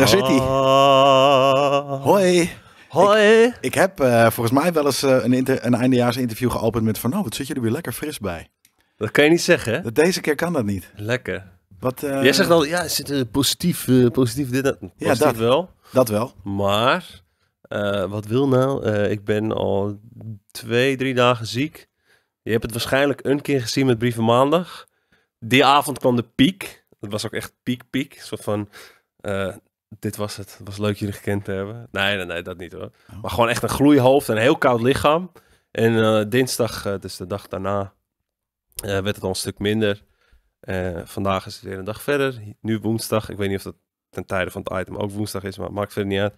Daar zit hij. Ah. Hoi. Hoi. Ik, heb eh, volgens mij wel eens eh, een, inter, een eindejaars interview geopend met van, nou, wat zit je er weer lekker fris bij. Dat kan je niet zeggen. Hè? Deze keer kan dat niet. Lekker. Wat, eh, Jij zegt al, ja, zit, positief, positief dit, dat. Positief ja, dat wel. Dat wel. Maar, wat wil nou? ik ben al twee, drie dagen ziek. Je hebt het waarschijnlijk een keer gezien met Brieven Maandag. Die avond kwam de piek. Dat was ook echt piek, piek. Een soort van dit was het. Het was leuk jullie gekend te hebben. Nee, nee, nee, dat niet hoor. Oh. Maar gewoon echt een gloeihoofd en een heel koud lichaam. En eh, dinsdag, eh, dus de dag daarna, eh, werd het al een stuk minder. vandaag is het weer een dag verder. Nu woensdag. Ik weet niet of dat ten tijde van het item ook woensdag is, maar maakt verder niet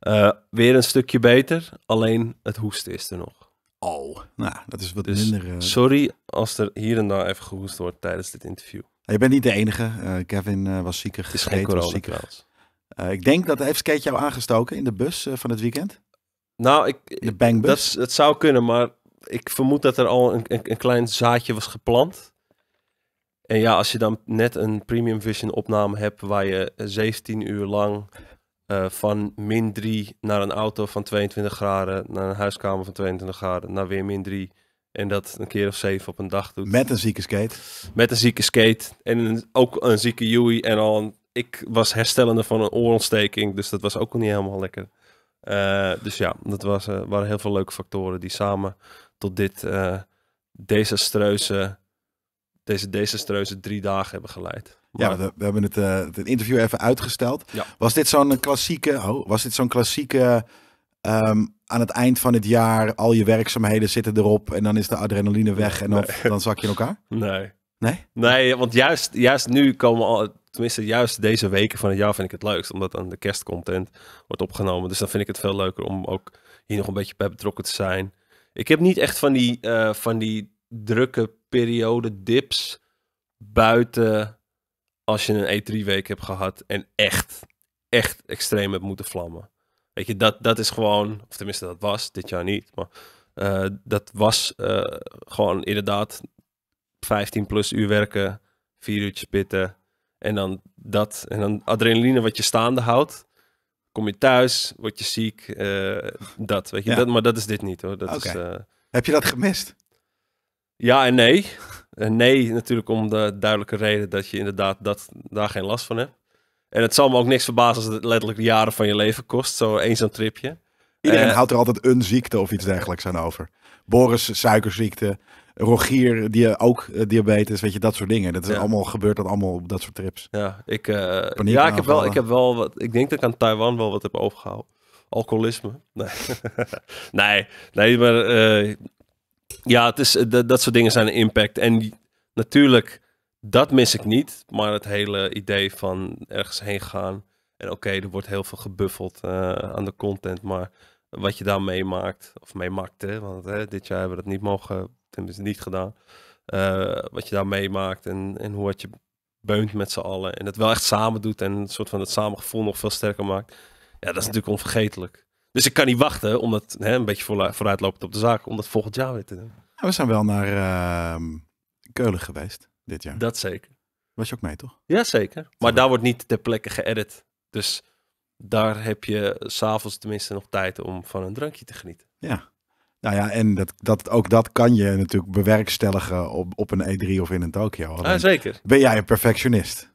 uit. weer een stukje beter. Alleen het hoesten is er nog. Oh, nou, dat is wat dus minder. Sorry als er hier en daar even gehoest wordt tijdens dit interview. Je bent niet de enige. Kevin was zieker. Het is geen corona eh, ik denk dat heeft Skate jou aangestoken in de bus eh, van het weekend. Nou, ik, de bankbus. Dat, zou kunnen, maar ik vermoed dat er al een, een, klein zaadje was geplant. En ja, als je dan net een Premium Vision opname hebt waar je 17 uur lang eh, van min 3 naar een auto van 22 graden, naar een huiskamer van 22 graden, naar weer min 3. En dat een keer of zeven op een dag doet. Met een zieke skate. Met een zieke skate. En ook een zieke Yui en al een ik was herstellende van een oorontsteking, dus dat was ook niet helemaal lekker. Eh, dus ja, dat was, eh, waren heel veel leuke factoren die samen tot dit uh, desastreuze, deze desastreuze drie dagen hebben geleid. Maar... Ja, we, hebben het, het interview even uitgesteld. Was dit zo'n klassieke, oh, was dit zo'n klassieke ehm, aan het eind van het jaar, al je werkzaamheden zitten erop en dan is de adrenaline weg en dan, dan zak je in elkaar? Nee. Nee? Nee, want juist, juist nu komen al, tenminste juist deze weken van het jaar vind ik het leukst. Omdat dan de kerstcontent wordt opgenomen. Dus dan vind ik het veel leuker om ook hier nog een beetje bij betrokken te zijn. Ik heb niet echt van die, eh, van die drukke periode dips buiten als je een E3-week hebt gehad en echt, echt extreem hebt moeten vlammen. Weet je, dat, dat is gewoon, of tenminste dat was, dit jaar niet, maar eh, dat was eh, gewoon inderdaad 15 plus uur werken, vier uurtjes pitten, en dan dat. En dan adrenaline wat je staande houdt. Kom je thuis, word je ziek. Eh, dat, weet je. Dat, maar dat is dit niet hoor. Dat is, eh, Heb je dat gemist? Ja en nee. En nee, natuurlijk om de duidelijke reden dat je inderdaad dat, daar geen last van hebt. En het zal me ook niks verbazen als het letterlijk jaren van je leven kost. Zo eens een tripje. Iedereen eh, houdt er altijd een ziekte of iets dergelijks aan over. Boris, suikerziekte. Rogier, die ook eh, diabetes, weet je, dat soort dingen. Dat is allemaal gebeurt dat allemaal op dat soort trips. Ja, ik, eh, ja, ik heb wel, ik heb wel wat. Ik denk dat ik aan Taiwan wel wat heb overgehouden Alcoholisme. Nee, nee, nee, maar eh, ja, het is, dat, soort dingen zijn een impact. En natuurlijk, dat mis ik niet. Maar het hele idee van ergens heen gaan. En oké, er wordt heel veel gebuffeld aan de content. Maar wat je daar meemaakt, of meemaakte, want hè, dit jaar hebben we dat niet mogen tenminste dus niet gedaan. Eh, wat je daar meemaakt en, en hoe wat je beunt met z'n allen. En het wel echt samen doet en een soort van het samengevoel nog veel sterker maakt. Ja, dat is natuurlijk onvergetelijk. Dus ik kan niet wachten om dat hè, een beetje vooruitlopend op de zaak, om dat volgend jaar weer te doen. we zijn wel naar ehm, Keulen geweest dit jaar. Dat zeker. Was je ook mee, toch? Ja, zeker. Maar daar wordt niet ter plekke geëdit. Dus daar heb je s'avonds tenminste nog tijd om van een drankje te genieten. Ja, nou ja, en dat, dat, ook dat kan je natuurlijk bewerkstelligen op, op een E3 of in een Tokio. Ah, zeker. Ben jij een perfectionist?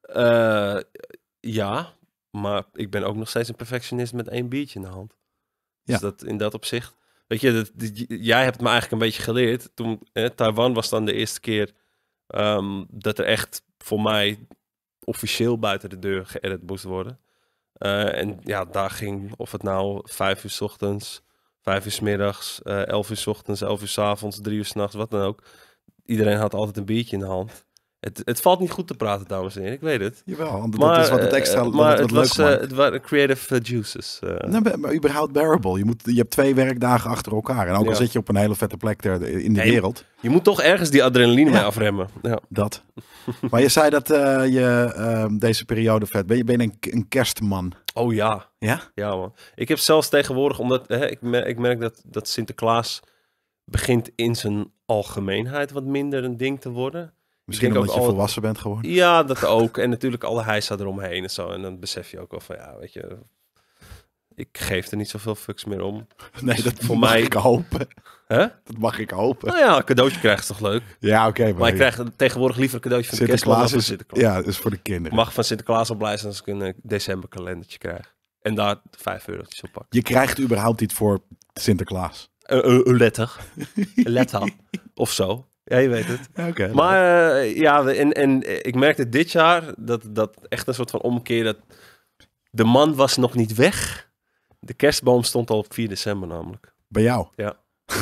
Eh, ja, maar ik ben ook nog steeds een perfectionist met één biertje in de hand. Dus ja. dat, in dat opzicht. Weet je, dat, jij hebt me eigenlijk een beetje geleerd. Toen, eh, Taiwan was dan de eerste keer ehm, dat er echt voor mij officieel buiten de deur geëdit moest worden. Eh, en ja, daar ging, of het nou vijf uur s ochtends Vijf uur s middags, eh, elf uur s ochtends, elf uur s avonds, drie uur s'nachts, wat dan ook. Iedereen had altijd een biertje in de hand. Het, het valt niet goed te praten, dames en heren. Ik weet het. Jawel, want dat is wat het eh, extra maar het, was, eh, het waren creative eh, juices. Uh. Nou, maar überhaupt bearable. Je, moet, je hebt twee werkdagen achter elkaar. En ook al zit je op een hele vette plek ter, in de wereld. Je, moet toch ergens die adrenaline mee afremmen. Ja. Dat. maar je zei dat je ehm, deze periode vet ben. Je ben een, een kerstman. Oh ja. Ja? Ja man. Ik heb zelfs tegenwoordig, omdat hè, ik, merk, ik merk dat, dat Sinterklaas begint in zijn algemeenheid wat minder een ding te worden Misschien omdat je al... volwassen bent geworden. Ja, dat ook. en natuurlijk alle heisa eromheen en zo. En dan besef je ook wel van, ja, weet je... Ik geef er niet zoveel fucks meer om. Nee, dat voor mag mij... ik hopen. Huh? Dat mag ik hopen. Nou ja, een cadeautje krijgt toch leuk? Ja, oké. maar, maar ik krijg tegenwoordig liever een cadeautje van Sinterklaas de is, Sinterklaas. Ja, dus voor de kinderen. mag van Sinterklaas al blij zijn als ik een december kalendertje krijg. En daar vijf euro op pakken. Je krijgt überhaupt iets voor Sinterklaas. een letter. Een letter. of zo. Ja, je weet het. maar eh, ja, en, en ik merkte dit jaar dat, dat echt een soort van omkeer. Dat de man was nog niet weg. De kerstboom stond al op 4 december namelijk. Bij jou? Ja.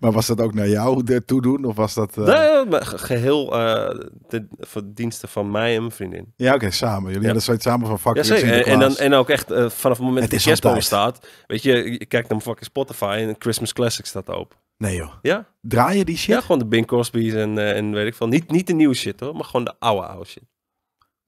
maar was dat ook naar jou toe doen? Of was dat... Uh... Nee, geheel uh, eh, de diensten van mij en mijn vriendin. Ja, oké, samen. Jullie ja. hadden zoiets samen van fucking ja, en, dan, en ook echt vanaf het moment dat de kerstboom staat. Weet je, je kijkt naar fucking Spotify en Christmas Classic staat open. Nee joh. Ja? Draai je die shit? Ja, gewoon de Bing Crosby's en, eh, en weet ik veel. Niet, niet de nieuwe shit hoor, maar gewoon de oude oude shit.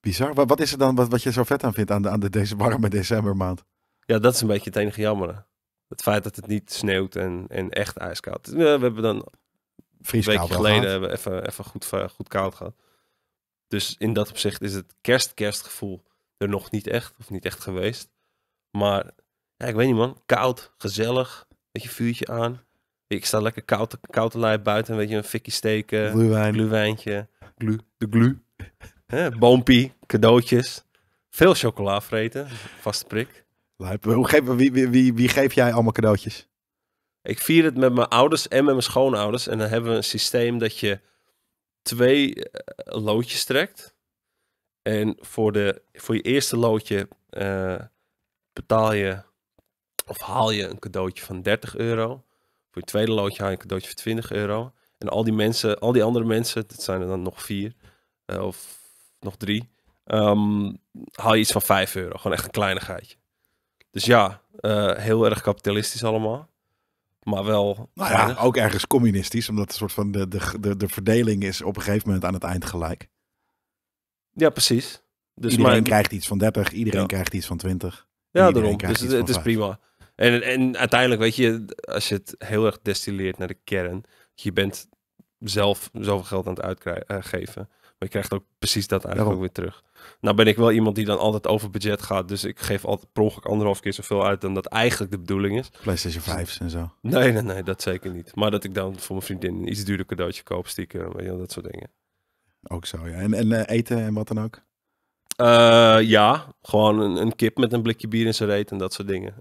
Bizar. Wat, wat is er dan wat, wat je zo vet aan vindt aan, de, aan de deze warme decembermaand? Ja, dat is een beetje het enige jammer. Het feit dat het niet sneeuwt en, en echt ijskoud. We hebben dan een weekje geleden hebben we even, even goed, eh, goed koud gehad. Dus in dat opzicht is het kerst-kerstgevoel er nog niet echt, of niet echt geweest. Maar ja, ik weet niet man, koud, gezellig, beetje vuurtje aan. Ik sta lekker koud, koud te buiten, een beetje een fikkie steken. Gluwijn. Gluwijntje. Glu. De glu. boompie, cadeautjes. Veel chocola vreten, vaste prik. Lijp. Hoe wie, wie, wie, wie geef jij allemaal cadeautjes? Ik vier het met mijn ouders en met mijn schoonouders. En dan hebben we een systeem dat je twee eh, loodjes trekt. En voor, de, voor je eerste loodje eh, betaal je of haal je een cadeautje van 30 euro je tweede loodje haal je een cadeautje voor 20 euro. En al die mensen, al die andere mensen, dat zijn er dan nog vier eh, of nog drie, ehm, haal je iets van 5 euro. Gewoon echt een kleinigheidje. Dus ja, eh, heel erg kapitalistisch allemaal. Maar wel. Nou ja, ook ergens communistisch, omdat een soort van de, de, de, de verdeling is op een gegeven moment aan het eind gelijk. Ja, precies. Dus iedereen krijgt iets van 30, iedereen krijgt iets van 20. Ja, daarom. Dus het, het is prima. En, en uiteindelijk, weet je, als je het heel erg destilleert naar de kern, je bent zelf zoveel geld aan het uitgeven. Eh, maar je krijgt ook precies dat eigenlijk ook weer terug. Nou ben ik wel iemand die dan altijd over budget gaat. Dus ik geef altijd per anderhalf keer zoveel uit dan dat eigenlijk de bedoeling is. PlayStation 5's en zo. Nee, nee, nee, dat zeker niet. Maar dat ik dan voor mijn vriendin een iets duurder cadeautje koop, stiekem, weet je, dat soort dingen. Ook zo, ja. En, en eh, eten en wat dan ook? Eh, ja, gewoon een, een, kip met een blikje bier in zijn reet en dat soort dingen.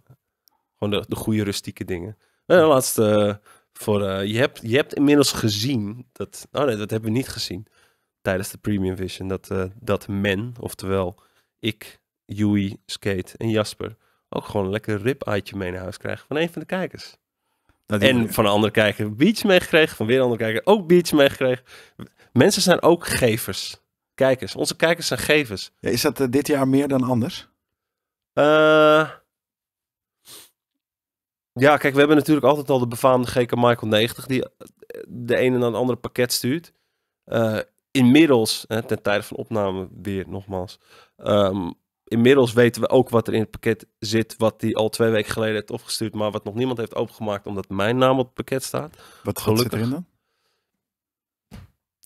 Gewoon de, goede rustieke dingen. En de laatste eh, voor, eh, je, hebt, je hebt inmiddels gezien, dat, oh nee, dat hebben we niet gezien tijdens de Premium Vision, dat, eh, dat men, oftewel ik, Yui, Skate en Jasper, ook gewoon een lekker rib-eitje mee naar huis krijgen van een van de kijkers. Dat en van een andere kijker beach meegekregen, van weer een andere kijker ook beach meegekregen. Mensen zijn ook gevers, kijkers. Onze kijkers zijn gevers. Ja, is dat dit jaar meer dan anders? Eh... Ja, kijk, we hebben natuurlijk altijd al de befaamde GK Michael 90 die eh, de ene en de andere pakket stuurt. Eh, inmiddels, hè, ten tijde van opname weer nogmaals, ehm, inmiddels weten we ook wat er in het pakket zit, wat hij al twee weken geleden heeft opgestuurd, maar wat nog niemand heeft opengemaakt omdat mijn naam op het pakket staat. Wat gelukkig. Wat dan?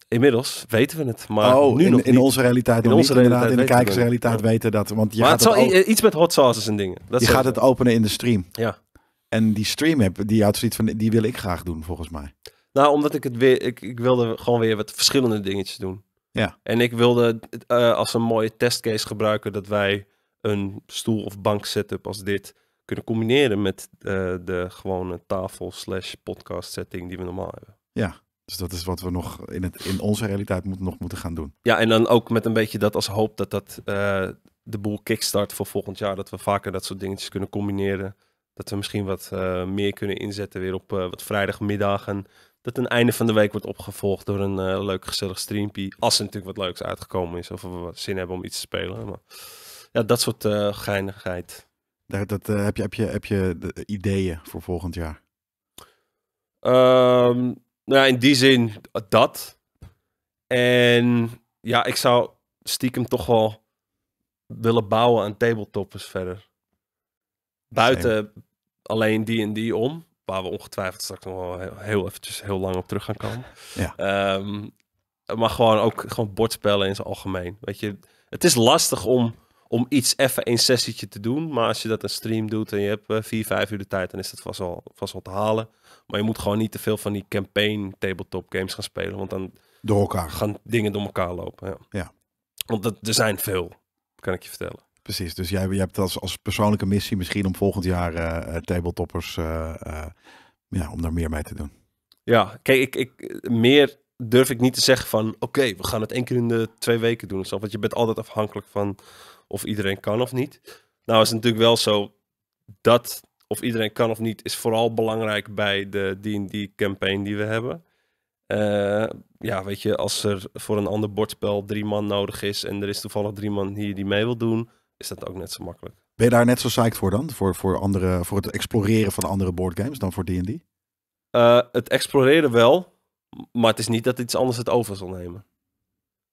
Inmiddels weten we het, maar oh, nu in, nog in niet. onze realiteit, in onze realiteit, in de kijkersrealiteit weten, we. dat. Want je maar gaat het zal, iets met hot sauces en dingen. Dat je gaat het openen in de stream. Ja. En die stream app, die houdt zoiets van, die wil ik graag doen volgens mij. Nou, omdat ik het weer, ik, ik wilde gewoon weer wat verschillende dingetjes doen. Ja. En ik wilde eh, als een mooie testcase gebruiken dat wij een stoel of bank setup als dit kunnen combineren met eh, de gewone tafel slash podcast setting die we normaal hebben. Ja, dus dat is wat we nog in, het, in onze realiteit nog moeten gaan doen. Ja, en dan ook met een beetje dat als hoop dat dat eh, de boel kickstart voor volgend jaar. Dat we vaker dat soort dingetjes kunnen combineren. Dat we misschien wat eh, meer kunnen inzetten weer op uh, wat vrijdagmiddagen. Dat een einde van de week wordt opgevolgd door een eh, leuk gezellig streampie. Als er natuurlijk wat leuks uitgekomen is. Of we wat zin hebben om iets te spelen. Maar, ja, dat soort geinigheid. Daar, dat, heb je, heb je, heb je ideeën voor volgend jaar? Ehm, nou, in die zin dat. En ja, ik zou stiekem toch wel willen bouwen aan tabletoppers verder. Buiten alleen die en die om. Waar we ongetwijfeld straks nog wel heel, eventjes heel lang op terug gaan komen. Ja. Ehm, maar gewoon ook gewoon bordspellen in zijn algemeen. Weet je, het is lastig om, om iets even een sessietje te doen. Maar als je dat een stream doet en je hebt eh, vier, vijf uur de tijd, dan is dat vast wel, vast wel te halen. Maar je moet gewoon niet te veel van die campaign tabletop games gaan spelen. Want dan door elkaar. gaan dingen door elkaar lopen. Ja. ja. Want dat, er zijn veel, kan ik je vertellen precies. Dus jij, hebt als, als persoonlijke missie misschien om volgend jaar uh, ja, om daar meer mee te doen. Ja, kijk, ik, ik, meer durf ik niet te zeggen van, oké, we gaan het één keer in de twee weken doen of zo. Want je bent altijd afhankelijk van of iedereen kan of niet. Nou is het natuurlijk wel zo dat of iedereen kan of niet is vooral belangrijk bij de D&D campaign die we hebben. ja, weet je, als er voor een ander bordspel drie man nodig is en er is toevallig drie man hier die mee wil doen, is dat ook net zo makkelijk. Ben je daar net zo psyched voor dan? Voor, voor, andere, voor het exploreren van andere boardgames dan voor D&D? Uh, eh, het exploreren wel, maar het is niet dat iets anders het over zal nemen.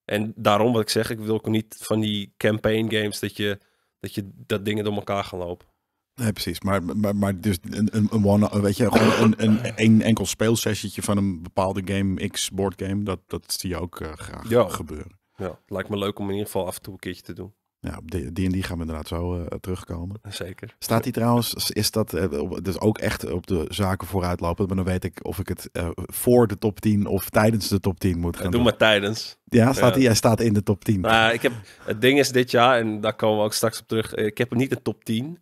En daarom wat ik zeg, ik wil ook niet van die campaign games dat je dat, je, dat dingen door elkaar gaan lopen. Nee, precies. Maar, maar, maar dus een, een, een one, weet je, een, een enkel speelsessietje van een bepaalde game, X boardgame, dat, dat zie je ook eh, graag ja. gebeuren. Ja, het lijkt me leuk om in ieder geval af en toe een keertje te doen. Ja, die, en die gaan we inderdaad zo eh, terugkomen. Zeker. Staat hij trouwens, is dat eh, dus ook echt op de zaken vooruitlopen maar dan weet ik of ik het eh, voor de top 10 of tijdens de top 10 moet gaan Doe maar tijdens. Ja, staat hij? Hij staat in de top 10. Nou, ik heb, het ding is dit jaar, en daar komen we ook straks op terug, ik heb niet de top 10,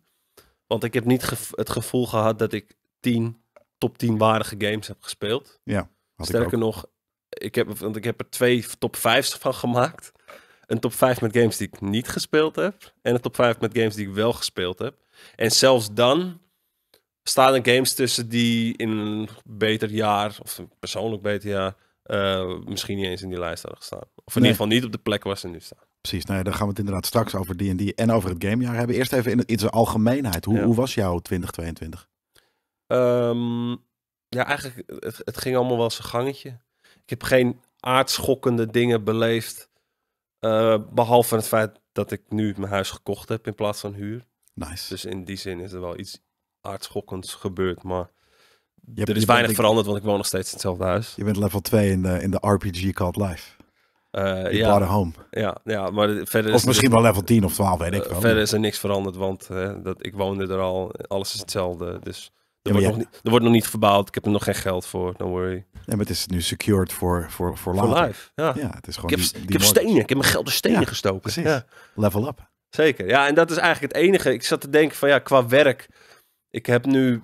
want ik heb niet het gevoel gehad dat ik 10 top 10 waardige games heb gespeeld. Ja, Sterker ik nog, ik heb, want ik heb er twee top 5 van gemaakt een top 5 met games die ik niet gespeeld heb. En een top 5 met games die ik wel gespeeld heb. En zelfs dan staan er games tussen die in een beter jaar, of een persoonlijk beter jaar, eh, misschien niet eens in die lijst hadden gestaan. Of in ieder geval niet op de plek waar ze nu staan. Precies, nou dan gaan we het inderdaad straks over die en die en over het gamejaar hebben. Eerst even in, in zijn algemeenheid. Hoe, hoe was jouw 2022? Um, ehm, ja, eigenlijk, het, het, ging allemaal wel zijn gangetje. Ik heb geen aardschokkende dingen beleefd uh, behalve het feit dat ik nu mijn huis gekocht heb in plaats van huur. Nice. Dus in die zin is er wel iets aardschokkends gebeurd, maar je er is weinig veranderd, want ik woon nog steeds in hetzelfde huis. Je bent level 2 in de, in de RPG called Life. Uh, ja, bought home. Ja, ja maar verder Of is misschien wel level 10 of 12, weet ik wel. Eh, verder is er niks veranderd, want hè, dat, ik woonde er al, alles is hetzelfde. Dus er, wordt, nog niet, er wordt nog niet verbaald. Ik heb er nog geen geld voor. Don't worry. Nee, maar het is nu secured voor, voor, voor live. ja. ja. het is gewoon ik heb, ik heb stenen. Ik heb mijn geld in stenen ja, gestoken. Precies. Level up. Zeker. Ja, en dat is eigenlijk het enige. Ik zat te denken van ja, qua werk. Ik heb nu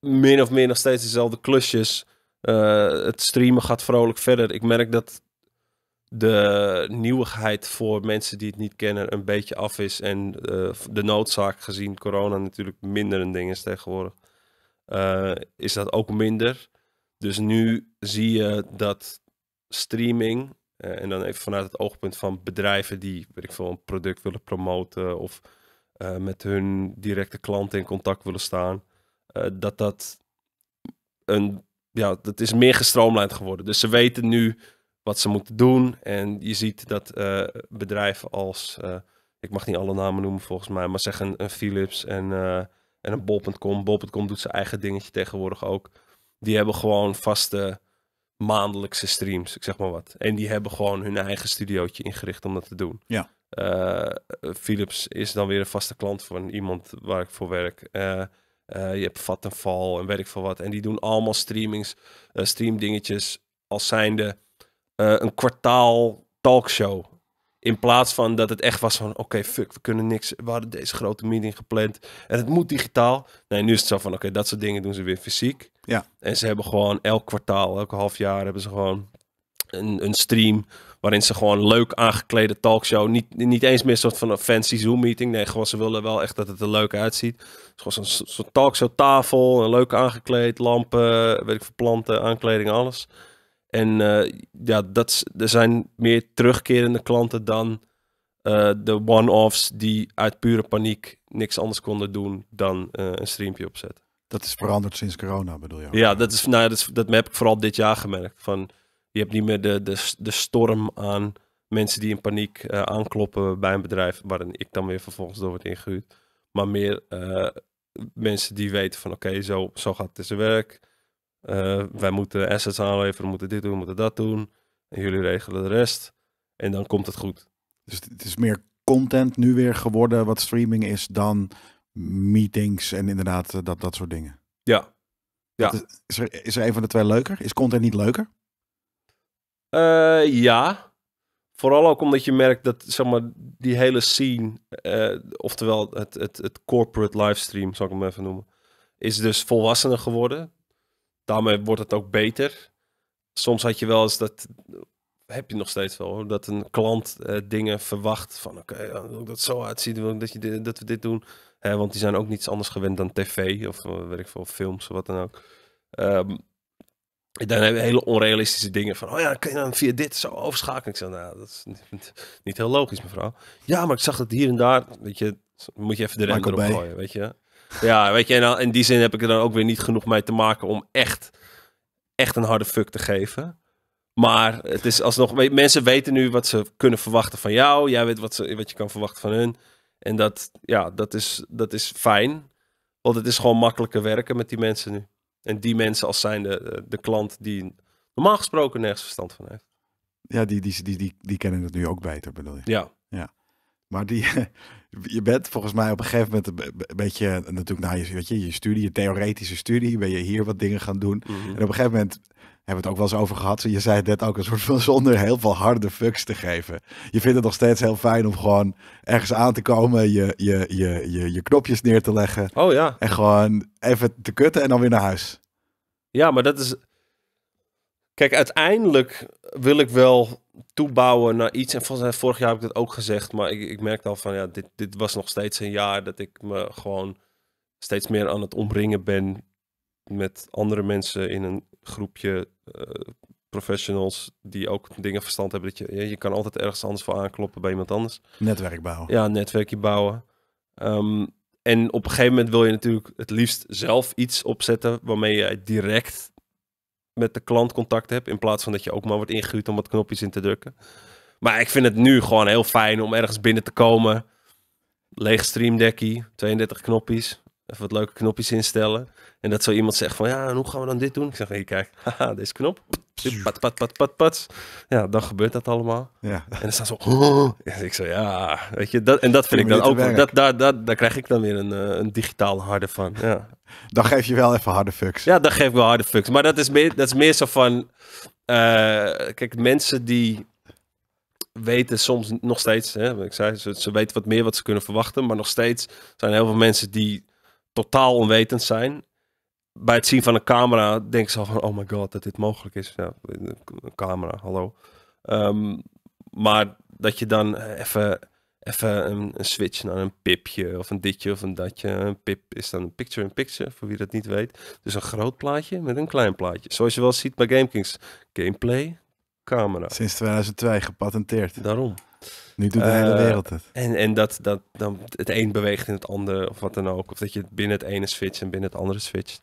min of meer nog steeds dezelfde klusjes. Eh, het streamen gaat vrolijk verder. Ik merk dat de nieuwigheid voor mensen die het niet kennen een beetje af is. En eh, de noodzaak gezien corona natuurlijk minder een ding is tegenwoordig. Eh, is dat ook minder. Dus nu zie je dat streaming, eh, en dan even vanuit het oogpunt van bedrijven die weet ik veel, een product willen promoten of eh, met hun directe klanten in contact willen staan, dat dat een, ja, dat is meer gestroomlijnd geworden. Dus ze weten nu wat ze moeten doen. En je ziet dat bedrijven als, ik mag niet alle namen noemen volgens mij, maar zeg een, een Philips en en een bol.com. Bol.com doet zijn eigen dingetje tegenwoordig ook. Die hebben gewoon vaste maandelijkse streams, ik zeg maar wat. En die hebben gewoon hun eigen studiootje ingericht om dat te doen. Ja. Eh, Philips is dan weer een vaste klant van iemand waar ik voor werk. Uh, uh, je hebt Vat en weet ik veel wat. En die doen allemaal streamings, streamdingetjes als zijnde een kwartaal talkshow. In plaats van dat het echt was van, oké, fuck, we kunnen niks. We hadden deze grote meeting gepland en het moet digitaal. Nee, nu is het zo van, oké, dat soort dingen doen ze weer fysiek. Ja. En ze hebben gewoon elk kwartaal, elk half jaar hebben ze gewoon een, een stream waarin ze gewoon leuk aangeklede talkshow. Niet, niet eens meer soort van een fancy Zoom-meeting. Nee, gewoon ze willen wel echt dat het er leuk uitziet. Dus gewoon zo'n soort talkshow-tafel, een leuk aangekleed, lampen, weet ik veel, planten, aankleding, alles. En eh, ja, dat, er zijn meer terugkerende klanten dan eh, de one-offs die uit pure paniek niks anders konden doen dan eh, een streampje opzetten. Dat is veranderd sinds corona, bedoel je? Ja, dat, is, nou ja, dat, heb ik vooral dit jaar gemerkt. Van, je hebt niet meer de, de, de storm aan mensen die in paniek aankloppen bij een bedrijf, waarin ik dan weer vervolgens door word ingehuurd. Maar meer mensen die weten van oké, zo, zo gaat het in zijn werk. Eh, wij moeten assets aanleveren, we moeten dit doen, moeten dat doen. En jullie regelen de rest. En dan komt het goed. Dus het is meer content nu weer geworden wat streaming is dan meetings en inderdaad eh, dat, dat soort dingen. Ja. ja. Is, er, is er een van de twee leuker? Is content niet leuker? Eh, ja. Vooral ook omdat je merkt dat zeg maar, die hele scene, oftewel het, het, het corporate livestream, zal ik hem even noemen, is dus volwassener geworden daarmee wordt het ook beter. Soms had je wel eens dat, heb je nog steeds wel hoor, dat een klant eh, dingen verwacht van oké, okay, ik dat zo uitziet, wil ik dat, je dit, dat we dit doen. Hè, want die zijn ook niets anders gewend dan tv of uh, weet ik veel, films of wat dan ook. Um, dan hebben we hele onrealistische dingen van, oh ja, kun je dan via dit zo overschakelen? Ik zeg, nou, dat is niet, niet heel logisch, mevrouw. Ja, maar ik zag dat hier en daar, weet je, moet je even de rem erop gooien, weet je. Ja, weet je, en in die zin heb ik er dan ook weer niet genoeg mee te maken om echt, echt een harde fuck te geven. Maar het is alsnog, mensen weten nu wat ze kunnen verwachten van jou. Jij weet wat, ze, wat je kan verwachten van hun. En dat, ja, dat is, dat is fijn. Want het is gewoon makkelijker werken met die mensen nu. En die mensen als zijn de, eh, de klant die normaal gesproken nergens verstand van heeft. Ja, die, die, die, die, die kennen het nu ook beter, bedoel je? Ja, maar die, je bent volgens mij op een gegeven moment een beetje, natuurlijk, naar nou, je, weet je, je studie, je theoretische studie, ben je hier wat dingen gaan doen. Mhm. En op een gegeven moment hebben we het ook wel eens over gehad. Je zei het net ook, een soort van zonder heel veel harde fucks te geven. Je vindt het nog steeds heel fijn om gewoon ergens aan te komen, je, je, je, je, je knopjes neer te leggen. Oh ja. En gewoon even te kutten en dan weer naar huis. Ja, maar dat is. Kijk, uiteindelijk wil ik wel toebouwen naar iets. En volgens vorig jaar heb ik dat ook gezegd. Maar ik, ik merkte al van ja, dit, dit was nog steeds een jaar dat ik me gewoon steeds meer aan het omringen ben met andere mensen in een groepje eh, professionals die ook dingen verstand hebben. Dat je, je kan altijd ergens anders voor aankloppen bij iemand anders. Netwerk bouwen. Ja, netwerkje bouwen. Ehm, en op een gegeven moment wil je natuurlijk het liefst zelf iets opzetten waarmee je direct met de klant contact hebt. In plaats van dat je ook maar wordt ingehuurd om wat knopjes in te drukken. Maar ik vind het nu gewoon heel fijn om ergens binnen te komen. Leeg streamdekkie, 32 knopjes. Even wat leuke knopjes instellen. En dat zo iemand zegt van, ja, en hoe gaan we dan dit doen? Ik zeg, hey, kijk, haha, deze knop. Pat, pat, pat, pat, pat. Ja, dan gebeurt dat allemaal. Ja. En dan staan zo, oh. ik zeg ja, weet je. Dat, en dat vind ik dan ook, dat, daar, daar, daar krijg ik dan weer een, eh, een digitaal harde van. Ja. Dan geef je wel even harde fucks. Ja, dan geef ik wel harde fucks. Maar dat is meer, dat is meer zo van, eh, kijk, mensen die weten soms nog steeds, hè, ik zei, ze weten wat meer wat ze kunnen verwachten, maar nog steeds zijn heel veel mensen die totaal onwetend zijn bij het zien van een camera denk ik zo van, oh my god, dat dit mogelijk is. Ja, een camera, hallo. Ehm, maar dat je dan even, even een, switch naar een pipje of een ditje of een datje. Een pip is dan een picture-in-picture, -picture, voor wie dat niet weet. Dus een groot plaatje met een klein plaatje. Zoals je wel ziet bij GameKings. Gameplay, camera. Sinds 2002 gepatenteerd. Daarom. Nu doet de hele eh, wereld het. En, en dat, dat dan het een beweegt in het ander of wat dan ook. Of dat je binnen het ene switcht en binnen het andere switcht.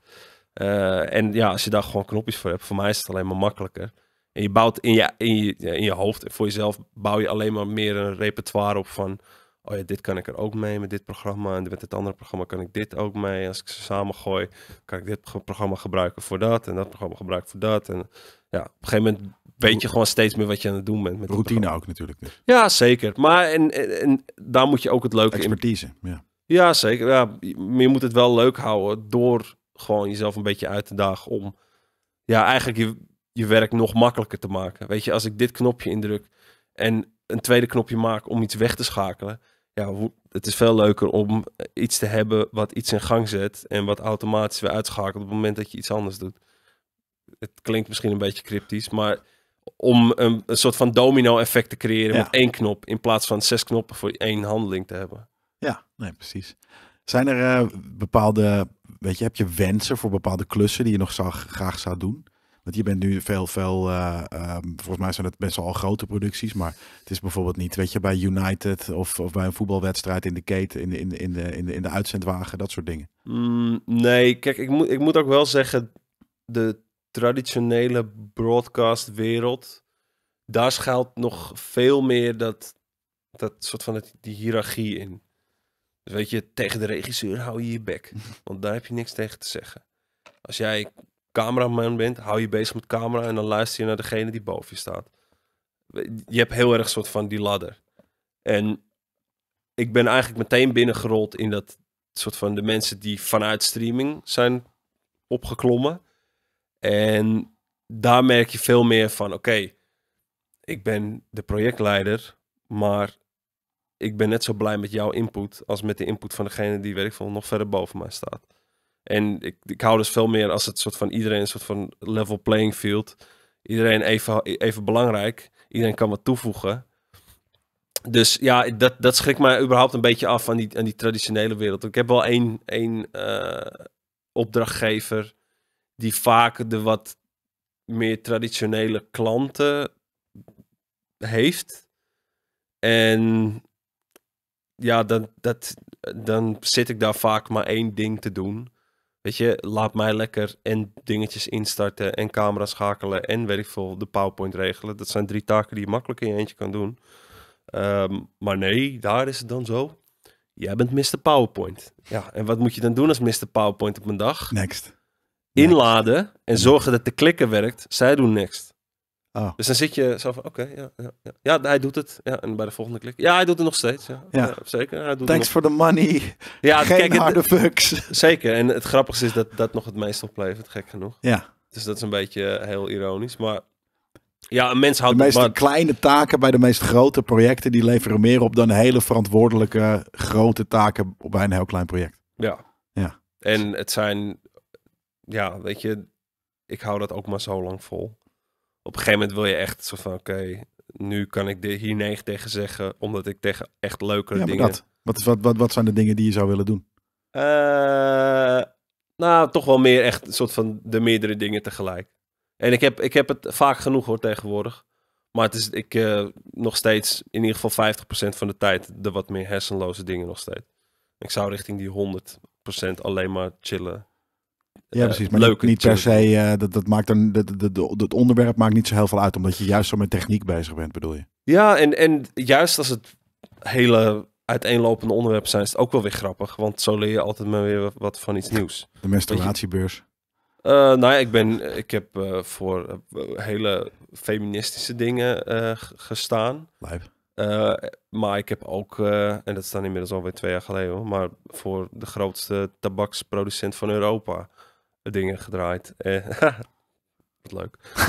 Eh, en ja, als je daar gewoon knopjes voor hebt, voor mij is het alleen maar makkelijker. En je bouwt in je, in je, in je hoofd, voor jezelf, bouw je alleen maar meer een repertoire op van... Oh ja, dit kan ik er ook mee met dit programma. En met het andere programma kan ik dit ook mee. als ik ze samen gooi, kan ik dit programma gebruiken voor dat. En dat programma gebruikt voor dat. En ja, op een gegeven moment weet je gewoon steeds meer wat je aan het doen bent. Met Routine ook natuurlijk. Dus. Ja, zeker. Maar en, en, daar moet je ook het leuke Expertise, in... ja. Ja, zeker. Ja, je moet het wel leuk houden door gewoon jezelf een beetje uit te dagen om... Ja, eigenlijk je, je werk nog makkelijker te maken. Weet je, als ik dit knopje indruk en een tweede knopje maak om iets weg te schakelen... Ja, het is veel leuker om iets te hebben wat iets in gang zet en wat automatisch weer uitschakelt op het moment dat je iets anders doet. Het klinkt misschien een beetje cryptisch, maar om een, soort van domino-effect te creëren met één knop in plaats van zes knoppen voor één handeling te hebben. Ja, nee, precies. Zijn er eh, bepaalde, weet je, heb je wensen voor bepaalde klussen die je nog zou, graag zou doen? Want je bent nu veel, veel, eh, ehm, volgens mij zijn het best wel al grote producties, maar het is bijvoorbeeld niet, weet je, bij United of, of bij een voetbalwedstrijd in de keten, in de, in, in, de, in, de, in de uitzendwagen, dat soort dingen. Mm, nee, kijk, ik moet, ik moet ook wel zeggen, de traditionele broadcastwereld, daar schuilt nog veel meer dat, dat soort van het, die hiërarchie in. Dus weet je, tegen de regisseur hou je je bek, want daar heb je niks tegen te zeggen. Als jij cameraman bent, hou je bezig met camera en dan luister je naar degene die boven je staat. Je hebt heel erg soort van die ladder. En ik ben eigenlijk meteen binnengerold in dat soort van de mensen die vanuit streaming zijn opgeklommen. En daar merk je veel meer van, oké, ik ben de projectleider, maar ik ben net zo blij met jouw input als met de input van degene die werk van nog verder boven mij staat. En ik, ik hou dus veel meer als het soort van iedereen een soort van level playing field. Iedereen even, even belangrijk. Iedereen kan wat toevoegen. Dus ja, dat, dat schrikt mij überhaupt een beetje af aan die, aan die traditionele wereld. Ik heb wel één, één eh, opdrachtgever die vaak de wat meer traditionele klanten heeft. En ja, dat, dat, dan zit ik daar vaak maar één ding te doen. Weet je, laat mij lekker en dingetjes instarten en camera schakelen en weet ik veel, de PowerPoint regelen. Dat zijn drie taken die je makkelijk in je eentje kan doen. Ehm, maar nee, daar is het dan zo. Jij bent Mr. PowerPoint. Ja, en wat moet je dan doen als Mr. PowerPoint op mijn dag? Next inladen en zorgen dat de klikken werkt. Zij doen niks. Oh. Dus dan zit je zo van, oké, ja, ja, ja. ja, hij doet het. Ja, en bij de volgende klik, ja, hij doet het nog steeds. Ja, zeker. Hij doet Thanks for the money. Ja, Geen kijk, harde fucks. Zeker. En het grappigste is dat dat nog het meest oplevert, gek genoeg. Ja. Dus dat is een beetje eh, heel ironisch. Maar ja, een mens houdt... De meest kleine taken bij de meest grote projecten, die leveren meer op dan hele verantwoordelijke grote taken bij een heel klein project. Ja. Ja. En het zijn ja, weet je, ik hou dat ook maar zo lang vol. Op een gegeven moment wil je echt zo van, oké, nu kan ik hier nee tegen zeggen, omdat ik tegen echt leukere dingen... Wat, wat, wat, wat zijn de dingen die je zou willen doen? Eh, nou, toch wel meer echt een soort van de meerdere dingen tegelijk. En ik heb, ik heb het vaak genoeg hoor tegenwoordig. Maar het is ik, eh, nog steeds, in ieder geval 50% van de tijd, de wat meer hersenloze dingen nog steeds. Ik zou richting die 100% alleen maar chillen ja, eh, precies, maar leuk. Niet per se, eh, dat, dat maakt dan, dat, dat, het onderwerp maakt niet zo heel veel uit, omdat je juist zo met techniek bezig bent, bedoel je? Ja, en, en juist als het hele uiteenlopende onderwerpen zijn, is het ook wel weer grappig. Want zo leer je altijd maar weer wat van iets nieuws. De menstruatiebeurs. Eh, nou ja, ik, ben, ik heb voor hele feministische dingen gestaan. Lijp. maar ik heb ook, en dat is dan inmiddels alweer twee jaar geleden hoor, maar voor de grootste tabaksproducent van Europa dingen gedraaid. Eh, wat leuk.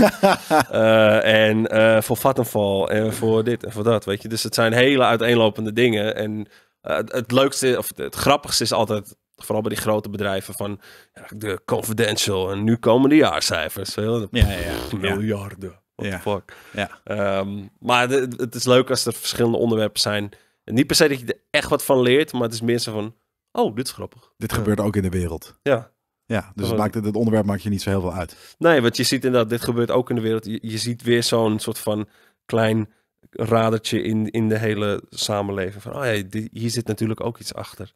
Eh, en uh, voor Vattenfall en voor dit en voor dat, weet je. Dus het zijn hele uiteenlopende dingen. En het leukste, of het grappigste is altijd, vooral bij die grote bedrijven, van ja, de confidential en nu komen de jaarcijfers. Heel, ja, ja, miljarden. What the fuck. Ehm, maar het is leuk als er verschillende onderwerpen zijn. En niet per se dat je er echt wat van leert, maar het is meer zo van, oh, dit is grappig. Dit gebeurt ook in de wereld. Ja. Ja, dus het, maakt, het onderwerp maakt je niet zo heel veel uit. Nee, want je ziet inderdaad, dit gebeurt ook in de wereld. Je, je ziet weer zo'n soort van klein radertje in, in de hele samenleving. Van, oh ja, hier zit natuurlijk ook iets achter.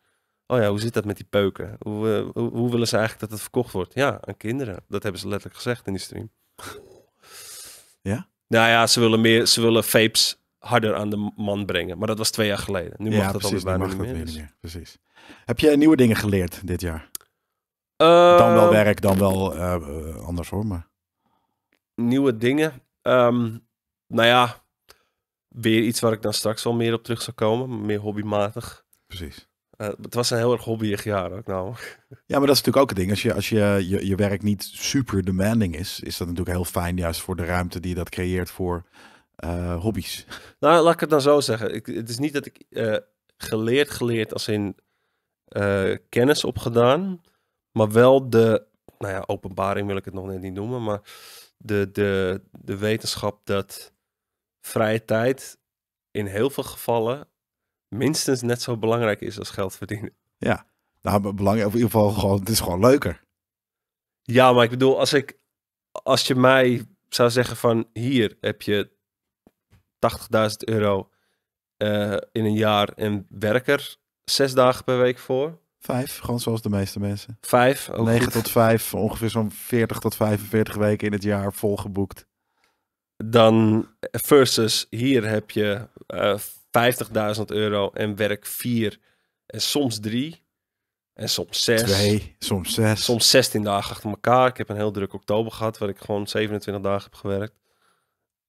Oh ja, hoe zit dat met die peuken? Eh, hoe, hoe, willen ze eigenlijk dat het verkocht wordt? Ja, aan kinderen. Dat hebben ze letterlijk gezegd in die stream. Ja? Nou ja, ze willen, meer, ze willen vapes harder aan de man brengen. Maar dat was twee jaar geleden. Nu mag dat precies, alweer bijna dus- niet meer. Precies. Heb je nieuwe dingen geleerd dit jaar? dan wel ehm, werk, dan wel eh, eh, anders hoor, maar... Nieuwe dingen. Ehm, nou ja, weer iets waar ik dan straks wel meer op terug zou komen. Meer hobbymatig. Precies. Eh, het was een heel erg hobbyig jaar ook nou. Ja, maar dat is natuurlijk ook het ding. Als je, als je, je, werk niet super demanding is, is dat natuurlijk heel fijn juist voor de ruimte die je dat creëert voor hobby's. Nou, laat ik het dan zo zeggen. Ik, het is niet dat ik geleerd, geleerd als in kennis opgedaan. Maar wel de, nou ja, openbaring wil ik het nog net niet noemen, maar de, de, de wetenschap dat vrije tijd in heel veel gevallen minstens net zo belangrijk is als geld verdienen. Ja, nou, belangrijk, in ieder geval gewoon, het is gewoon leuker. Ja, maar ik bedoel, als ik, als je mij zou zeggen van hier heb je 80.000 euro eh, in een jaar en werk zes dagen per week voor. Vijf, gewoon zoals de meeste mensen. Vijf, oh, Negen 9 tot 5, ongeveer zo'n 40 tot 45 weken in het jaar volgeboekt. Dan versus hier heb je uh, eh, 50.000 euro en werk vier en soms drie en soms zes. soms zes. Soms 16 dagen achter elkaar. Ik heb een heel druk oktober gehad waar ik gewoon 27 dagen heb gewerkt.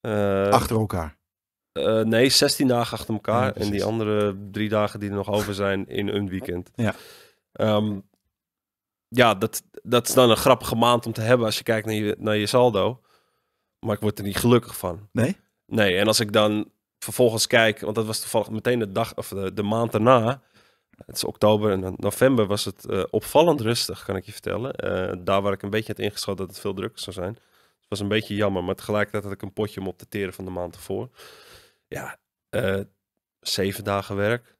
Uh, achter elkaar? Uh, nee, 16 dagen achter elkaar. en die andere drie dagen die er nog over zijn in een weekend. Ja. Ehm, ja, dat, dat is dan een grappige maand om te hebben als je kijkt naar je, naar je saldo. Maar ik word er niet gelukkig van. Nee? Nee, en als ik dan vervolgens kijk, want dat was toevallig meteen de dag of de, maand daarna. Het is oktober en november was het eh, opvallend rustig, kan ik je vertellen. Eh, daar waar ik een beetje had ingeschat dat het veel drukker zou zijn. Het was een beetje jammer, maar tegelijkertijd had ik een potje om op te teren van de maand ervoor. Ja, eh, zeven dagen werk.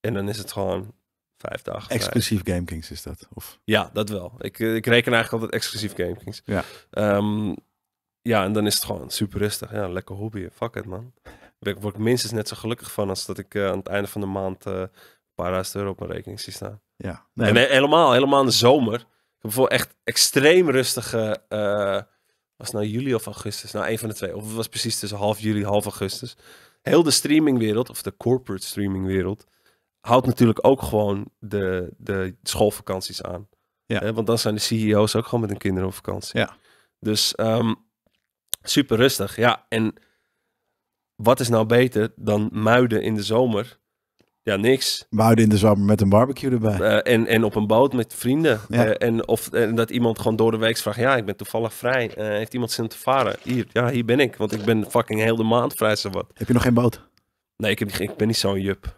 En dan is het gewoon Vijf dagen. Exclusief GameKings is dat? Of? Ja, dat wel. Ik, eh, ik reken eigenlijk altijd exclusief GameKings. Ja. Ehm, ja, en dan is het gewoon super rustig. Ja, lekker hobby. Fuck it, man. Daar word ik minstens net zo gelukkig van als dat ik eh, aan het einde van de maand eh, een paar duizend euro op mijn rekening zie staan. Ja. Nee, en helemaal, helemaal in de zomer. Ik heb bijvoorbeeld echt extreem rustige... Uh, was nou juli of augustus? Nou, een van de twee. Of het was precies tussen half juli, half augustus. Heel de streamingwereld, of de corporate streamingwereld houdt natuurlijk ook gewoon de, de schoolvakanties aan. Want dan zijn de CEO's ook gewoon met hun kinderen op vakantie. Ja. Dus ehm, super rustig. Ja, en wat is nou beter dan muiden in de zomer? Ja, niks. Muiden in de zomer met een barbecue erbij. Eh, en, en op een boot met vrienden. Eh, en of dat iemand gewoon door de week vraagt: Ja, ik ben toevallig vrij. Eh, heeft iemand zin te varen? Hier, ja, hier ben ik. Want ik ben fucking heel de maand vrij, zo wat. Heb je nog geen boot? Nee, ik, heb, ik ben niet zo'n jup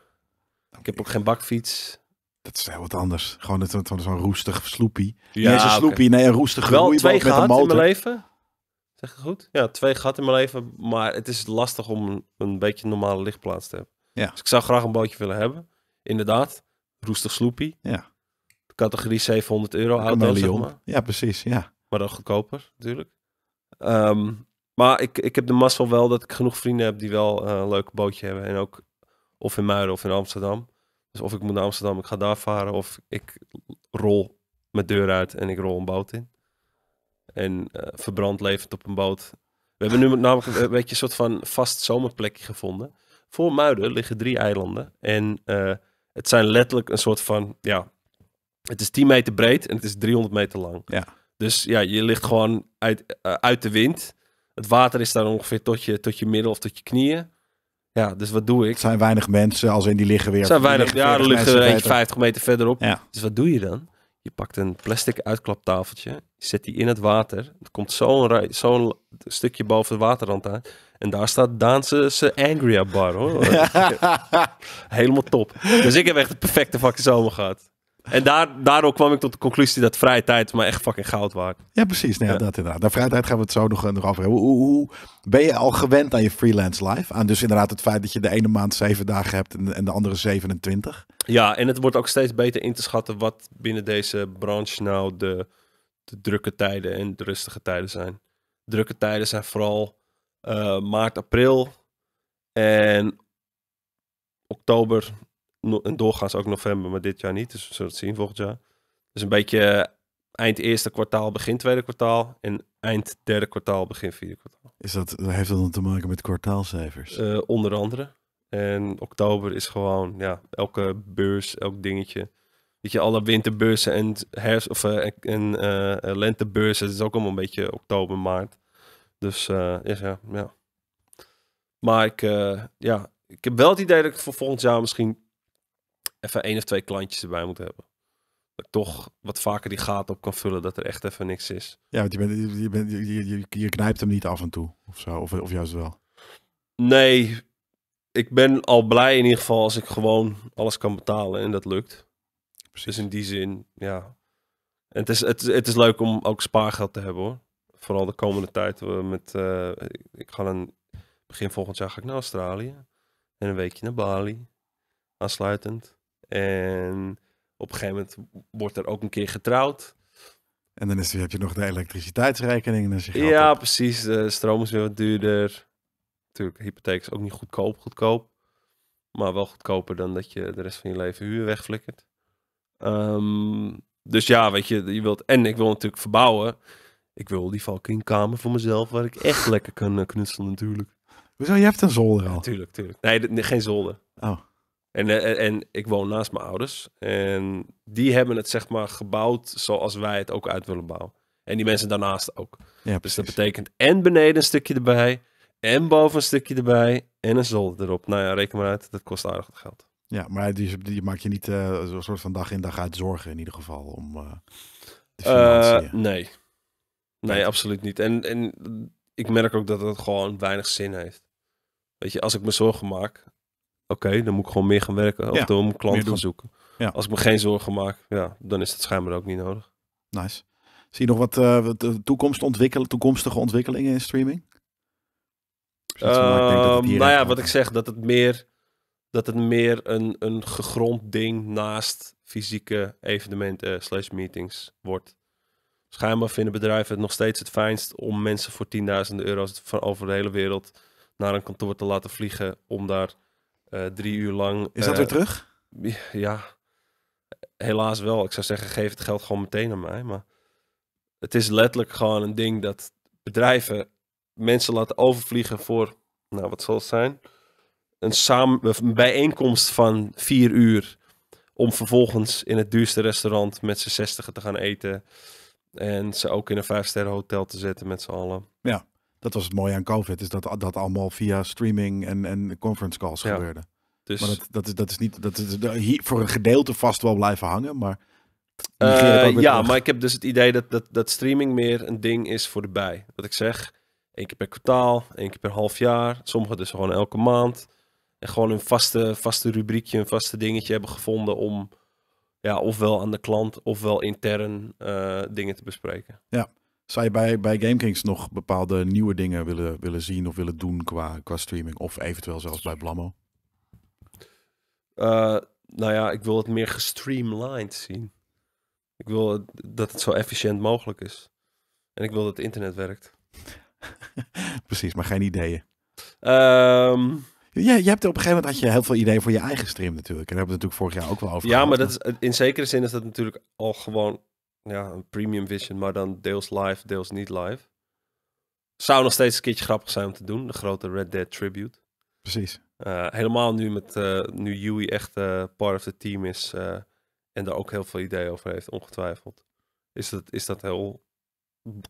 heb ook geen bakfiets. Dat is heel wat anders. Gewoon het, het, zo'n roestig sloepie. Ja, nee, zo'n sloepie. Nee, een roestige Wel twee gehad in mijn leven. Zeg het goed? Ja, twee gehad in mijn leven. Maar het is lastig om een, beetje normale lichtplaats te hebben. Ja. Dus ik zou graag een bootje willen hebben. Inderdaad. Roestig sloepie. Ja. categorie 700 euro auto, zeg maar. Ja, precies. Ja. Maar dan goedkoper, natuurlijk. Ehm, maar ik, ik heb de mazzel wel dat ik genoeg vrienden heb die wel eh, een leuk bootje hebben. En ook of in Muiden of in Amsterdam. Dus of ik moet naar Amsterdam, ik ga daar varen, of ik rol mijn deur uit en ik rol een boot in. En eh, verbrand levend op een boot. We hebben nu namelijk een beetje een soort van vast zomerplekje gevonden. Voor Muiden liggen drie eilanden. En eh, het zijn letterlijk een soort van, ja, het is 10 meter breed en het is 300 meter lang. Ja. Dus ja, je ligt gewoon uit, eh, uit de wind. Het water is daar ongeveer tot je, tot je middel of tot je knieën. Ja, dus wat doe ik? Er zijn weinig mensen, als in die liggen weer. zijn weinig, ja, er liggen er 50 meter verderop. Dus wat doe je dan? Je pakt een plastic uitklaptafeltje, zet die in het water. Er komt zo'n zo'n stukje boven de waterrand aan. En daar staat Daanse Angria bar hoor. Helemaal top. Dus ik heb echt het perfecte vakje zomer gehad. En daar, daardoor kwam ik tot de conclusie dat vrije tijd maar echt fucking goud waard. Ja, precies. Nee, nou Dat inderdaad. De vrije tijd gaan we het zo nog, eh, nog over hebben. Hoe, hoe, ben je al gewend aan je freelance life? Aan dus inderdaad het feit dat je de ene maand zeven dagen hebt en, en de andere 27? Ja, en het wordt ook steeds beter in te schatten wat binnen deze branche nou de, de drukke tijden en de rustige tijden zijn. Drukke tijden zijn vooral eh, maart, april en oktober, doorgaans ook november, maar dit jaar niet. Dus we zullen het zien volgend jaar. Dus een beetje eh, eind eerste kwartaal, begin tweede kwartaal. En eind derde kwartaal, begin vierde kwartaal. Is dat, heeft dat dan te maken met kwartaalcijfers? Eh, onder andere. En oktober is gewoon, ja, elke beurs, elk dingetje. Weet je, alle winterbeurzen en, herfst, of, eh, en lentebeurzen, dat is ook allemaal een beetje oktober, maart. Dus ja, ja. Maar ik, ja, ik heb wel het idee dat ik voor volgend jaar misschien even één of twee klantjes erbij moet hebben. Dat ik toch wat vaker die gaten op kan vullen dat er echt even niks is. Ja, want je, bent, je, bent, je, je, knijpt hem niet af en toe of zo, of, of juist wel. Nee, ik ben al blij in ieder geval als ik gewoon alles kan betalen en dat lukt. Precies. Dus in die zin, ja. En het is, het, is leuk om ook spaargeld te hebben hoor. Vooral de komende tijd. Met, eh, ik ga dan begin volgend jaar ga ik naar Australië. En een weekje naar Bali. Aansluitend. En op een gegeven moment wordt er ook een keer getrouwd. En dan is, heb je nog de elektriciteitsrekening. ja, precies. De stroom is weer wat duurder. Natuurlijk, hypotheek is ook niet goedkoop, goedkoop. Maar wel goedkoper dan dat je de rest van je leven huur wegflikkert. Ehm, dus ja, weet je, je wilt. En ik wil natuurlijk verbouwen. Ik wil die fucking kamer voor mezelf, waar ik echt lekker kan eh, knutselen, natuurlijk. Hoezo? Je hebt een zolder al? natuurlijk. tuurlijk, Nee, geen zolder. Oh. Eh, en, en, ik woon naast mijn ouders. En die hebben het zeg maar gebouwd zoals wij het ook uit willen bouwen. En die mensen daarnaast ook. Ja, dus dat betekent en beneden een stukje erbij. En boven een stukje erbij. En een zolder erop. Nou ja, reken maar uit. Dat kost aardig wat geld. Ja, maar die, die maak je niet uh, eh, een soort van dag in dag uit zorgen in ieder geval om eh, de financiën. nee. Nee, absoluut niet. En, en ik merk ook dat het gewoon weinig zin heeft. Weet je, als ik me zorgen maak, oké, dan moet ik gewoon meer gaan werken. Of door dan klanten gaan zoeken. Ja. Als ik me geen zorgen maak, ja, dan is het schijnbaar ook niet nodig. Nice. Zie je nog wat uh, toekomst ontwikkelen, toekomstige ontwikkelingen in streaming? Nou, ehm, nou ja, wat ik zeg, dat het meer, dat het meer een, een gegrond ding naast fysieke evenementen slash meetings wordt. Schijnbaar vinden bedrijven het nog steeds het fijnst om mensen voor tienduizenden euro's van over de hele wereld naar een kantoor te laten vliegen om daar eh, drie uur lang. Is dat weer eh, terug? Ja, helaas wel. Ik zou zeggen, geef het geld gewoon meteen aan mij. Maar het is letterlijk gewoon een ding dat bedrijven mensen laten overvliegen voor, nou wat zal het zijn? Een, samen, bijeenkomst van vier uur om vervolgens in het duurste restaurant met z'n zestigen te gaan eten. En ze ook in een vijfsterren hotel te zetten met z'n allen. Ja dat was het mooie aan COVID, is dat dat allemaal via streaming en, en conference calls gebeurde. Dus... Maar dat, is, dat is niet, dat is hier voor een gedeelte vast wel blijven hangen, maar... Eh, ja, maar ik heb dus het idee dat, dat, dat streaming meer een ding is voor de bij. Wat ik zeg, één keer per kwartaal, één keer per half jaar, sommige dus gewoon elke maand. En gewoon een vaste, vaste rubriekje, een vaste dingetje hebben gevonden om ja, ofwel aan de klant ofwel intern eh, dingen te bespreken. Ja, zou je bij, bij GameKings nog bepaalde nieuwe dingen willen, willen zien of willen doen qua, qua streaming? Of eventueel zelfs bij Blammo? Uh, nou ja, ik wil het meer gestreamlined zien. Ik wil dat het zo efficiënt mogelijk is. En ik wil dat het internet werkt. Precies, maar geen ideeën. Ehm, ja, je hebt op een gegeven moment had je heel veel ideeën voor je eigen stream natuurlijk. En daar hebben we het natuurlijk vorig jaar ook wel over Ja, maar dat is, in zekere zin is dat natuurlijk al gewoon ja, een premium vision, maar dan deels live, deels niet live. Zou nog steeds een keertje grappig zijn om te doen, de grote Red Dead Tribute. Precies. Eh, helemaal nu, met, eh, nu Yui echt eh, part of the team is en daar ook heel veel ideeën over heeft, ongetwijfeld. Is dat, is dat heel,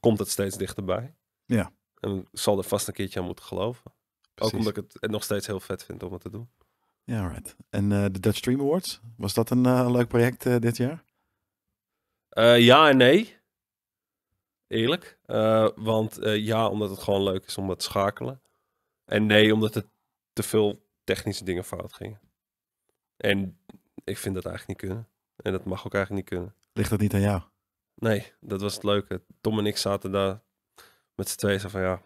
komt dat steeds dichterbij? Ja. En zal er vast een keertje aan moeten geloven. Ook omdat ik het nog steeds heel vet vind om het te doen. Ja, right. En de Dutch Stream Awards, was dat een leuk project dit jaar? Eh, ja en nee. Eerlijk. Eh, want eh, ja, omdat het gewoon leuk is om het te schakelen. En nee, omdat er te veel technische dingen fout gingen. En ik vind dat eigenlijk niet kunnen. En dat mag ook eigenlijk niet kunnen. Ligt dat niet aan jou? Nee, dat was het leuke. Tom en ik zaten daar met z'n tweeën van ja.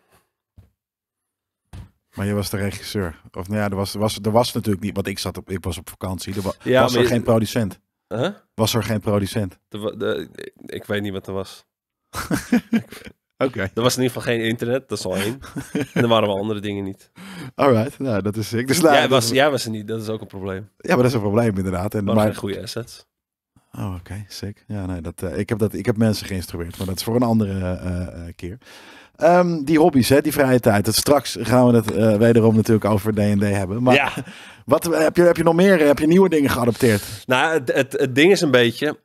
Maar je was de regisseur. Of nou ja, er was, was, er was natuurlijk niet, want ik, zat op, ik was op vakantie. Er was, was er geen producent. Was er geen producent? De, ik weet niet wat er was. Oké. Er was in ieder geval geen internet, dat is al één. en er waren wel andere dingen niet. Alright, nou dat is ik. Dus nou, jij, was, was er niet, dat is ook een probleem. Ja, maar dat is een probleem inderdaad. En, maar goede assets. Oh, oké, okay, Ja, nee, dat, eh, ik, heb dat, ik heb mensen geïnstrueerd, maar dat is voor een andere eh, eh, keer. Ehm, die hobby's, hè, die vrije tijd. Dat straks gaan we het wederom natuurlijk over D&D hebben. Maar wat, heb, je, heb je nog meer? Heb je nieuwe dingen geadopteerd? Nou, het, het, het ding is een beetje...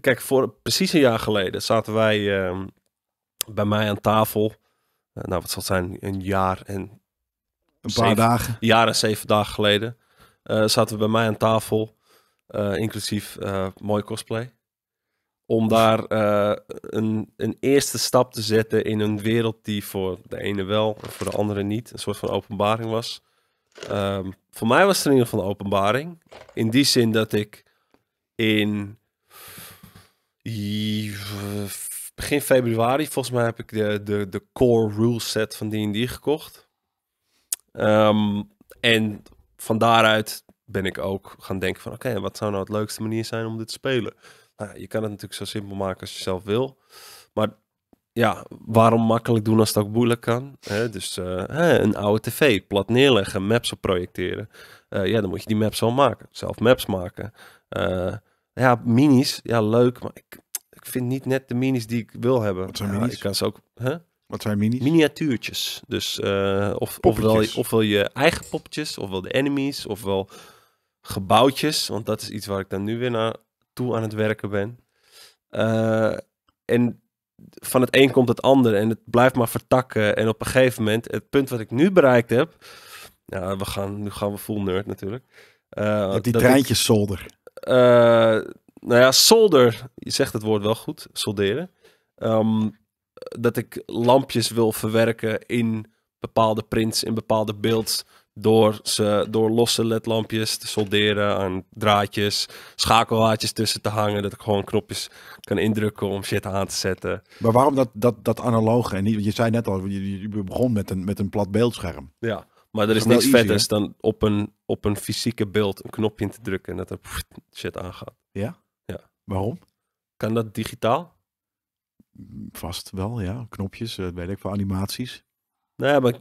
kijk, voor, precies een jaar geleden zaten wij ehm, bij mij aan tafel. nou, wat zal het zijn? Een jaar en... Een paar dagen. Jaren zeven dagen geleden zaten we bij mij aan tafel... Eh, inclusief eh, mooi cosplay. Om daar eh, een, een eerste stap te zetten in een wereld die voor de ene wel en voor de andere niet een soort van openbaring was. Ehm, voor mij was het in ieder geval een openbaring. In die zin dat ik in begin februari, volgens mij, heb ik de, de, de core rule set van D&D gekocht. Ehm, en van daaruit ben ik ook gaan denken van oké, wat zou nou het leukste manier zijn om dit te spelen? Nou, je kan het natuurlijk zo simpel maken als je zelf wil. Maar ja, waarom makkelijk doen als het ook moeilijk kan? Dus eh, een oude tv, plat neerleggen, maps op projecteren. Eh, ja, dan moet je die maps wel maken. Zelf maps maken. Eh, ja, minis, ja leuk, maar ik, ik vind niet net de minis die ik wil hebben. Wat zijn minis? Ik kan ze ook... Hè? Wat zijn minis? Miniatuurtjes. Dus of, ofwel, ofwel je eigen poppetjes, ofwel de enemies, ofwel gebouwtjes, want dat is iets waar ik dan nu weer naartoe aan het werken ben. Eh, en van het een komt het ander en het blijft maar vertakken. En op een gegeven moment, het punt wat ik nu bereikt heb, nou, we gaan, nu gaan we full nerd natuurlijk. Eh, dat die treintjes ik, zolder. Eh, nou ja, solder, je zegt het woord wel goed, solderen. Ehm, dat ik lampjes wil verwerken in bepaalde prints, in bepaalde beelds door, ze, door losse ledlampjes te solderen aan draadjes, schakelaartjes tussen te hangen. Dat ik gewoon knopjes kan indrukken om shit aan te zetten. Maar waarom dat, dat, dat analoge? En niet, je zei net al, je, je begon met een, met een plat beeldscherm. Ja, maar er is, niks vetters dan op een, op een fysieke beeld een knopje in te drukken en dat er shit aangaat. Ja? Ja. Waarom? Kan dat digitaal? Vast wel, ja. Knopjes, eh, weet ik veel, animaties. Nou ja, maar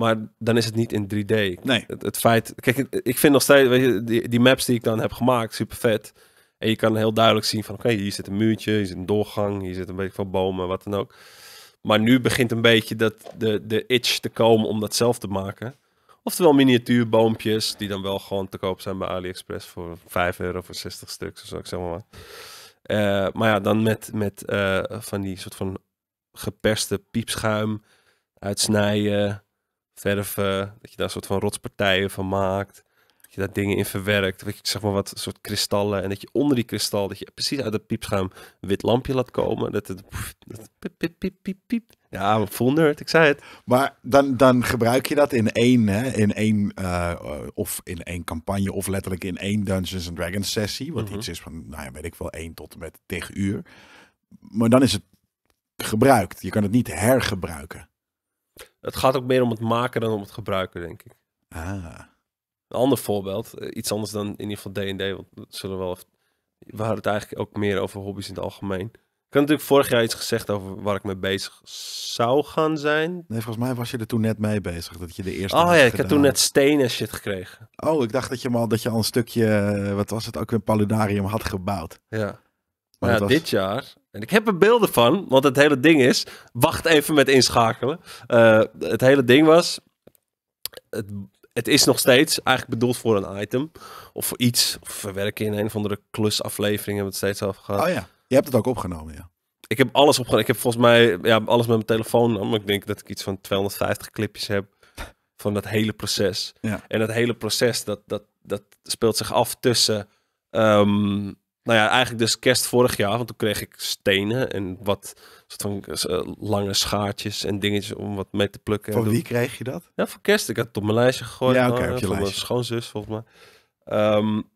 maar dan is het niet in 3D. Nee. Het, feit. Kijk, ik vind nog steeds. Weet je, die, maps die ik dan heb gemaakt, super vet. En je kan heel duidelijk zien van oké, hier zit een muurtje, hier zit een doorgang, hier zit een beetje van bomen, wat dan ook. Maar nu begint een beetje dat de, de itch te komen om dat zelf te maken. Oftewel miniatuurboompjes, die dan wel gewoon te koop zijn bij AliExpress voor 5 euro voor 60 stuks of zo, ik zeg maar eh, maar ja, dan met, met eh, van die soort van geperste piepschuim uitsnijden verven. Eh, dat je daar soort van rotspartijen van maakt. Dat je daar dingen in verwerkt. Dat je zeg maar wat soort kristallen. En dat je onder die kristal, dat je precies uit het piepschuim een wit lampje laat komen. Dat het poef, dat piep, piep, piep, piep, piep. Ja, full nerd, ik zei het. Maar dan, dan gebruik je dat in één, hè, in één eh, of in één campagne of letterlijk in één Dungeons and Dragons sessie. Wat mhm. iets is van, nou ja, weet ik wel, één tot en met tig uur. Maar dan is het gebruikt. Je kan het niet hergebruiken. Het gaat ook meer om het maken dan om het gebruiken, denk ik. Ah. Een ander voorbeeld, eh, iets anders dan in ieder geval D&D, want we zullen wel... We hadden het eigenlijk ook meer over hobby's in het algemeen. Ik had natuurlijk vorig jaar iets gezegd over waar ik mee bezig zou gaan zijn. Nee, volgens mij was je er toen net mee bezig. Dat je de eerste. Oh ja, ik heb toen net stenen shit gekregen. Oh, ik dacht dat je, al, dat je al een stukje, eh, wat was het ook, een paludarium had gebouwd. Ja. Maar, dit jaar en ik heb er beelden van, want het hele ding is. Wacht even met inschakelen. Eh, het hele ding was. Het, het is nog steeds eigenlijk bedoeld voor een item. Of voor iets. Of we in een of andere klusafleveringen, Hebben we het steeds over gehad. Oh ja, je hebt het ook opgenomen, ja. Ik heb alles opgenomen. Ik heb volgens mij ja, alles met mijn telefoon. maar Ik denk dat ik iets van 250 clipjes heb. Van dat hele proces. Ja. En dat hele proces, dat, dat, dat speelt zich af tussen... Ehm, nou ja, eigenlijk dus kerst vorig jaar, want toen kreeg ik stenen en wat soort van eh, lange schaartjes en dingetjes om wat mee te plukken. voor wie kreeg je dat? Ja, voor kerst. Ik had het op mijn lijstje gegooid. Ja, eh, oké, okay, mijn schoonzus volgens mij. Um,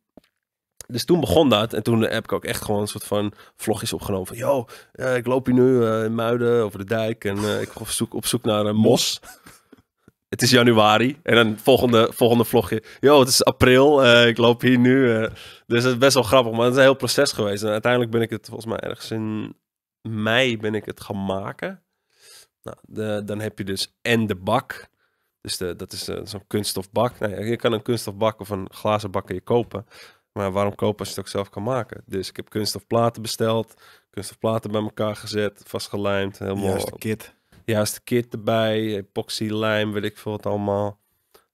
dus toen begon dat. En toen heb ik ook echt gewoon een soort van vlogjes opgenomen. Van, yo, eh, ik loop hier nu in Muiden over de dijk. En uh, ik was op zoek, op zoek naar een mos. het is januari. En dan volgende, volgende vlogje. Yo, het is april. Eh, ik loop hier nu. Eh. dus het is best wel grappig. Maar het is een heel proces geweest. En uiteindelijk ben ik het volgens mij ergens in mei ben ik het gaan maken. Nou, de, dan heb je dus en de bak. Dus de, dat is zo'n eh, kunststofbak. Nou, je kan een kunststofbak of een glazen bak je kopen. Maar waarom kopen als je het ook zelf kan maken? Dus ik heb kunststofplaten besteld. Kunststofplaten bij elkaar gezet. Vastgelijmd. Helemaal. de kit juiste kit erbij, epoxy, lijm, weet ik veel wat allemaal.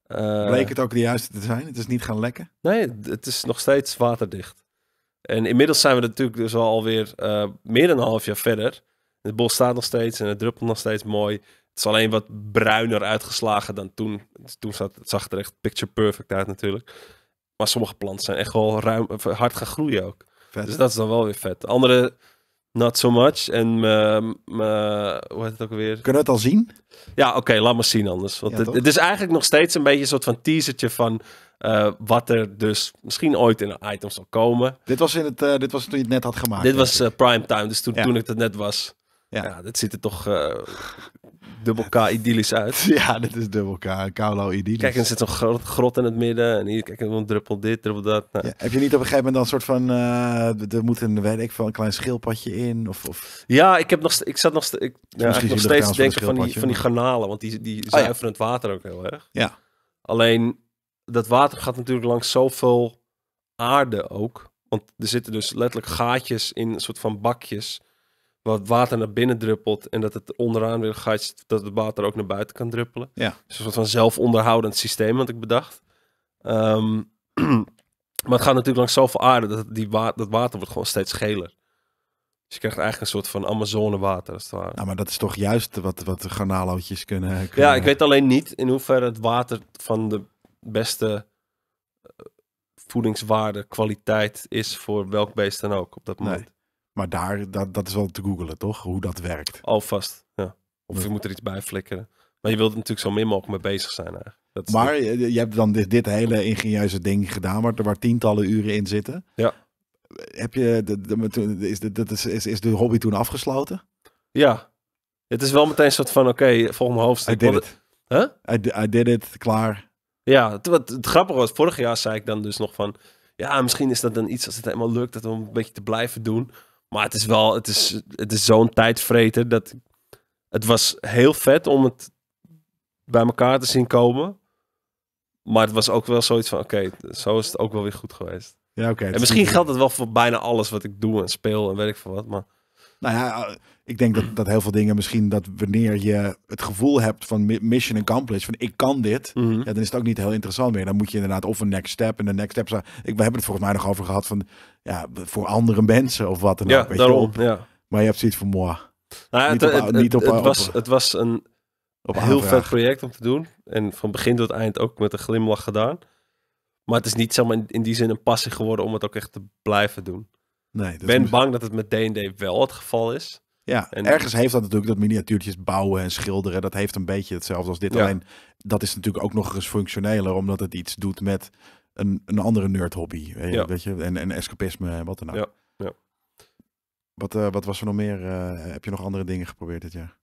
Uh, Bleek het ook de juiste te zijn? Het is niet gaan lekken? Nee, het is nog steeds waterdicht. En inmiddels zijn we natuurlijk dus al alweer eh, meer dan een half jaar verder. de bol staat nog steeds en het druppelt nog steeds mooi. Het is alleen wat bruiner uitgeslagen dan toen. Toen zat, het zag het er echt picture perfect uit natuurlijk. Maar sommige planten zijn echt wel ruim, hard gaan groeien ook. dus dat is dan wel weer vet. Andere Not so much. En ehm, eh, hoe heet het ook weer? Kunnen we het al zien? Ja, oké, laat maar zien anders. Want het, is eigenlijk nog steeds een beetje een soort van teasertje van eh, wat er dus misschien ooit in een items zal komen. Dit was, in het, eh, dit was toen je het net had gemaakt. Dit was prime primetime, dus toen, toen ik het net was. Ja. dat zit er toch dubbel K idyllisch uit. Ja, dit is dubbel K, Kaulo idyllisch. Kijk, er zit een grot, in het midden. En hier, kijk, een druppel dit, druppel dat. Nou. Ja, heb je niet op een gegeven moment dan een soort van, uh, er moet een, van, een klein schildpadje in? Of, of, Ja, ik, heb nog, ik zat nog, ik, nog steeds te denken van die, van die garnalen. Want die, die oh zuiveren het water ook heel erg. Ja. Alleen, dat water gaat natuurlijk langs zoveel aarde ook. Want er zitten dus letterlijk gaatjes in een soort van bakjes wat water naar binnen druppelt en dat het onderaan weer gaat, dat het water ook naar buiten kan druppelen. Ja. Dus een soort van zelfonderhoudend systeem wat ik bedacht. Ehm, maar het gaat natuurlijk langs zoveel aarde dat die wa dat water wordt gewoon steeds geler. Dus je krijgt eigenlijk een soort van Amazonewater, als het ware. Nou, maar dat is toch juist wat, wat garnalootjes kunnen, Ja, ik weet alleen niet in hoeverre het water van de beste eh, voedingswaarde, kwaliteit is voor welk beest dan ook op dat moment. Maar daar, dat, dat is wel te googelen, toch? Hoe dat werkt. Alvast, ja. Of je moet er iets bij flikkeren. Maar je wilt natuurlijk zo min mogelijk mee bezig zijn eigenlijk. Dat maar je, eh, je hebt dan dit, dit, hele ingenieuze ding gedaan, waar, waar tientallen uren in zitten. Ja. Heb je, de, de, is, de, is, is, is de hobby toen afgesloten? Ja. Het is wel meteen een soort van, oké, volgende hoofdstuk. I did it. Huh? I, I did it, klaar. Ja, het, wat, het grappige was, vorig jaar zei ik dan dus nog van... Ja, misschien is dat dan iets als het helemaal lukt, dat om een beetje te blijven doen. Maar het is wel, het is, het is zo'n tijdvreter dat het was heel vet om het bij elkaar te zien komen. Maar het was ook wel zoiets van, oké, zo is het ook wel weer goed geweest. Ja, oké. en misschien geldt het wel voor bijna alles wat ik doe en speel en weet ik veel wat, maar... Nou ja, ik denk dat, mm. dat heel veel dingen misschien dat wanneer je het gevoel hebt van mission accomplished, van ik kan dit, mm-hmm. ja, dan is het ook niet heel interessant meer. Dan moet je inderdaad of een next step en de next step. Ik, we hebben het volgens mij nog over gehad van ja, voor andere mensen of wat dan ook. Weet je ja. Maar je hebt zoiets van moi. Nou, het, was, het was een op heel vet project om te doen. En van begin tot eind ook met een glimlach gedaan. Maar het is niet zomaar in, in die zin een passie geworden om het ook echt te blijven doen. Nee, ben bang dat het met D&D wel het geval is. Ja, en, ergens heeft dat natuurlijk dat miniatuurtjes bouwen en schilderen. Dat heeft een beetje hetzelfde als dit. Alleen dat is natuurlijk ook nog eens functioneler, omdat het iets doet met een, een andere nerd hobby. Eh, ja. Weet je, en, en escapisme en wat dan ook. Ja. ja. Wat, eh, wat was er nog meer? Eh, heb je nog andere dingen geprobeerd dit jaar?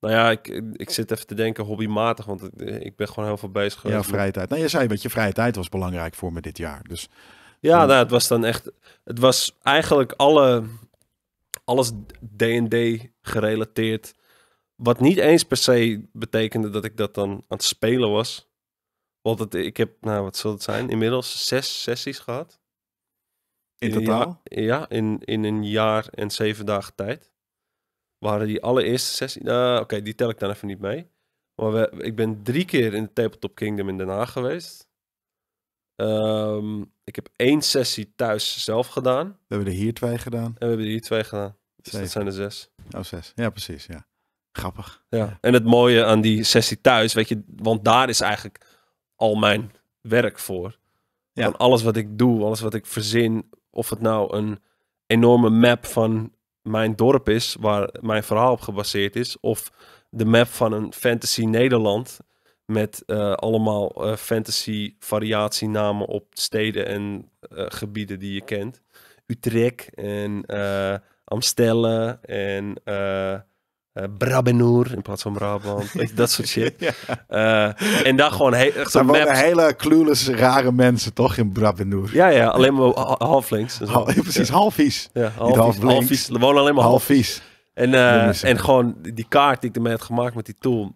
Nou ja, ik, ik zit even te denken hobbymatig, want ik ben gewoon heel veel bezig geweest. Ja, vrije tijd. Nou, je zei, een je, vrije tijd was belangrijk voor me dit jaar. Dus ja, nou, het was dan echt. Het was eigenlijk alle alles D&D gerelateerd. Wat niet eens per se betekende dat ik dat dan aan het spelen was. Want het, ik heb, nou wat zal het zijn, inmiddels zes sessies gehad. In, totaal? ja, in, in een jaar en zeven dagen tijd. Waren die allereerste sessie... nou Oké, die tel ik dan even niet mee. Maar we, ik ben drie keer in de Tabletop Kingdom in Den Haag geweest. Ehm, ik heb één sessie thuis zelf gedaan. We hebben er hier twee gedaan. En we hebben er hier twee gedaan. Dus dat zijn er zes. Oh, zes. Ja, precies. Ja. Grappig. Ja. En het mooie aan die sessie thuis, weet je, want daar is eigenlijk al mijn werk voor. Ja. Van alles wat ik doe, alles wat ik verzin, of het nou een enorme map van mijn dorp is, waar mijn verhaal op gebaseerd is, of de map van een fantasy Nederland met eh, allemaal uh, fantasy variatienamen op steden en eh, gebieden die je kent. Utrecht en Amstelle en Brabenoer in plaats van Brabant. dat soort shit. ja. en daar gewoon he echt hele clueless rare mensen toch in Brabenoer. Ja, ja. Alleen maar half links. precies, halfies. Ja, half vies. We wonen alleen maar halfies. En, en gewoon die kaart die ik ermee had gemaakt met die tool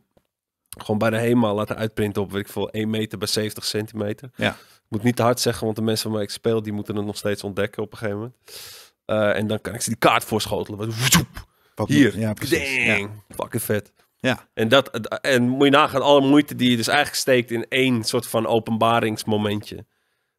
gewoon bijna helemaal laten uitprinten op, weet ik veel, 1 meter bij 70 centimeter. Ja. Ik moet niet te hard zeggen, want de mensen waarmee ik speel, die moeten het nog steeds ontdekken op een gegeven moment. Eh, en dan kan ik ze die kaart voorschotelen. Wat, Hier, ja, precies. fucking vet. Ja. En, dat, en moet je nagaan, alle moeite die je dus eigenlijk steekt in één soort van openbaringsmomentje.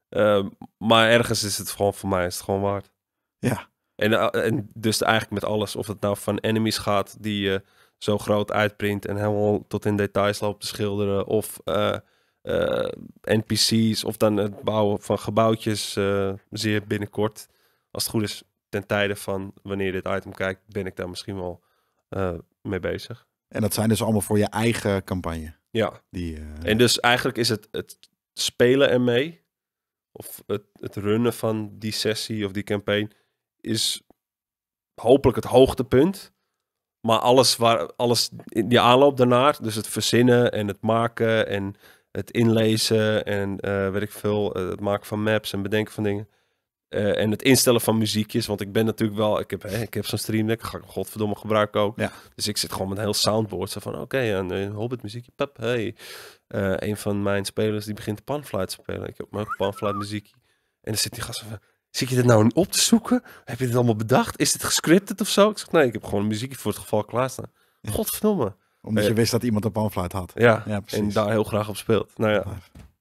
Ehm, maar ergens is het gewoon voor mij is het gewoon waard. Ja. En, eh, en dus eigenlijk met alles, of het nou van enemies gaat die je. Eh, zo groot uitprint en helemaal tot in details lopen te schilderen. Of eh, eh, NPC's, of dan het bouwen van gebouwtjes eh, zeer binnenkort. Als het goed is, ten tijde van wanneer dit item kijkt, ben ik daar misschien wel mee bezig. En dat zijn dus allemaal voor je eigen campagne? Ja. Die, En dus eigenlijk is het, het spelen ermee, of het, het runnen van die sessie of die campaign, is hopelijk het hoogtepunt. Maar alles, waar, alles die aanloop daarnaar, dus het verzinnen en het maken en het inlezen en uh, weet ik veel, eh, het maken van maps en bedenken van dingen. Eh, en het instellen van muziekjes, want ik ben natuurlijk wel, ik heb, ik heb zo'n stream ga godverdomme gebruiken ook. Dus ik zit gewoon met een heel soundboard, zo van oké, okay, een, een Hobbit muziekje, pep hey. een van mijn spelers die begint panfluit te spelen, ik heb ook panfluit muziekje. En dan zit die gast van, Zit je het nou op te zoeken? Heb je dit allemaal bedacht? Is dit gescripted of zo? Ik zeg, nee, ik heb gewoon muziek muziekje voor het geval klaarstaan. Godverdomme. Omdat je eh, wist dat iemand een panfluit had. Ja, en daar heel graag op speelt. Nou ja,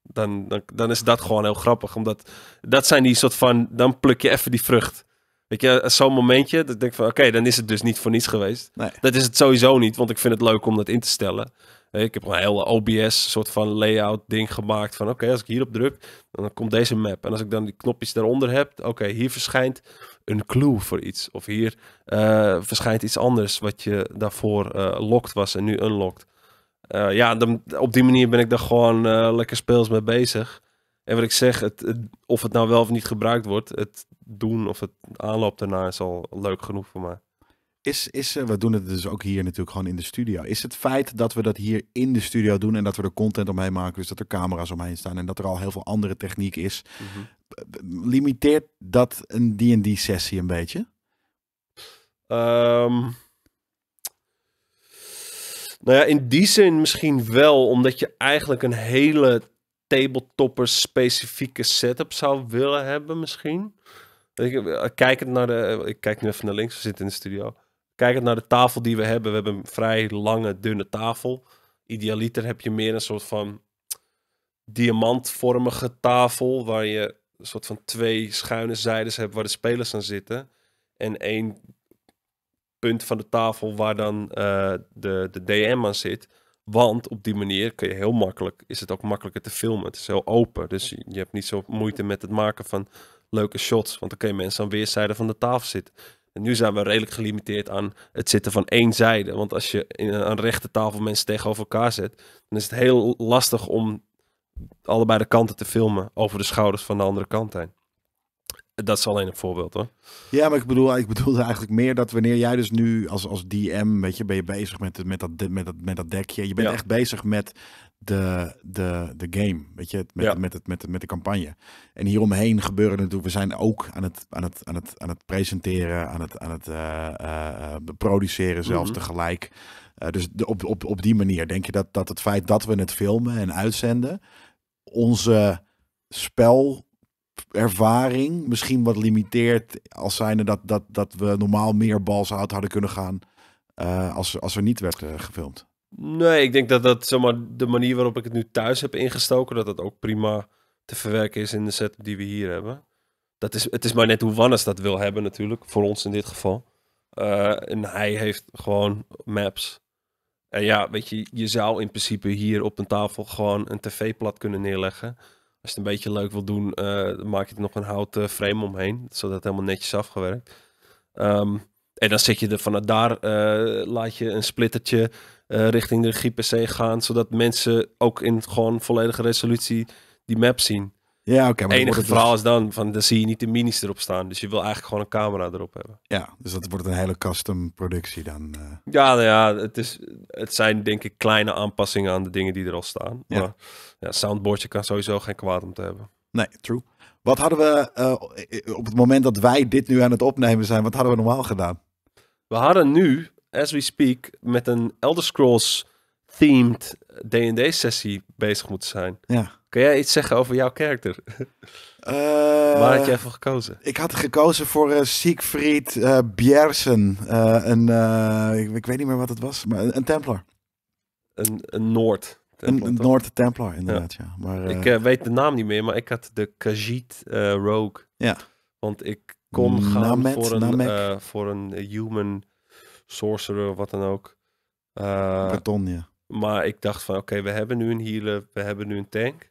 dan, dan, dan, is dat gewoon heel grappig. Omdat dat zijn die soort van, dan pluk je even die vrucht. Weet je, zo'n momentje, dat denk ik van, oké, dan is het dus niet voor niets geweest. Nee. Dat is het sowieso niet, want ik vind het leuk om dat in te stellen. Eh, ik heb een hele OBS soort van layout ding gemaakt van oké, als ik hierop druk, dan komt deze map. En als ik dan die knopjes daaronder heb, oké, hier verschijnt een clue voor iets. Of hier eh, verschijnt iets anders wat je daarvoor eh, locked was en nu unlocked. ja, dan, op die manier ben ik daar gewoon lekker speels mee bezig. En wat ik zeg, het, of het nou wel of niet gebruikt wordt, het doen of het aanloop daarna is al leuk genoeg voor mij. Is, is, eh, we doen het dus ook hier natuurlijk gewoon in de studio. Is het feit dat we dat hier in de studio doen en dat we er content omheen maken, dus dat er camera's omheen staan en dat er al heel veel andere techniek is, mhm. limiteert dat een D&D-sessie een beetje? Ehm, nou ja, in die zin misschien wel, omdat je eigenlijk een hele tabletopper-specifieke setup zou willen hebben misschien. Eh, kijkend naar de, ik kijk nu even naar links, we zitten in de studio kijkend naar de tafel die we hebben, we hebben een vrij lange, dunne tafel. Idealiter heb je meer een soort van diamantvormige tafel, waar je een soort van twee schuine zijdes hebt waar de spelers aan zitten. En één punt van de tafel waar dan eh, de, de DM aan zit. Want op die manier kun je heel makkelijk, is het ook makkelijker te filmen. Het is heel open, dus je hebt niet zo moeite met het maken van leuke shots. Want dan kun je mensen aan weerszijden van de tafel zitten nu zijn we redelijk gelimiteerd aan het zitten van één zijde. Want als je in een rechte tafel mensen tegenover elkaar zet, dan is het heel lastig om allebei de kanten te filmen over de schouders van de andere kant heen. Dat is alleen een voorbeeld hoor. Ja, maar ik bedoel, ik bedoel eigenlijk meer dat wanneer jij dus nu als, als DM, weet je, ben je bezig met, met, dat, met, dat, met dat dekje. Je bent echt bezig met de, de, de game, weet je, met, met, het, met, met de campagne. En hieromheen gebeuren natuurlijk, we zijn ook aan het, aan het, aan het, aan het presenteren, aan het, aan het eh, eh, eh, produceren zelfs mhm. tegelijk. dus op, op, op die manier denk je dat, dat het feit dat we het filmen en uitzenden, onze spelervaring misschien wat limiteert als zijnde dat, dat, dat we normaal meer out hadden kunnen gaan als, als er niet werd gefilmd. Nee, ik denk dat dat zomaar de manier waarop ik het nu thuis heb ingestoken, dat dat ook prima te verwerken is in de setup die we hier hebben. Dat is, het is maar net hoe Wannes dat wil hebben natuurlijk, voor ons in dit geval. Eh, en hij heeft gewoon maps. En ja, weet je, je zou in principe hier op een tafel gewoon een tv-plat kunnen neerleggen. Als je het een beetje leuk wil doen, uh, maak je er nog een houten frame omheen, zodat het helemaal netjes afgewerkt. Ehm, en dan zet je er vanuit daar, eh, laat je een splittertje eh, richting de pc gaan, zodat mensen ook in gewoon volledige resolutie die map zien. Ja, oké. maar enige het verhaal is dan, van, dan zie je niet de minis erop staan. Dus je wil eigenlijk gewoon een camera erop hebben. Ja, dus dat wordt een hele custom productie dan. Eh. Ja, nou ja het, is, het zijn denk ik kleine aanpassingen aan de dingen die er al staan. Ja. Maar ja, soundboardje kan sowieso geen kwaad om te hebben. Nee, true. Wat hadden we eh, op het moment dat wij dit nu aan het opnemen zijn, wat hadden we normaal gedaan? We hadden nu as we speak, met een Elder Scrolls themed D&D sessie bezig moeten zijn. Ja. Kun jij iets zeggen over jouw karakter? Eh, Waar had jij voor gekozen? Ik had gekozen voor uh, Siegfried uh, eh, Bjersen. een, ik, ik, weet niet meer wat het was, maar een, Templar. Een, een Noord. Templar, een, Noord Templar, inderdaad, ja. Maar, ik weet de naam niet meer, maar ik had de Khajiit Rogue. Ja. Want ik kon gaan voor een, voor een human sorcerer of wat dan ook. Karton, eh, ja. Maar ik dacht van, oké, we hebben nu een healer, we hebben nu een tank.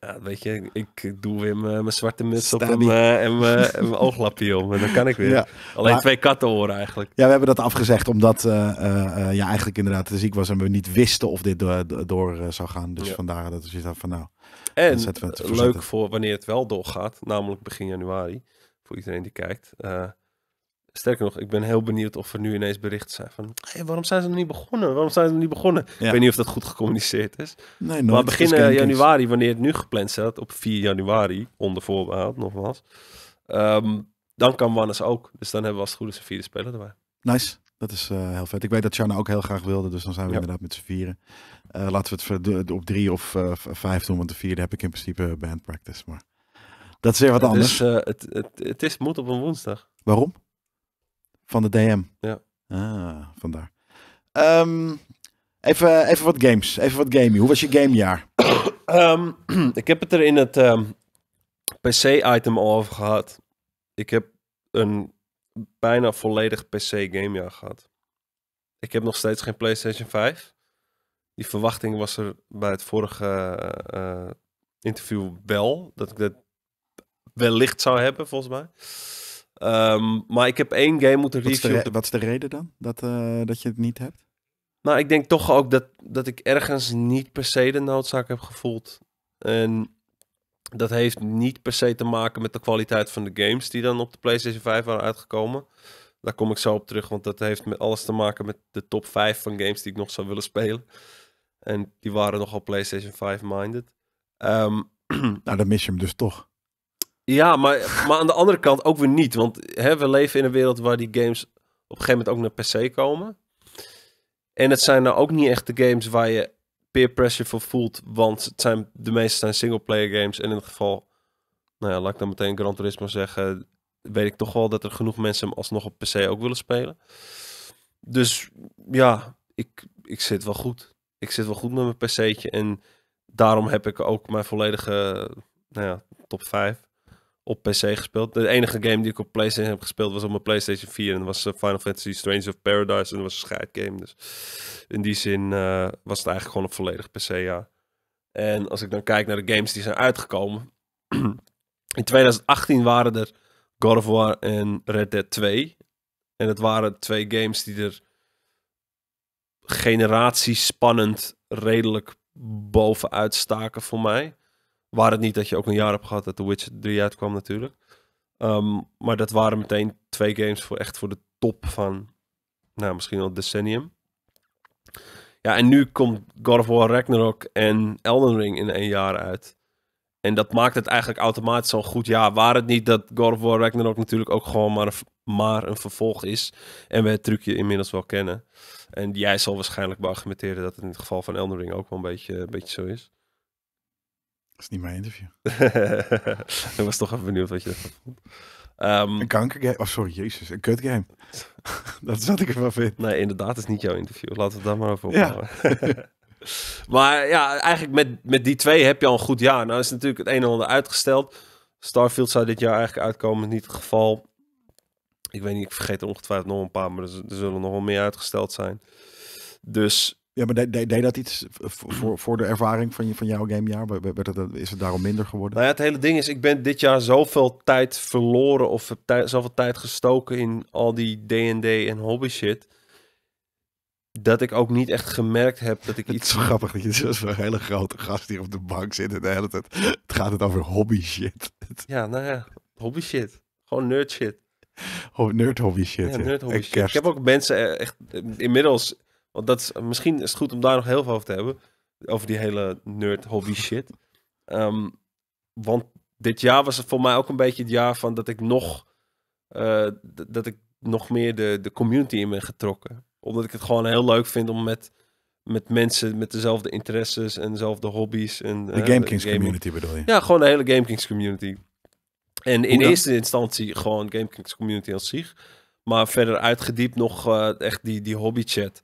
Ja, weet je, ik doe weer mijn zwarte muts op en mijn ooglapje om. En dan kan ik weer. Ja, Alleen twee katten horen eigenlijk. Ja, we hebben dat afgezegd omdat uh, ja, eigenlijk inderdaad te ziek was en we niet wisten of dit door, door zou gaan. Dus vandaar dat we zoiets van nou. En we het leuk voor wanneer het wel doorgaat, namelijk begin januari. Voor iedereen die kijkt. Sterker nog, ik ben heel benieuwd of er nu ineens berichten zijn van... waarom zijn ze nog niet begonnen? Waarom zijn ze nog niet begonnen? Ik weet niet of dat goed gecommuniceerd is. Nee, maar beginnen eh, januari, wanneer het nu gepland staat, op 4 januari, onder voorbehoud nogmaals... Ehm, dan kan Wannes ook. Dus dan hebben we als het goede vierde speler erbij. Nice. Dat is eh, heel vet. Ik weet dat Charna ook heel graag wilde, dus dan zijn we inderdaad met z'n vieren. Eh, laten we het op drie of vijf doen, want de vierde heb ik in principe band practice. Maar dat is weer wat anders. het, het, het, is moet op een woensdag. Waarom? Van de DM. Ja. Ah, vandaar. Ehm, even, even wat games. Even wat gaming. Hoe was je gamejaar? Um, ik heb het er in het ehm, PC-item over gehad. Ik heb een bijna volledig PC-gamejaar gehad. Ik heb nog steeds geen PlayStation 5. Die verwachting was er bij het vorige eh, eh, interview wel. Dat ik dat wellicht zou hebben, volgens mij. Ehm, maar ik heb één game moeten reviewen. Wat, wat is de reden dan dat, eh, dat je het niet hebt? Nou, ik denk toch ook dat, dat ik ergens niet per se de noodzaak heb gevoeld. En dat heeft niet per se te maken met de kwaliteit van de games die dan op de PlayStation 5 waren uitgekomen. Daar kom ik zo op terug, want dat heeft met alles te maken met de top 5 van games die ik nog zou willen spelen. En die waren nogal PlayStation 5-minded. Ehm, nou, dan mis je hem dus toch. Ja, maar, maar aan de andere kant ook weer niet. Want hè, we leven in een wereld waar die games op een gegeven moment ook naar PC komen. En het zijn nou ook niet echt de games waar je peer pressure voor voelt. Want het zijn, de meeste zijn single-player games. En in het geval, nou ja, laat ik dan meteen Gran Turismo zeggen. Weet ik toch wel dat er genoeg mensen hem alsnog op PC ook willen spelen. Dus ja, ik, ik zit wel goed. Ik zit wel goed met mijn PC'tje. En daarom heb ik ook mijn volledige nou ja, top 5 op PC gespeeld. De enige game die ik op PlayStation heb gespeeld was op mijn PlayStation 4. En dat was eh, Final Fantasy Strange of Paradise. En dat was een scheidgame. Dus in die zin eh, was het eigenlijk gewoon een volledig PC, ja. En als ik dan kijk naar de games die zijn uitgekomen. in 2018 waren er God of War en Red Dead 2. En dat waren twee games die er generatiespannend redelijk bovenuit staken voor mij. Waar het niet dat je ook een jaar hebt gehad dat The Witcher 3 uitkwam natuurlijk. Ehm, maar dat waren meteen twee games voor echt voor de top van, nou misschien al decennium. Ja, en nu komt God of War Ragnarok en Elden Ring in één jaar uit. En dat maakt het eigenlijk automatisch zo'n goed jaar. Waar het niet dat God of War Ragnarok natuurlijk ook gewoon maar een, maar een vervolg is. En we het trucje inmiddels wel kennen. En jij zal waarschijnlijk beargumenteren dat het in het geval van Elden Ring ook wel een beetje, een beetje zo is. Dat is niet mijn interview. ik was toch even benieuwd wat je ervan vond. Ehm, een kankergame. Oh, sorry, jezus. Een kutgame. dat zat ik ervan vind. Nee, inderdaad, is niet jouw interview. Laten we daar maar over ophouden. maar ja, eigenlijk met, met die twee heb je al een goed jaar. Nou is natuurlijk het een en ander uitgesteld. Starfield zou dit jaar eigenlijk uitkomen, niet het geval. Ik weet niet, ik vergeet er ongetwijfeld nog een paar, maar er, zullen nog wel meer uitgesteld zijn. Dus ja, maar deed, deed dat iets voor, voor de ervaring van, je, van jouw gamejaar? Werd het, is het daarom minder geworden? Nou ja, het hele ding is, ik ben dit jaar zoveel tijd verloren of zoveel tijd gestoken in al die D&D en hobby shit dat ik ook niet echt gemerkt heb dat ik iets. Het is grappig dat je zo'n hele grote gast hier op de bank zit en de hele tijd. Het gaat het over hobby shit. Ja, nou ja, hobby shit. Gewoon nerd shit. Oh, shit. nerd hobby shit. Ik heb ook mensen eh, echt eh, inmiddels want dat is, misschien is het goed om daar nog heel veel over te hebben. Over die hele nerd hobby shit. Ehm, want dit jaar was het voor mij ook een beetje het jaar van dat ik nog, eh, dat ik nog meer de, de community in ben getrokken. Omdat ik het gewoon heel leuk vind om met, met mensen met dezelfde interesses en dezelfde hobby's. En, de eh, GameKings community bedoel je? Ja, gewoon de hele GameKings community. En in eerste instantie gewoon GameKings community als zich. Maar verder uitgediept nog eh, echt die, die hobby chat.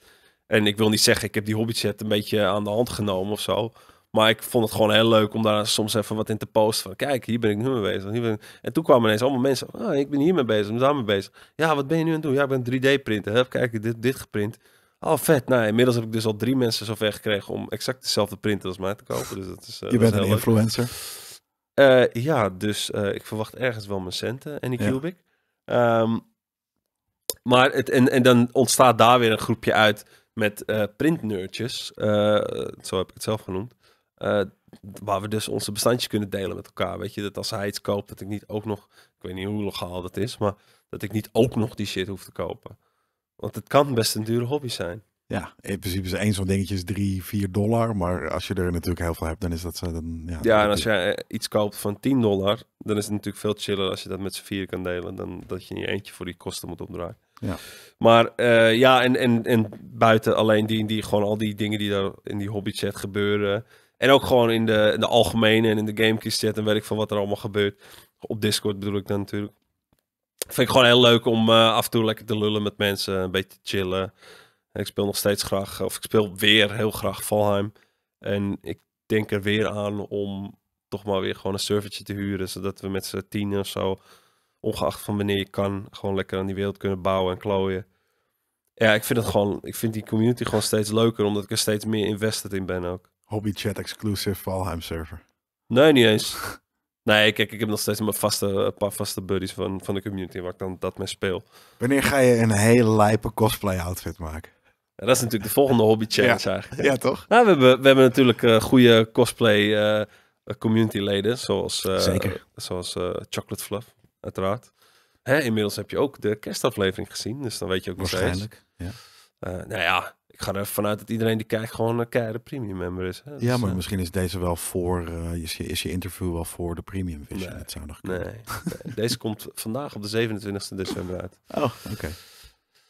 En ik wil niet zeggen, ik heb die hobbychat een beetje aan de hand genomen of zo. Maar ik vond het gewoon heel leuk om daar soms even wat in te posten. Van kijk, hier ben ik nu mee bezig. Hier ben... En toen kwamen ineens allemaal mensen. Ah, ik ben hier mee bezig, daar mee bezig. Ja, wat ben je nu aan het doen? Ja, ik ben 3D-printen. Heb kijk, dit, dit geprint. Oh, vet. Nou, inmiddels heb ik dus al drie mensen zover gekregen om exact dezelfde printen als mij te kopen. Dus dat is, eh, je bent een influencer. Eh, ja, dus eh, ik verwacht ergens wel mijn centen en die ja. cubic. Ehm, maar het, en, en dan ontstaat daar weer een groepje uit met uh, printneurtjes, eh, zo heb ik het zelf genoemd, eh, waar we dus onze bestandjes kunnen delen met elkaar. Weet je, dat als hij iets koopt, dat ik niet ook nog, ik weet niet hoe legaal dat is, maar dat ik niet ook nog die shit hoef te kopen. Want het kan best een dure hobby zijn. Ja, in principe is één zo'n dingetje 3, 4 dollar. Maar als je er natuurlijk heel veel hebt, dan is dat Dan, ja, ja, en als je iets koopt van 10 dollar, dan is het natuurlijk veel chiller als je dat met z'n vier kan delen. Dan dat je niet eentje voor die kosten moet opdraaien. Ja. Maar eh, ja, en, en, en buiten alleen die, die, gewoon al die dingen die daar in die hobbychat gebeuren. En ook gewoon in de, in de algemene en in de game chat en weet ik van wat er allemaal gebeurt. Op Discord bedoel ik dan natuurlijk. Vind ik gewoon heel leuk om eh, af en toe lekker te lullen met mensen. Een beetje chillen. ik speel nog steeds graag, of ik speel weer heel graag Valheim. En ik denk er weer aan om toch maar weer gewoon een servertje te huren. Zodat we met z'n tien of zo ongeacht van wanneer je kan, gewoon lekker aan die wereld kunnen bouwen en klooien. Ja, ik vind het gewoon, ik vind die community gewoon steeds leuker, omdat ik er steeds meer invested in ben ook. Hobby chat exclusive Valheim server. Nee, niet eens. Nee, kijk, ik heb nog steeds mijn vaste, paar vaste buddies van, van de community waar ik dan dat mee speel. Wanneer ga je een hele lijpe cosplay outfit maken? Ja, dat is natuurlijk de volgende hobby challenge ja. eigenlijk. Ja, toch? Nou, we, hebben, we hebben natuurlijk uh, goede cosplay uh, community leden, zoals, eh, Zeker. zoals Chocolate Fluff uiteraard. Hè, inmiddels heb je ook de kerstaflevering gezien, dus dan weet je ook nog Waarschijnlijk, ja. Uh, nou ja, ik ga er vanuit dat iedereen die kijkt gewoon een keiharde premium member is. ja, dus, maar eh, misschien is deze wel voor, eh, is, je, is je interview wel voor de premium vision. Nee, nog kunnen. Nee, deze komt vandaag op de 27e december uit. Oh, oké.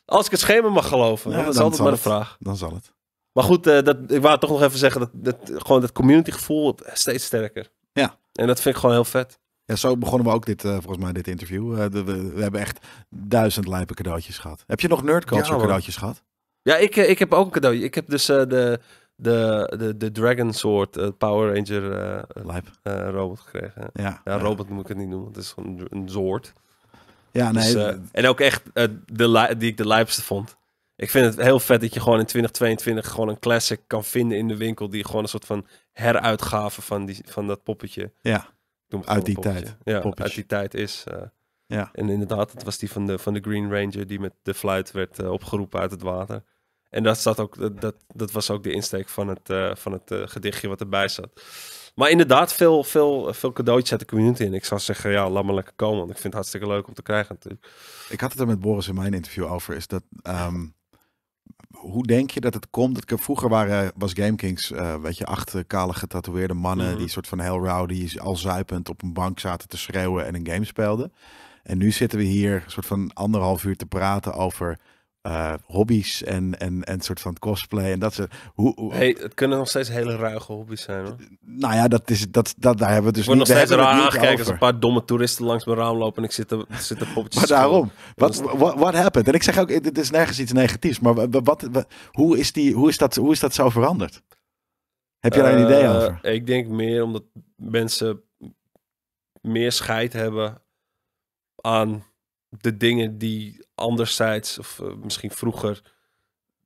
Als ik het schema mag geloven, ja, dat is altijd maar de vraag. Dan zal het. Maar goed, dat, ik wou toch nog even zeggen dat, dat gewoon dat community gevoel steeds sterker. Ja. En dat vind ik gewoon heel vet. Ja, zo begonnen we ook dit, eh, volgens mij, dit interview. Eh, we, we, hebben echt duizend lijpe cadeautjes gehad. Heb je nog nerdculture ja, cadeautjes gehad? Ja, ik, eh, ik heb ook een cadeautje. Ik heb dus de, de, de, de Dragon soort Power Ranger robot gekregen. Ja, robot moet ik het niet noemen. Het is gewoon een soort. Ja, dus, nee. Dus, en ook echt de, die ik de lijpste vond. Ik vind het heel vet dat je gewoon in 2022 gewoon een classic kan vinden in de winkel. Die gewoon een soort van heruitgave van, die, van dat poppetje. Ja noem uit die tijd. Ja, poppetje. uit die tijd is. Eh, ja. En inderdaad, het was die van de, van de Green Ranger die met de fluit werd eh, opgeroepen uit het water. En dat, zat ook, dat, dat was ook de insteek van het, eh, van het gedichtje wat erbij zat. Maar inderdaad, veel, veel, veel cadeautjes uit de community. En ik zou zeggen, ja, laat maar lekker komen. Want ik vind het hartstikke leuk om te krijgen Ik had het er met Boris in mijn interview over. Is dat ehm, hoe denk je dat het komt? Dat vroeger waren, was Game Kings eh, weet je, acht kale getatoeëerde mannen mhm. die soort van heel rowdy, al zuipend op een bank zaten te schreeuwen en een game speelden. En nu zitten we hier soort van anderhalf uur te praten over uh, hobby's en, en, en soort van cosplay en dat soort. Hoe, Hey, het kunnen nog steeds hele ruige hobby's zijn hoor. Nou ja, dat is, dat, dat, daar hebben we dus niet, nog steeds raar aangekeken als een paar domme toeristen langs mijn raam lopen en ik zit er, zit er poppetjes Maar daarom, wat what, happened? En ik zeg ook, het is nergens iets negatiefs, maar wat, hoe, is die, hoe, is dat, hoe is dat zo veranderd? Heb je daar een idee eh, over? Ik denk meer omdat mensen meer scheid hebben aan de dingen die anderzijds, of eh, misschien vroeger,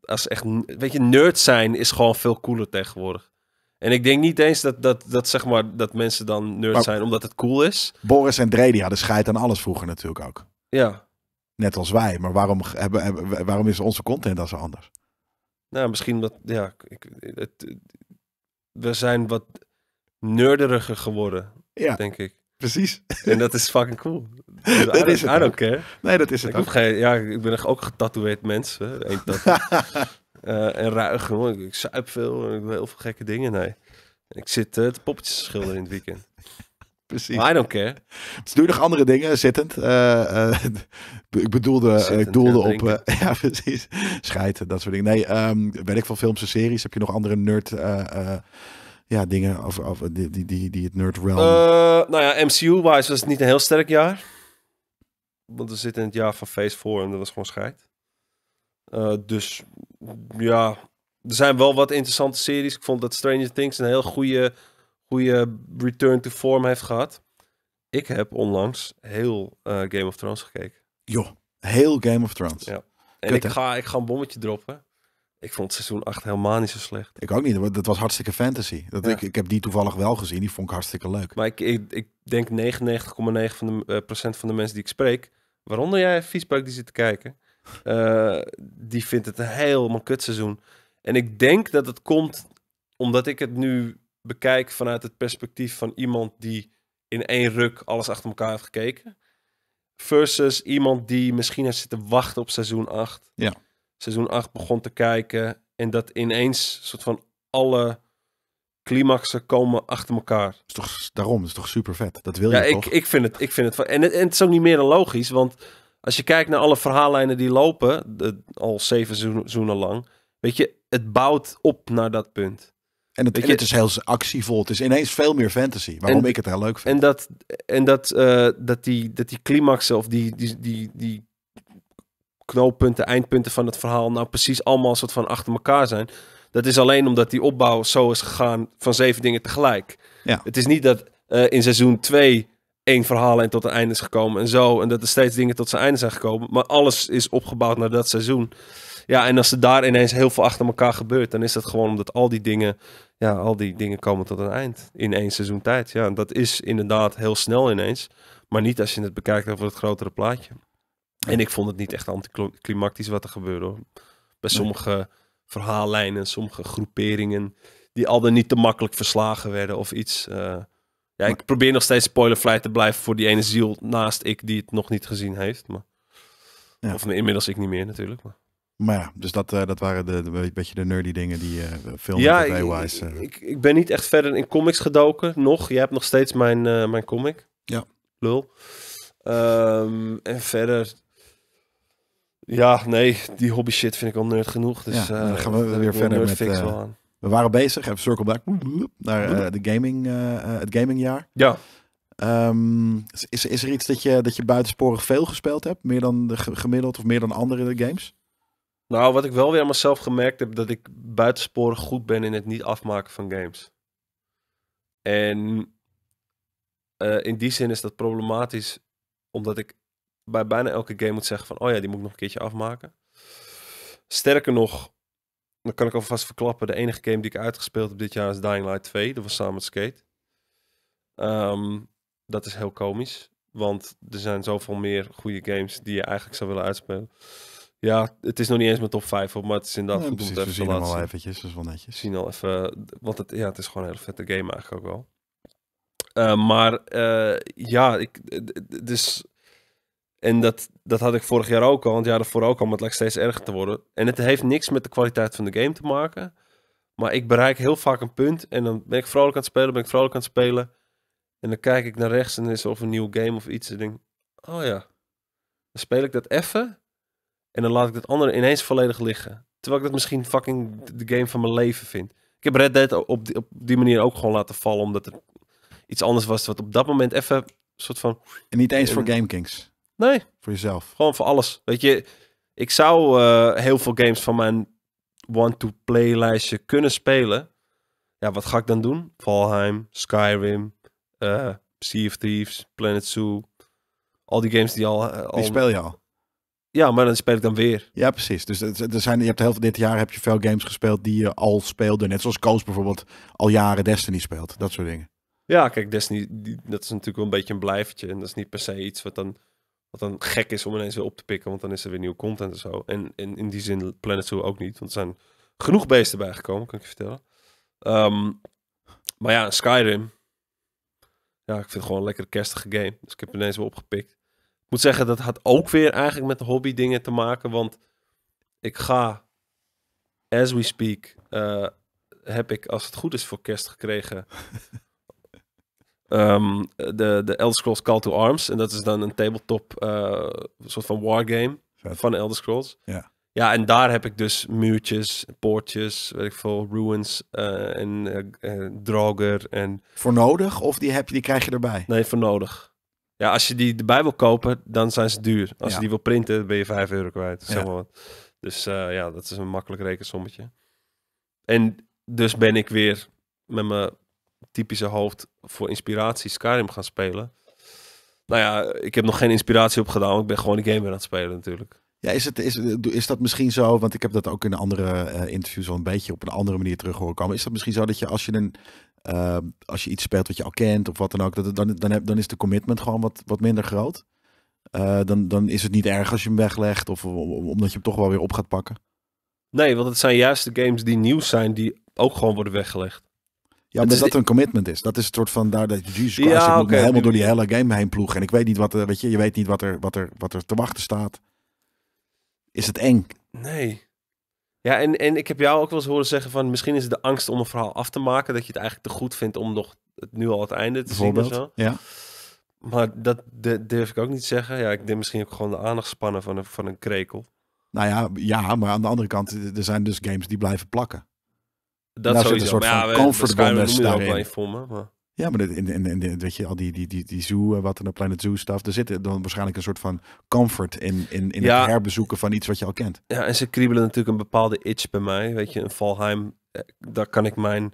als echt, weet je, nerd zijn is gewoon veel cooler tegenwoordig. En ik denk niet eens dat, dat, dat, zeg maar, dat mensen dan nerd zijn omdat het cool is. Boris en Dre die hadden scheid aan alles vroeger natuurlijk ook. Ja. Net als wij. Maar waarom, hebben, waarom is onze content dan zo anders? Nou, misschien dat, ja, ik, het, we zijn wat nerderiger geworden, ja, denk ik. Precies. En dat is fucking cool. I don't care. Nee, dat is het. Ik, ook. Geen, ja, ik ben ook getatoeëerd mens. Hè. Eén eh, en ruig, hoor. Ik zuip veel. En ik doe heel veel gekke dingen. Nee. Ik zit uh, poppetjes schilderen in het weekend. Precies. Maar I don't care. Dus doe je nog andere dingen zittend? Eh, ik bedoelde, ik doelde op. ja, precies. Scheiden, dat soort dingen. Nee, um, ik van films en series. Heb je nog andere nerd ja, dingen of, die, die, die, het nerd realm... Uh, nou ja, MCU-wise was het niet een heel sterk jaar. Want we zitten in het jaar van Phase 4 en dat was gewoon scheid. Eh, dus ja, er zijn wel wat interessante series. Ik vond dat Stranger Things een heel goede, goede return to form heeft gehad. Ik heb onlangs heel eh, Game of Thrones gekeken. Joh, heel Game of Thrones. Ja. En ik, ga, ik ga een bommetje droppen. Ik vond seizoen 8 helemaal niet zo slecht. Ik ook niet, dat was hartstikke fantasy. Dat, ik, ik heb die toevallig wel gezien, die vond ik hartstikke leuk. Maar ik, ik, ik denk 99,9% van, de, eh, van de mensen die ik spreek, waaronder jij, Viespeuk, die zit te kijken, eh, die vindt het een helemaal kutseizoen. En ik denk dat het komt omdat ik het nu bekijk vanuit het perspectief van iemand die in één ruk alles achter elkaar heeft gekeken. Versus iemand die misschien heeft zitten wachten op seizoen 8. Ja. Seizoen 8 begon te kijken en dat ineens soort van alle climaxen komen achter elkaar. Is toch, daarom, dat is toch super vet. Dat wil je toch? Ik, ik vind het, ik vind het en, het en het is ook niet meer dan logisch, want als je kijkt naar alle verhaallijnen die lopen, al zeven seizoenen lang, weet je, het bouwt op naar dat punt. En het, is heel actievol. Het is ineens veel meer fantasy. Waarom ik het heel leuk vind. En dat, en dat, eh, dat, die, dat die climaxen of die, die, die, die knooppunten, eindpunten van het verhaal nou precies allemaal soort van achter elkaar zijn. Dat is alleen omdat die opbouw zo is gegaan van zeven dingen tegelijk. Ja. Het is niet dat eh, in seizoen 2 één verhaal en tot een einde is gekomen en zo. En dat er steeds dingen tot zijn einde zijn gekomen. Maar alles is opgebouwd naar dat seizoen. Ja, en als er daar ineens heel veel achter elkaar gebeurt, dan is dat gewoon omdat al die dingen, ja, al die dingen komen tot een eind in één seizoen tijd. Ja, dat is inderdaad heel snel ineens. Maar niet als je het bekijkt over het grotere plaatje. En ik vond het niet echt anticlimactisch wat er gebeurde Bij sommige verhaallijnen, sommige groeperingen die al dan niet te makkelijk verslagen werden of iets. Eh, ja, ik probeer nog steeds spoilervrij te blijven voor die ene ziel naast ik die het nog niet gezien heeft. Maar... Ja. Of inmiddels ik niet meer natuurlijk. Maar... Maar ja, dus dat, eh, dat waren de, beetje de nerdy dingen die uh, film ja, ik, ik, ben niet echt verder in comics gedoken, nog. Je hebt nog steeds mijn, mijn comic. Ja. Lul. Ehm, en verder, ja, nee, die hobby shit vind ik al nerd genoeg. Dus ja, dan eh, gaan we weer verder met... Eh, we waren bezig, even circle back naar uh, de gaming, het gamingjaar. Ja. Ehm, is, is er iets dat je, dat je buitensporig veel gespeeld hebt? Meer dan de gemiddeld of meer dan andere games? Nou, wat ik wel weer aan mezelf gemerkt heb, dat ik buitensporig goed ben in het niet afmaken van games. En in die zin is dat problematisch, omdat ik bij bijna elke game moet zeggen van, oh ja, die moet ik nog een keertje afmaken. Sterker nog, dan kan ik alvast verklappen, de enige game die ik uitgespeeld heb dit jaar is Dying Light 2. Dat was samen met Skate. Ehm, dat is heel komisch, want er zijn zoveel meer goede games die je eigenlijk zou willen uitspelen. Ja, het is nog niet eens mijn top 5 op, maar het is inderdaad goed te we zien al eventjes, dat is wel netjes. We zien al even, want het, ja, het is gewoon een hele vette game eigenlijk ook wel. Ehm, maar eh, ja, ik, dus en dat, dat had ik vorig jaar ook al, want ja, jaar daarvoor ook al, maar het lijkt steeds erger te worden. En het heeft niks met de kwaliteit van de game te maken. Maar ik bereik heel vaak een punt en dan ben ik vrolijk aan het spelen, ben ik vrolijk aan het spelen. En dan kijk ik naar rechts en is er of een nieuw game of iets. En denk, oh ja, dan speel ik dat even. En dan laat ik dat andere ineens volledig liggen. Terwijl ik dat misschien fucking de game van mijn leven vind. Ik heb Red Dead op die, op die manier ook gewoon laten vallen, omdat er iets anders was wat op dat moment even soort van... En niet eens voor Game Kings. Nee. Voor jezelf. Gewoon voor alles. Weet je, ik zou eh, heel veel games van mijn want to play lijstje kunnen spelen. Ja, wat ga ik dan doen? Valheim, Skyrim, uh, Sea of Thieves, Planet Zoo. Al die games die al... Eh, al... Die speel je al. Ja, maar dan speel ik dan weer. Ja, precies. Dus er zijn, je hebt heel veel, dit jaar heb je veel games gespeeld die je al speelde. Net zoals Koos bijvoorbeeld al jaren Destiny speelt. Dat soort dingen. Ja, kijk, Destiny, dat is natuurlijk wel een beetje een blijvertje. En dat is niet per se iets wat dan wat dan gek is om ineens weer op te pikken, want dan is er weer nieuwe content en zo. En, in die zin Planet Zoo ook niet, want er zijn genoeg beesten bijgekomen, kan ik je vertellen. Ehm, maar ja, Skyrim. Ja, ik vind het gewoon een lekkere kerstige game. Dus ik heb ineens weer opgepikt. Ik moet zeggen, dat had ook weer eigenlijk met de hobby dingen te maken, want ik ga, as we speak, eh, heb ik, als het goed is voor kerst gekregen, Ehm, de, de Elder Scrolls Call to Arms. En dat is dan een tabletop eh, soort van wargame van Elder Scrolls. Ja. Ja, en daar heb ik dus muurtjes, poortjes, weet ik veel, ruins eh, en eh, droger. En... Voor nodig of die, heb je, die krijg je erbij? Nee, voor nodig. Ja, als je die erbij wil kopen, dan zijn ze duur. Als je die wil printen, ben je 5 euro kwijt. Zeg maar. wat. Dus ja, dat is een makkelijk rekensommetje. En dus ben ik weer met mijn typische hoofd voor inspiratie Skyrim gaan spelen. Nou ja, ik heb nog geen inspiratie opgedaan. Ik ben gewoon de game weer aan het spelen natuurlijk. Ja, is, het, is, is dat misschien zo, want ik heb dat ook in andere uh, interviews al een beetje op een andere manier terug horen komen. Is dat misschien zo dat je als je, een, eh, als je iets speelt wat je al kent of wat dan ook, dan, dan, heb, dan is de commitment gewoon wat, wat minder groot? Eh, dan, dan is het niet erg als je hem weglegt of omdat je hem toch wel weer op gaat pakken? Nee, want het zijn juist de games die nieuw zijn die ook gewoon worden weggelegd. Ja, omdat dat een commitment is. Dat is het soort van daar dat Jesus Christ, ja, ik moet helemaal door die hele game heen ploegen. En ik weet niet wat er, weet je, je weet niet wat er, wat er, wat er te wachten staat. Is het eng? Nee. Ja, en, en ik heb jou ook wel eens horen zeggen van misschien is het de angst om een verhaal af te maken. Dat je het eigenlijk te goed vindt om nog het, nu al het einde te zien of zo. Ja. Maar dat durf ik ook niet zeggen. Ja, ik denk misschien ook gewoon de aandachtspannen van een, van een krekel. Nou ja, ja, maar aan de andere kant, eh, er zijn dus games die blijven plakken. Dat nou, sowieso. Een soort maar ja, van comfortableness daarin. Ja, maar in, in, in, weet je, al die, die, die, die zoo, eh, wat in de Planet Zoo stuff, er zit dan waarschijnlijk een soort van comfort in, in, in ja. het herbezoeken van iets wat je al kent. Ja, en ze kriebelen natuurlijk een bepaalde itch bij mij, weet je, een Valheim, eh, daar kan ik mijn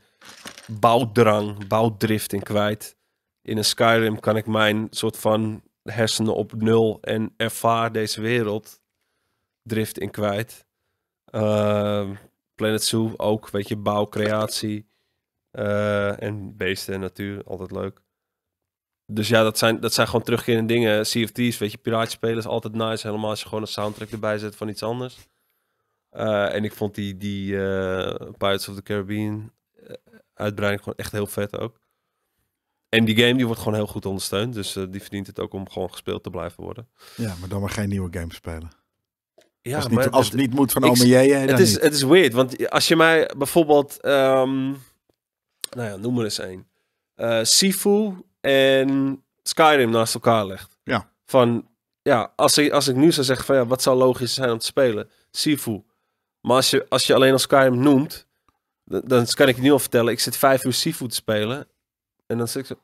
bouwdrang, bouwdrift in kwijt. In een Skyrim kan ik mijn soort van hersenen op nul en ervaar deze wereld drift in kwijt. Uh, Planet Zoo ook, weet je, bouw, creatie. Eh, en beesten en natuur, altijd leuk. Dus ja, dat zijn, dat zijn gewoon terugkerende dingen. CFT's, weet je, piraatje spelen is altijd nice. Helemaal als je gewoon een soundtrack erbij zet van iets anders. Eh, en ik vond die, die eh, Pirates of the Caribbean uitbreiding gewoon echt heel vet ook. En die game die wordt gewoon heel goed ondersteund. Dus die verdient het ook om gewoon gespeeld te blijven worden. Ja, maar dan maar geen nieuwe game spelen. Ja, als, het niet, als het niet moet van OMJ. Het, is, het is weird, want als je mij bijvoorbeeld, ehm, nou ja, noem er eens een. Uh, Sifu en Skyrim naast elkaar legt. Ja. Van, ja, als ik, als ik nu zou zeggen van ja, wat zou logisch zijn om te spelen? Sifu. Maar als je, als je alleen al Skyrim noemt, dan, dan kan ik je nu al vertellen, ik zit vijf uur Sifu te spelen. En dan zeg ik zo,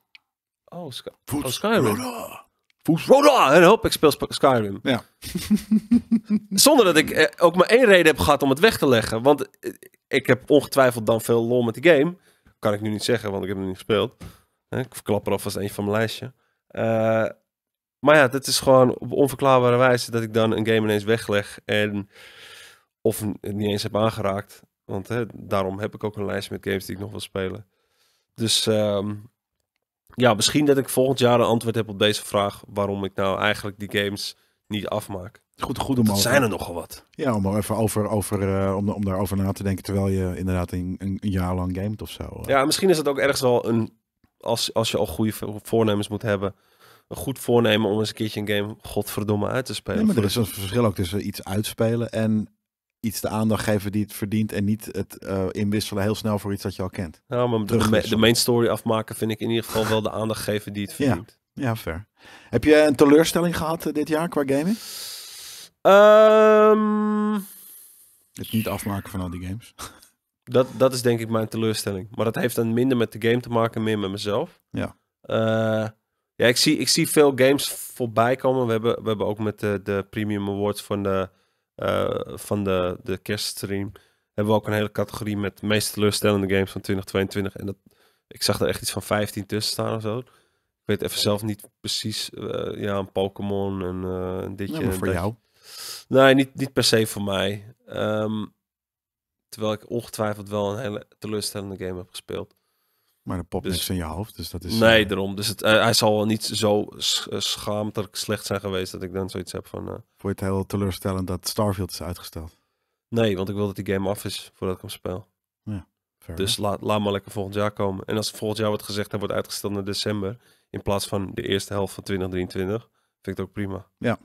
oh, oh Skyrim. En hop, ik speel Skyrim. Ja. Zonder dat ik eh, ook maar één reden heb gehad om het weg te leggen. Want eh, ik heb ongetwijfeld dan veel lol met die game. Kan ik nu niet zeggen, want ik heb hem niet gespeeld. Eh, ik verklap er alvast eentje van mijn lijstje. maar ja, dat is gewoon op onverklaarbare wijze dat ik dan een game ineens wegleg. En of het niet eens heb aangeraakt. Want hè, daarom heb ik ook een lijst met games die ik nog wil spelen. Dus um, ja, misschien dat ik volgend jaar een antwoord heb op deze vraag. Waarom ik nou eigenlijk die games niet afmaak. Goed, goed om over... zijn er nogal wat. Ja, om even over, over, uh, om, om daarover na te denken. Terwijl je inderdaad een, een, jaar lang gamet of zo. Eh. Ja, misschien is dat ook ergens wel een. Als, als je al goede voornemens moet hebben. Een goed voornemen om eens een keertje een game godverdomme uit te spelen. Nee, maar er is een verschil ook tussen iets uitspelen en iets de aandacht geven die het verdient en niet het eh, inwisselen heel snel voor iets dat je al kent. Ja, nou, maar de, de, main story afmaken vind ik in ieder geval wel de aandacht geven die het verdient. Ja, ja fair. Heb je een teleurstelling gehad eh, dit jaar qua gaming? Ehm. Het niet afmaken van al die games. Dat, dat is denk ik mijn teleurstelling. Maar dat heeft dan minder met de game te maken, meer met mezelf. Ja. Eh, ja, ik zie, ik zie veel games voorbij komen. We hebben, we hebben ook met de, de Premium Awards van de eh, van de, de kerststream hebben we ook een hele categorie met de meest teleurstellende games van 2022. En dat, ik zag er echt iets van 15 tussen staan of zo. Ik weet even zelf niet precies. Eh, ja, een Pokémon en uh, eh, ditje. voor en jou? Nee, niet, niet per se voor mij. Ehm, terwijl ik ongetwijfeld wel een hele teleurstellende game heb gespeeld. Maar de popt dus, in je hoofd, dus dat is... Nee, eh, daarom. Dus het, eh, hij zal wel niet zo eh, schaamtelijk slecht zijn geweest dat ik dan zoiets heb van... Uh... Vond je het heel teleurstellend dat Starfield is uitgesteld? Nee, want ik wil dat die game af is voordat ik hem speel. Ja, dus laat, laat maar lekker volgend jaar komen. En als volgend jaar wordt gezegd, hij wordt uitgesteld naar december... in plaats van de eerste helft van 2023, vind ik het ook prima. Ja.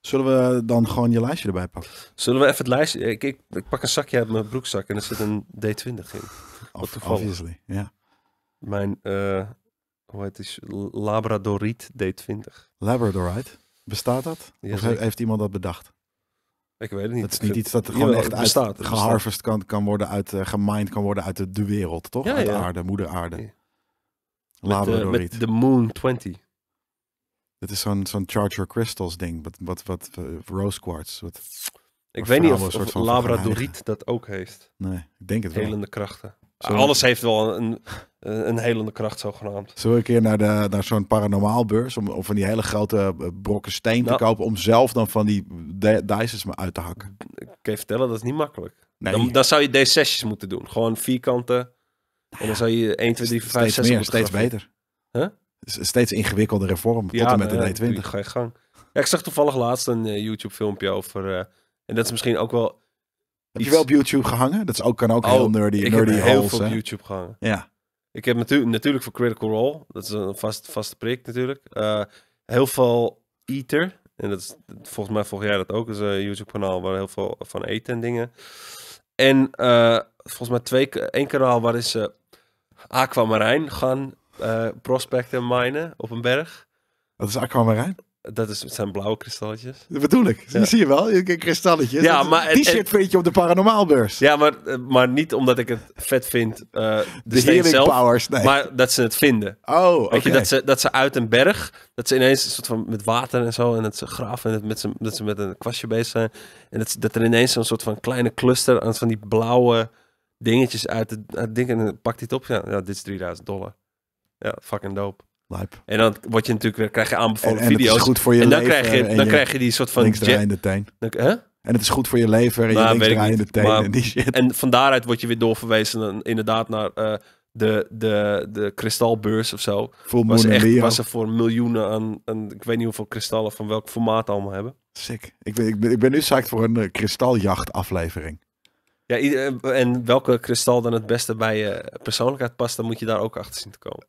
Zullen we dan gewoon je lijstje erbij pakken? Zullen we even het lijstje... Ik, ik, pak een zakje uit mijn broekzak en er zit een D20 in. Of, obviously, ja. Mijn, uh, hoe heet het, Labradoriet D20. Labradorite? Bestaat dat? of heeft iemand dat bedacht? Ik weet het niet. Het is niet iets dat er gewoon echt bestaat, geharvest kan, kan worden, uit, eh, gemind kan worden uit de, de wereld, toch? Ja, uit de aarde, moeder aarde. Ja. Eh, Labradoriet. Met de Moon 20. Dat is zo'n zo'n Charger Crystals ding, wat, wat, wat Rose Quartz. ik weet niet of, of Labradoriet dat ook heeft. Nee, ik denk het wel. Helende krachten. Alles heeft wel een, een helende kracht, zogenaamd. Zullen we een keer naar, de, naar zo'n paranormaal beurs om, van die hele grote eh, brokken steen te nou. kopen om zelf dan van die dices maar uit te hakken? Ik kan je vertellen, dat is niet makkelijk. Nee. Dan, zou je d sessies moeten doen. Gewoon vierkanten. en dan nou zou je 1, 2, 3, 4, 5, 6 meer, steeds beter. Steeds ingewikkelder reform ja, tot en met de eh, D20. Ga je gang. ik zag toevallig laatst een eh, YouTube filmpje over... en dat is misschien ook wel heb je wel op YouTube gehangen? Dat is ook, kan ook heel oh, nerdy, ik nerdy heb heel veel op YouTube gehangen. Ja. Ik heb natuurlijk voor Critical Role, dat is een vast, vaste prik natuurlijk, eh, heel veel Eater. En dat is volgens mij vorig jaar dat ook. is een eh, YouTube kanaal waar heel veel van eten en dingen. En eh, volgens mij twee, één kanaal waar is uh, aquamarijn gaan prospecten minen op een berg. Dat is aquamarijn? Dat is, zijn blauwe kristalletjes. Dat bedoel ik. Zie je wel, je kristalletjes. Ja, maar, die shit vind je op de paranormaalbeurs. Ja, maar, maar niet omdat ik het vet vind. Uh, de de zelf, powers, nee. Maar dat ze het vinden. Oh, oké. Okay. Dat, ze, dat ze uit een berg, dat ze ineens een soort van met water en zo, en dat ze graven, en dat, met ze, dat ze met een kwastje bezig zijn. En dat, dat er ineens een soort van kleine cluster aan van die blauwe dingetjes uit het, uit ding, en dan pakt hij het op. Ja, ja, dit is 3000 dollar. Ja, fucking dope. En dan word je natuurlijk weer, krijg je aanbevolen en, en video's. Is goed voor je en dan, krijg, je, dan krijg je die soort van... Linksdraaiende teen. hè? En het is goed voor je lever en nou, je linksdraaiende teen maar, en die shit. En van daaruit word je weer doorverwezen inderdaad naar eh, de, de, de kristalbeurs of zo. was echt, was er voor miljoenen aan, aan, ik weet niet hoeveel kristallen van welk formaat allemaal hebben. Sick. Ik ben, ik ben, ik ben nu psyched voor een eh, kristaljachtaflevering. kristaljacht aflevering. Ja, eh, en welke kristal dan het beste bij je persoonlijkheid past, dan moet je daar ook achter zien te komen.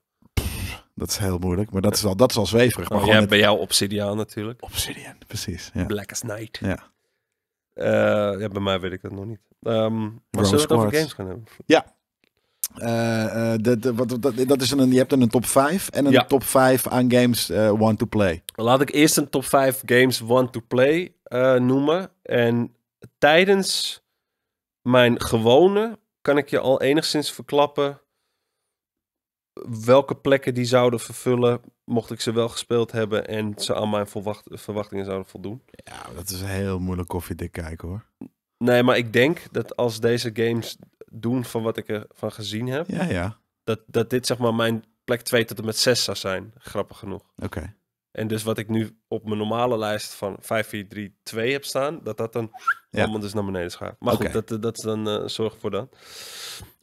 Dat is heel moeilijk, maar dat is al, dat is al zweverig. Maar oh, bij jou Obsidian natuurlijk. Obsidian, precies. Ja. Black as Night. Ja. Eh, ja, bij mij weet ik dat nog niet. Um, maar zullen we het over games gaan hebben? Ja. Eh, eh, wat, dat, dat is een, je hebt een top 5 en een top 5 aan games uh, want to play. Laat ik eerst een top 5 games want to play noemen. En tijdens mijn gewone kan ik je al enigszins verklappen welke plekken die zouden vervullen, mocht ik ze wel gespeeld hebben en ze aan mijn verwachtingen zouden voldoen. Ja, dat is heel moeilijk dit kijken hoor. Nee, maar ik denk dat als deze games doen van wat ik ervan gezien heb, ja, ja. Dat, dat dit zeg maar mijn plek 2 tot en met 6 zou zijn, grappig genoeg. Oké. En dus wat ik nu op mijn normale lijst van 5, 4, 3, 2 heb staan, dat dat dan ja. allemaal dus naar beneden schuift. Maar goed, dat, dat is dan uh, zorg voor dan.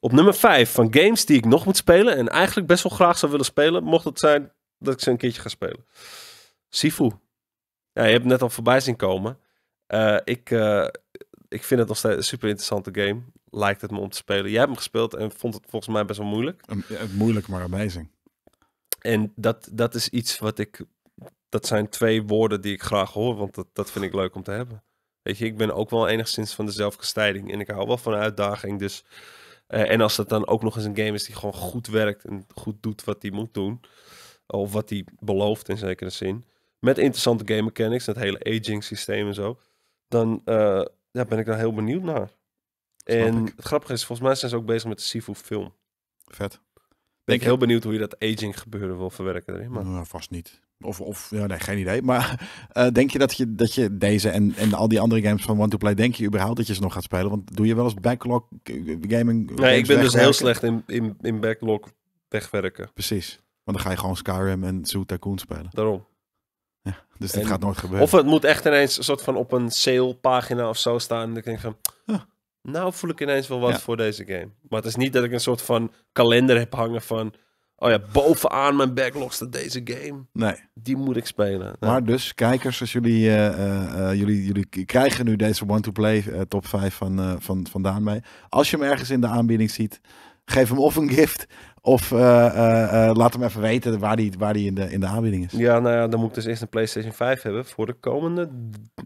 Op nummer 5 van games die ik nog moet spelen en eigenlijk best wel graag zou willen spelen, mocht het zijn dat ik ze een keertje ga spelen. Sifu. Ja, je hebt net al voorbij zien komen. Eh, ik, eh, ik vind het nog steeds een super interessante game. Lijkt het me om te spelen. Jij hebt hem gespeeld en vond het volgens mij best wel moeilijk. Moeilijk, maar amazing. En dat, dat is iets wat ik dat zijn twee woorden die ik graag hoor, want dat, dat vind ik leuk om te hebben. Weet je, ik ben ook wel enigszins van de zelfkastijding en ik hou wel van uitdaging. Dus, eh, en als dat dan ook nog eens een game is die gewoon goed werkt en goed doet wat hij moet doen, of wat hij belooft in zekere zin, met interessante game mechanics, dat hele aging systeem en zo, dan eh, ja, ben ik daar heel benieuwd naar. en het grappige is, volgens mij zijn ze ook bezig met de Sifu film. Vet. Ben ik heel benieuwd hoe je dat aging gebeuren wil verwerken erin. Maar... Nou, vast niet. Of, of ja, nee, geen idee. Maar eh, denk je dat je, dat je deze en, en al die andere games van One to Play, denk je überhaupt dat je ze nog gaat spelen? Want doe je wel eens backlog eh, gaming? Eh, nee, ik ben dus heel slecht in, in, in backlog wegwerken. Precies. Want dan ga je gewoon Skyrim en Zoo Tycoon spelen. Daarom. Ja, dus dat gaat nooit gebeuren. Of het moet echt ineens een soort van op een sale pagina of zo staan. En ik denk van, nou voel ik ineens wel wat voor deze game. Maar het is niet dat ik een soort van kalender heb hangen van... Oh ja, bovenaan mijn backlog staat deze game. Nee. Die moet ik spelen. Maar dus, kijkers, als jullie, eh, eh, eh, jullie, jullie krijgen nu deze one-to-play top 5 van, van, vandaan mee. Als je hem ergens in de aanbieding ziet, geef hem of een gift. Of laat hem even weten waar die, waar die in, de, in de aanbieding is. Ja, nou ja, dan moet ik dus eerst een PlayStation 5 hebben voor de komende.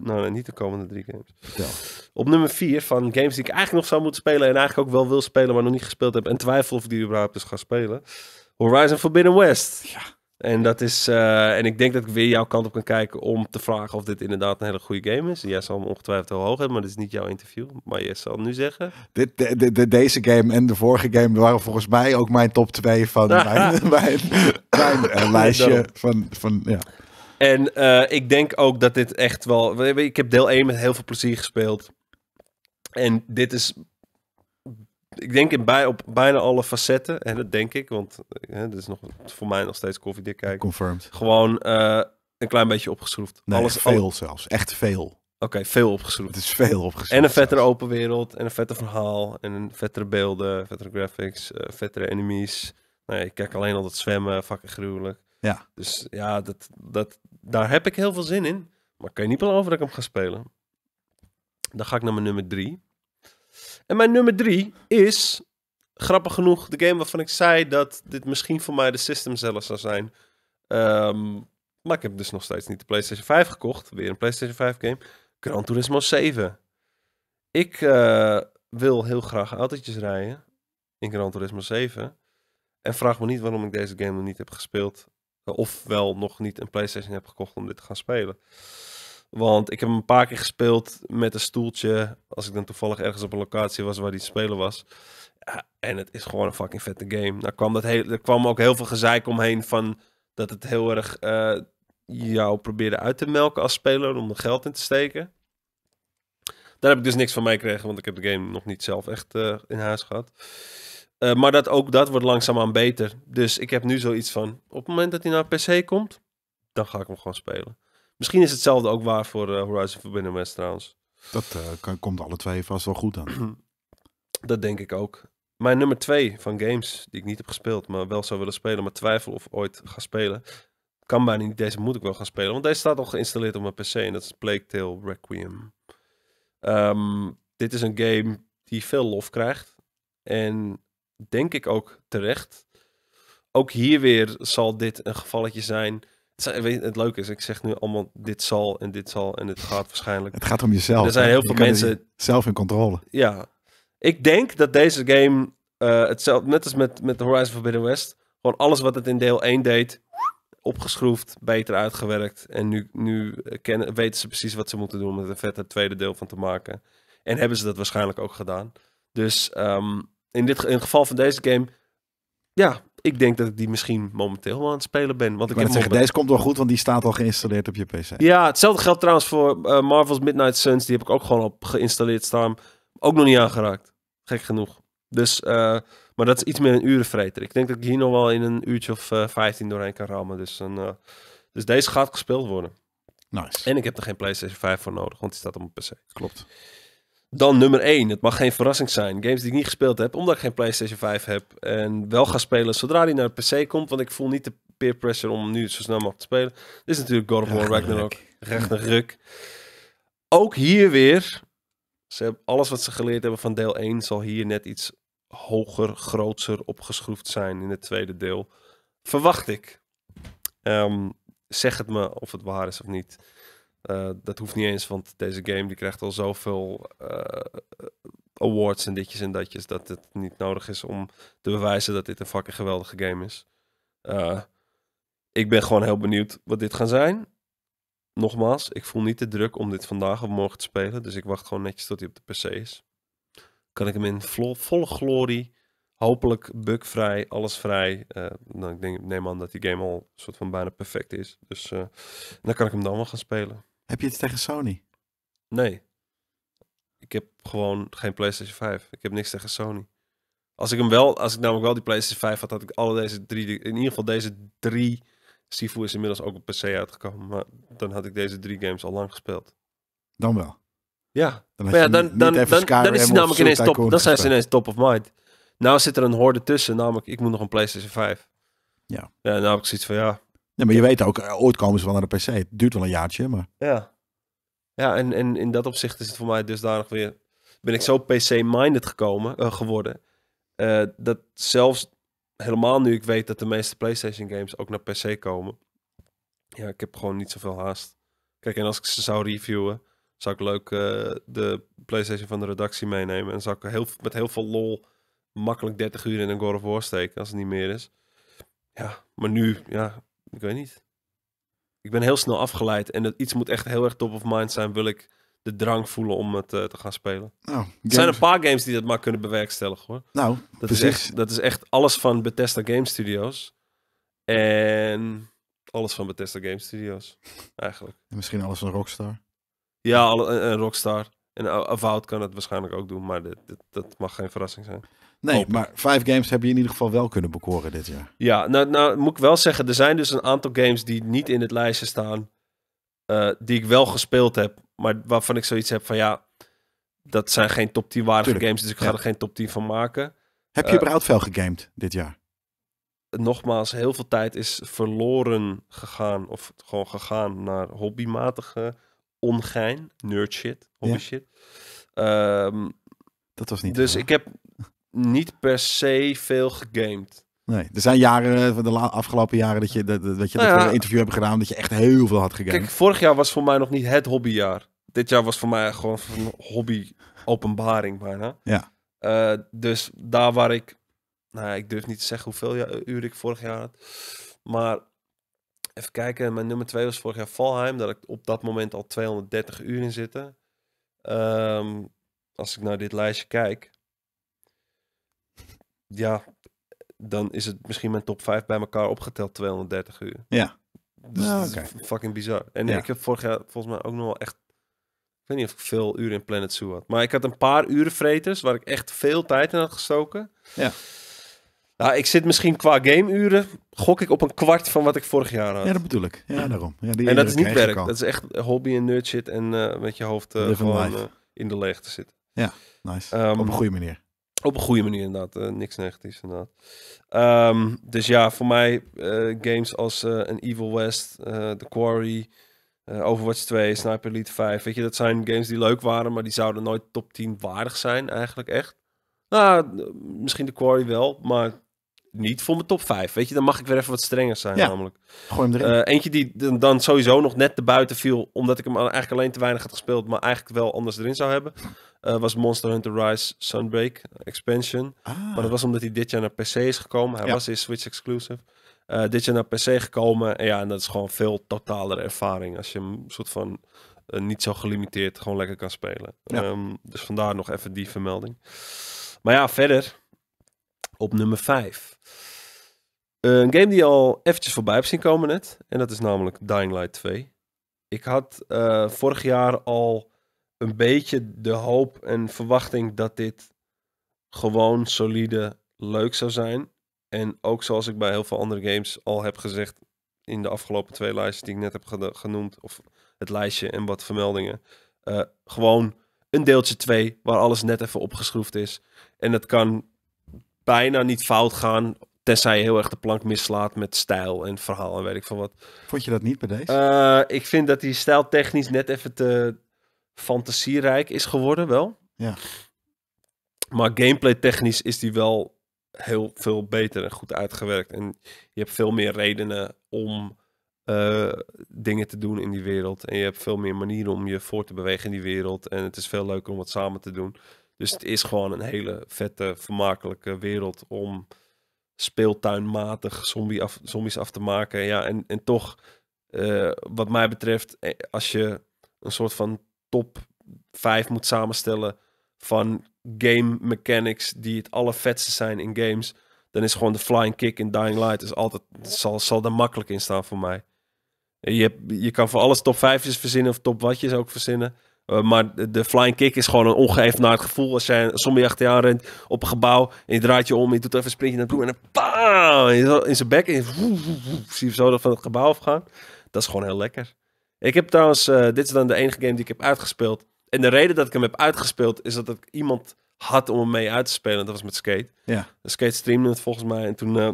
Nou, niet de komende drie games. Op nummer 4 van games die ik eigenlijk nog zou moeten spelen. En eigenlijk ook wel wil spelen, maar nog niet gespeeld heb. En twijfel of die überhaupt eens ga spelen. Horizon Forbidden West. Ja. En dat is, eh, en ik denk dat ik weer jouw kant op kan kijken om te vragen of dit inderdaad een hele goede game is. Jij zal hem ongetwijfeld heel hoog hebben, maar dit is niet jouw interview. Maar je zal nu zeggen. de, deze game en de vorige game waren volgens mij ook mijn top 2 van mijn, mijn, mijn, eh, lijstje. Van, van, ja. En eh, ik denk ook dat dit echt wel. Ik heb deel 1 met heel veel plezier gespeeld. En dit is ik denk in bij, op bijna alle facetten, en dat denk ik, want hè, is nog, voor mij nog steeds koffiedik kijken. Confirmed. Gewoon eh, een klein beetje opgeschroefd. Nee, Alles, veel al... zelfs. Echt veel. Oké, veel opgeschroefd. Het is veel opgeschroefd. En een vettere open wereld, en een vetter verhaal, en vettere beelden, vettere graphics, eh, vettere enemies. Nee, nou ik kijk alleen al dat zwemmen, fucking gruwelijk. Ja. Dus ja, dat, dat, daar heb ik heel veel zin in. Maar kan je niet beloven dat ik hem ga spelen. Dan ga ik naar mijn nummer drie. En mijn nummer drie is, grappig genoeg, de game waarvan ik zei dat dit misschien voor mij de system zelf zou zijn. Ehm, maar ik heb dus nog steeds niet de PlayStation 5 gekocht. Weer een PlayStation 5 game. Gran Turismo 7. Ik eh, wil heel graag autootjes rijden in Gran Turismo 7. En vraag me niet waarom ik deze game nog niet heb gespeeld. Of wel nog niet een PlayStation heb gekocht om dit te gaan spelen. Want ik heb hem een paar keer gespeeld met een stoeltje. Als ik dan toevallig ergens op een locatie was waar die spelen was. Ja, en het is gewoon een fucking vette game. Daar kwam dat heel, er kwam ook heel veel gezeik omheen van dat het heel erg eh, jou probeerde uit te melken als speler om er geld in te steken. Daar heb ik dus niks van meegekregen, want ik heb de game nog niet zelf echt eh, in huis gehad. Eh, maar dat, ook dat wordt langzaamaan beter. Dus ik heb nu zoiets van, op het moment dat hij naar PC komt, dan ga ik hem gewoon spelen. Misschien is hetzelfde ook waar voor eh, Horizon Forbidden West trouwens. Dat eh, kan, komt alle twee vast wel goed aan. dat denk ik ook. Mijn nummer twee van games die ik niet heb gespeeld, maar wel zou willen spelen, maar twijfel of ooit ga spelen. Kan bijna niet, deze moet ik wel gaan spelen, want deze staat al geïnstalleerd op mijn PC en dat is Plague Tale Requiem. Ehm, dit is een game die veel lof krijgt en denk ik ook terecht. Ook hier weer zal dit een gevalletje zijn Weet, het leuke is, ik zeg nu allemaal dit zal en dit zal en het gaat waarschijnlijk. Het gaat om jezelf. er zijn heel veel mensen. Zelf in controle. Ja. Ik denk dat deze game, uh, hetzelfde, net als met, met Horizon Forbidden West, gewoon alles wat het in deel 1 deed, opgeschroefd, beter uitgewerkt. En nu, nu kennen, weten ze precies wat ze moeten doen om een vette tweede deel van te maken. En hebben ze dat waarschijnlijk ook gedaan. Dus ehm, in, dit, in geval van deze game, ja, ik denk dat ik die misschien momenteel wel aan het spelen ben. Want ik, zeggen, deze komt wel goed, want die staat al geïnstalleerd op je PC. Ja, hetzelfde geldt trouwens voor eh, Marvel's Midnight Suns. Die heb ik ook gewoon op geïnstalleerd staan. Ook nog niet aangeraakt. Gek genoeg. Dus, eh, maar dat is iets meer een urenvreter. Ik denk dat ik hier nog wel in een uurtje of 15 eh, doorheen kan rammen. Dus, een, dus deze gaat gespeeld worden. Nice. En ik heb er geen PlayStation 5 voor nodig, want die staat op mijn PC. Klopt. Dan nummer 1. Het mag geen verrassing zijn. Games die ik niet gespeeld heb, omdat ik geen PlayStation 5 heb. En wel ga spelen zodra die naar de PC komt. Want ik voel niet de peer pressure om nu zo snel mogelijk te spelen. Dit is natuurlijk God of War Ragnarok. Recht naar ruk. Ook hier weer. Ze hebben, alles wat ze geleerd hebben van deel 1 zal hier net iets hoger, groter opgeschroefd zijn in het tweede deel. Verwacht ik. Ehm, zeg het me of het waar is of niet. Eh, dat hoeft niet eens, want deze game die krijgt al zoveel uh, awards en ditjes en datjes dat het niet nodig is om te bewijzen dat dit een fucking geweldige game is. Eh, ik ben gewoon heel benieuwd wat dit gaan zijn. Nogmaals, ik voel niet de druk om dit vandaag of morgen te spelen, dus ik wacht gewoon netjes tot hij op de PC is. Kan ik hem in volle glorie, hopelijk bugvrij, alles vrij. nou, ik denk, neem aan dat die game al soort van bijna perfect is. Dus dan kan ik hem dan wel gaan spelen. Heb je iets tegen Sony? Nee. Ik heb gewoon geen PlayStation 5. Ik heb niks tegen Sony. Als ik hem wel, als ik namelijk wel die PlayStation 5 had, had ik alle deze drie, in ieder geval deze drie. Sifu is inmiddels ook op PC uitgekomen, maar dan had ik deze drie games al lang gespeeld. Dan wel. Ja. Dan maar ja, dan, dan, dan, is hij namelijk ineens top. Dan zijn ze ineens top of mind. Nou zit er een horde tussen, namelijk ik moet nog een PlayStation 5. Ja. ja nou heb ik zoiets van ja, Nee, maar je weet ook, eh, ooit komen ze wel naar de PC. Het duurt wel een jaartje, maar... Ja, ja en, en in dat opzicht is het voor mij dusdanig weer... Ben ik zo PC-minded gekomen, eh, geworden... Eh, dat zelfs helemaal nu ik weet dat de meeste PlayStation games ook naar PC komen. Ja, ik heb gewoon niet zoveel haast. Kijk, en als ik ze zou reviewen, zou ik leuk de PlayStation van de redactie meenemen. En zou ik heel, met heel veel lol makkelijk 30 uur in een God of War steken, als het niet meer is. Ja, maar nu, ja, ik weet niet. Ik ben heel snel afgeleid en dat iets moet echt heel erg top of mind zijn. Wil ik de drang voelen om het eh, te gaan spelen. Nou, Er zijn een paar games die dat maar kunnen bewerkstelligen hoor. Nou, dat Is echt, dat is echt alles van Bethesda Game Studios. En alles van Bethesda Game Studios, eigenlijk. En misschien alles van Rockstar. Ja, alle, Rockstar. En Avowed kan het waarschijnlijk ook doen, maar dit, dit, dat mag geen verrassing zijn. Nee, maar vijf games heb je in ieder geval wel kunnen bekoren dit jaar. Ja, nou, nou moet ik wel zeggen, er zijn dus een aantal games die niet in het lijstje staan. Eh, die ik wel gespeeld heb, maar waarvan ik zoiets heb van ja, dat zijn geen top 10 waardige games, dus ik ga er geen top 10 van maken. Heb je eh, überhaupt veel gegamed dit jaar? Nogmaals, heel veel tijd is verloren gegaan, of gewoon gegaan naar hobbymatige ongein, nerd shit, shit. Ehm, dat was niet. Dus ik heb niet per se veel gegamed. Nee, er zijn jaren, van de afgelopen jaren, dat, je, dat, dat je nou dat een interview hebt gedaan, dat je echt heel veel had gegamed. Kijk, vorig jaar was voor mij nog niet het hobbyjaar. Dit jaar was voor mij gewoon een hobby-openbaring bijna. Ja. Eh, dus daar waar ik, nou ik durf niet te zeggen hoeveel uur ik vorig jaar had. Maar even kijken, mijn nummer 2 was vorig jaar Valheim. dat ik op dat moment al 230 uur in zitten. Ehm, als ik naar dit lijstje kijk, ja, dan is het misschien mijn top 5 bij elkaar opgeteld 230 uur. Ja. Dus nou, fucking bizar. En ik heb vorig jaar volgens mij ook nog wel echt... Ik weet niet of ik veel uren in Planet Zoo had. Maar ik had een paar uren vreters waar ik echt veel tijd in had gestoken. Ja. Nou, ik zit misschien qua gameuren, gok ik op een kwart van wat ik vorig jaar had. Ja, dat bedoel ik. Ja, daarom. Ja, die en dat is niet werk. Dat is echt hobby en nerd shit en eh, met je hoofd eh, gewoon eh, in de leegte zitten. Ja, nice. Ehm, op een goede manier. Op een goede manier inderdaad. Eh, niks negatiefs inderdaad. Ehm, dus ja, voor mij uh, games als eh, een Evil West, The Quarry, Overwatch 2, Sniper Elite 5. Weet je, dat zijn games die leuk waren, maar die zouden nooit top 10 waardig zijn eigenlijk echt. Nou, misschien The Quarry wel, maar niet voor mijn top 5. Weet je, dan mag ik weer even wat strenger zijn namelijk. Eh, eentje die dan sowieso nog net te buiten viel, omdat ik hem eigenlijk alleen te weinig had gespeeld, maar eigenlijk wel anders erin zou hebben, eh, was Monster Hunter Rise Sunbreak Expansion. Ah. Maar dat was omdat hij dit jaar naar PC is gekomen. Hij was in Switch exclusive. Eh, dit jaar naar PC gekomen. En ja, en dat is gewoon veel totalere ervaring als je hem soort van niet zo gelimiteerd gewoon lekker kan spelen. Ehm, dus vandaar nog even die vermelding. Maar ja, verder op nummer 5. een game die al eventjes voorbij heb zien komen net. En dat is namelijk Dying Light 2. Ik had eh, vorig jaar al een beetje de hoop en verwachting dat dit gewoon solide leuk zou zijn. En ook zoals ik bij heel veel andere games al heb gezegd in de afgelopen twee lijsten die ik net heb genoemd. Of het lijstje en wat vermeldingen. Eh, gewoon een deeltje 2 waar alles net even opgeschroefd is. En dat kan bijna niet fout gaan. Tenzij je heel erg de plank mislaat met stijl en verhaal en weet ik van wat. Vond je dat niet bij deze? Eh, ik vind dat die stijl technisch net even te fantasierijk is geworden, wel. Ja. Maar gameplay technisch is die wel heel veel beter en goed uitgewerkt. En je hebt veel meer redenen om eh, dingen te doen in die wereld. En je hebt veel meer manieren om je voor te bewegen in die wereld. En het is veel leuker om wat samen te doen. Dus het is gewoon een hele vette, vermakelijke wereld om speeltuinmatig zombie zombies af te maken. Ja, en, en toch, eh, wat mij betreft, eh, als je een soort van top 5 moet samenstellen van game mechanics die het allervetste zijn in games, dan is gewoon de flying kick in Dying Light dus altijd, zal, zal daar makkelijk in staan voor mij. Je, je kan voor alles top 5's verzinnen of top watjes ook verzinnen. Eh, maar de flying kick is gewoon een ongeëvenaard gevoel. Als jij sommige achter je rent op een gebouw en je draait je om, en je doet even een sprintje naartoe en dan in zijn bek en zie je zo van het gebouw afgaan. Dat is gewoon heel lekker. Ik heb trouwens, eh, dit is dan de enige game die ik heb uitgespeeld. En de reden dat ik hem heb uitgespeeld is dat ik iemand had om hem mee uit te spelen. Dat was met Skate. Ja. De dus skate streamde het volgens mij en toen eh,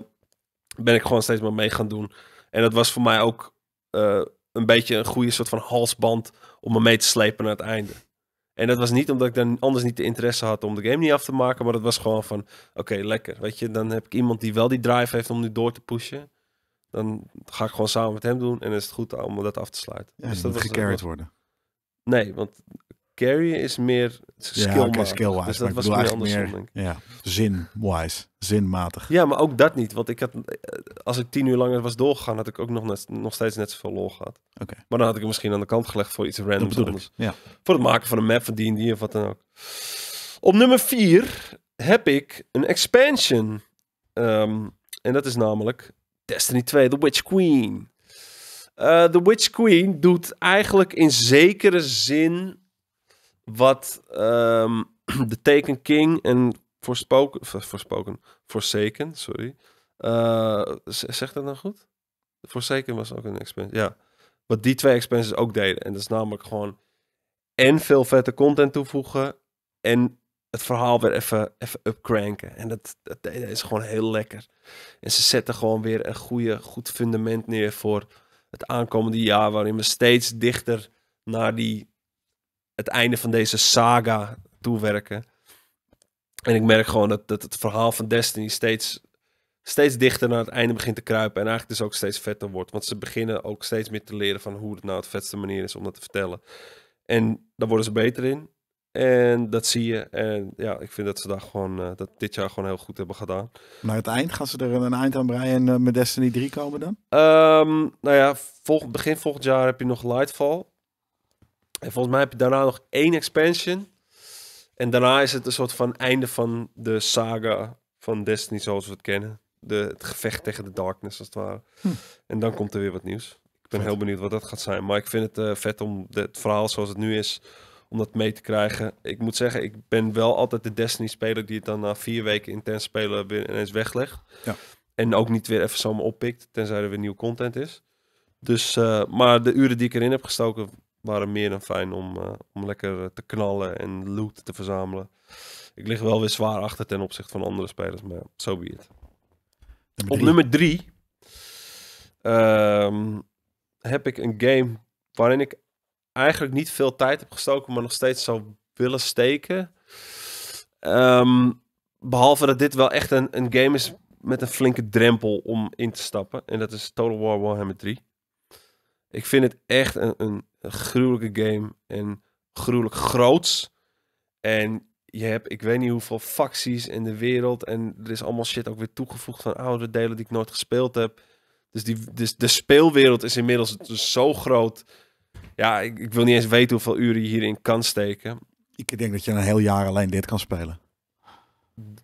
ben ik gewoon steeds maar mee gaan doen. En dat was voor mij ook een beetje een goede soort van halsband om me mee te slepen naar het einde. En dat was niet omdat ik dan anders niet de interesse had om de game niet af te maken, maar dat was gewoon van, oké, lekker. Weet je, dan heb ik iemand die wel die drive heeft om nu door te pushen. Dan ga ik gewoon samen met hem doen en is het goed om dat af te sluiten. dus dat moet gecarried worden. Nee, want carry is meer skill ja, okay, skill Dus dat was meer andersom. ja, zin-wise, zinmatig. Ja, maar ook dat niet. Want ik had, eh, als ik tien uur langer was doorgegaan, had ik ook nog, net, nog steeds net zoveel lol gehad. Oké. Maar dan had ik hem misschien aan de kant gelegd voor iets randoms Ja. Voor het maken van een map van die of wat dan ook. Op nummer vier heb ik een expansion. Ehm, en dat is namelijk Destiny 2, The Witch Queen. De eh, The Witch Queen doet eigenlijk in zekere zin wat um, ehm, The King en Forspoken, Forspoken, Forsaken, sorry. Uh, zegt dat nou goed? Forsaken was ook een expense. ja. Wat die twee expenses ook deden. En dat is namelijk gewoon en veel vette content toevoegen en het verhaal weer even, even upcranken. En dat, dat, dat is gewoon heel lekker. En ze zetten gewoon weer een goede, goed fundament neer voor het aankomende jaar, waarin we steeds dichter naar die het einde van deze saga toewerken. En ik merk gewoon dat, dat het verhaal van Destiny steeds, steeds dichter naar het einde begint te kruipen. En eigenlijk dus ook steeds vetter wordt. Want ze beginnen ook steeds meer te leren van hoe het nou het vetste manier is om dat te vertellen. En daar worden ze beter in. En dat zie je. En ja, ik vind dat ze daar gewoon, eh, dat dit jaar gewoon heel goed hebben gedaan. naar het eind, gaan ze er een eind aan breien en eh, met Destiny 3 komen dan? Ehm, nou ja, begin volgend jaar heb je nog Lightfall. En volgens mij heb je daarna nog één expansion. En daarna is het een soort van einde van de saga van Destiny zoals we het kennen. De, het gevecht tegen de darkness als het ware. Hm. En dan komt er weer wat nieuws. Ik ben heel benieuwd wat dat gaat zijn. Maar ik vind het eh, vet om het verhaal zoals het nu is, om dat mee te krijgen. Ik moet zeggen, ik ben wel altijd de Destiny-speler die het dan na vier weken intens spelen weer ineens weglegt. Ja. En ook niet weer even zomaar oppikt, tenzij er weer nieuw content is. Dus, eh, maar de uren die ik erin heb gestoken, waren meer dan fijn om, eh, om lekker eh, te knallen en loot te verzamelen. Ik lig wel weer zwaar achter ten opzichte van andere spelers, maar zo so be Op nummer drie ehm, heb ik een game waarin ik eigenlijk niet veel tijd heb gestoken, maar nog steeds zou willen steken. Ehm, behalve dat dit wel echt een, een game is met een flinke drempel om in te stappen. En dat is Total War Warhammer 3. Ik vind het echt een, een, gruwelijke game. En gruwelijk groots. En je hebt, ik weet niet hoeveel facties in de wereld. En er is allemaal shit ook weer toegevoegd van oude oh, delen die ik nooit gespeeld heb. Dus, die, dus de speelwereld is inmiddels dus zo groot. Ja, ik, ik, wil niet eens weten hoeveel uren je hierin kan steken. Ik denk dat je een heel jaar alleen dit kan spelen.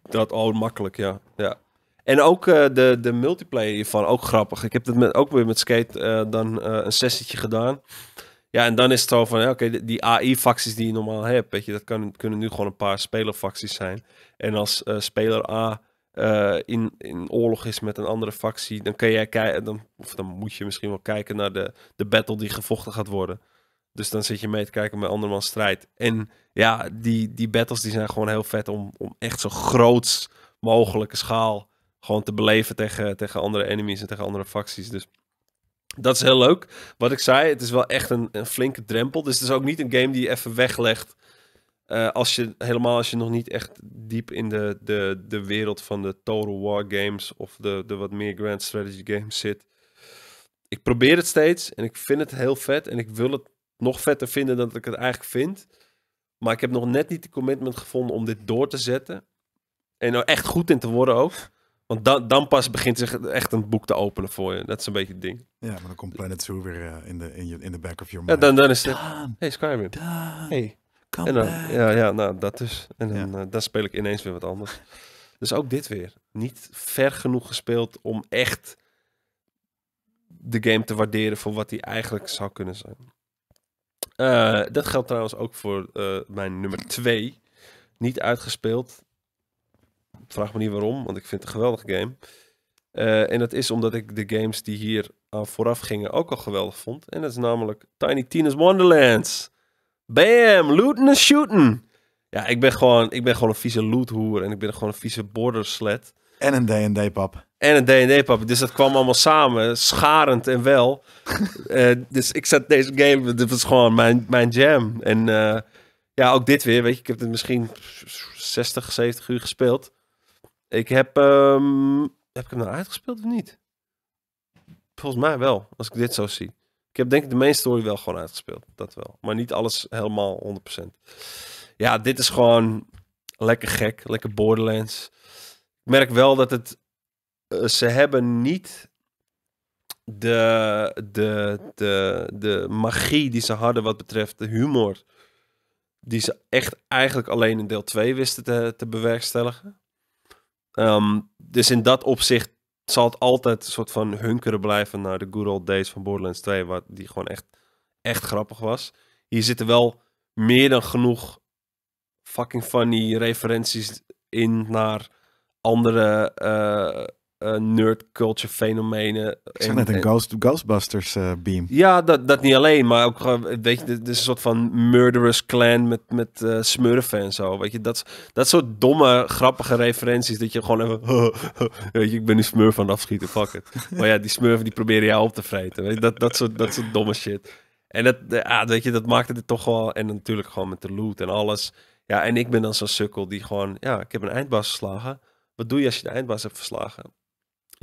Dat al makkelijk, ja. ja. En ook eh, de, de multiplayer hiervan, ook grappig. Ik heb dat met, ook weer met Skate eh, dan eh, een sessietje gedaan. Ja, en dan is het zo van, oké, die AI-facties die je normaal hebt, weet je, dat kan, kunnen nu gewoon een paar spelerfacties zijn. En als speler A in, in oorlog is met een andere factie, dan kun jij kijken, dan, of dan moet je misschien wel kijken naar de, de battle die gevochten gaat worden. Dus dan zit je mee te kijken met andermans strijd. En ja, die, die battles die zijn gewoon heel vet om, om echt zo groots mogelijke schaal gewoon te beleven tegen, tegen andere enemies en tegen andere facties. Dus dat is heel leuk. Wat ik zei, het is wel echt een, een flinke drempel. Dus het is ook niet een game die je even weglegt. Eh, als je, helemaal als je nog niet echt diep in de, de, de wereld van de Total War games of de, de wat meer Grand Strategy games zit. Ik probeer het steeds en ik vind het heel vet. En ik wil het nog vetter vinden dan ik het eigenlijk vind. Maar ik heb nog net niet de commitment gevonden om dit door te zetten. En er echt goed in te worden ook. Want dan, dan pas begint zich echt een boek te openen voor je. Dat is een beetje het ding. Ja, maar dan komt Planet Zoo weer eh, in, de, in, in de back of your mind. Ja, dan, dan is het... hey, Skyrim. hey. En ja, ja, nou, dat dus. En dan, eh, dan speel ik ineens weer wat anders. dus ook dit weer. Niet ver genoeg gespeeld om echt de game te waarderen voor wat hij eigenlijk zou kunnen zijn. Eh, dat geldt trouwens ook voor mijn nummer 2. Niet uitgespeeld. Vraag me niet waarom, want ik vind het een geweldig game. Eh, en dat is omdat ik de games die hier aan vooraf gingen ook al geweldig vond. En dat is namelijk Tiny Tina's Wonderlands. Bam! Looten en shooten! Ja, ik ben gewoon, ik ben gewoon een vieze loothoer. En ik ben gewoon een vieze borderslet. En een D&D-pap. En een D&D-pap. Dus dat kwam allemaal samen. Scharend en wel. Eh, dus ik zat deze game... Dit was gewoon mijn, mijn jam. En eh, ja, ook dit weer. Weet je, ik heb het misschien 60, 70 uur gespeeld. Ik heb... Ehm, heb ik hem nou uitgespeeld of niet? Volgens mij wel, als ik dit zo zie. Ik heb denk ik de main story wel gewoon uitgespeeld. Dat wel. Maar niet alles helemaal 100%. Ja, dit is gewoon lekker gek. Lekker Borderlands. Ik merk wel dat het... Eh, ze hebben niet de, de, de, de magie die ze hadden wat betreft de humor. Die ze echt eigenlijk alleen in deel 2 wisten te, te bewerkstelligen. Ehm, dus in dat opzicht zal het altijd een soort van hunkeren blijven naar de good old days van Borderlands 2, wat die gewoon echt, echt grappig was. Hier zitten wel meer dan genoeg fucking funny referenties in naar andere eh, uh, nerd culture fenomenen. Ik zeg net een Ghost, Ghostbusters eh, beam. Ja, dat, dat niet alleen, maar ook weet je, dit is een soort van murderous clan met, met eh, smurfen en zo. Weet je, dat, dat soort domme, grappige referenties dat je gewoon even, weet je, ik ben een smurf aan het afschieten, fuck it. maar ja, die smurfen die proberen jou op te vreten. Weet je, dat, dat, soort, dat soort domme shit. En dat, ja, weet je, dat maakte het toch wel, en natuurlijk gewoon met de loot en alles. Ja, en ik ben dan zo'n sukkel die gewoon, ja, ik heb een eindbaas geslagen. Wat doe je als je de eindbaas hebt verslagen?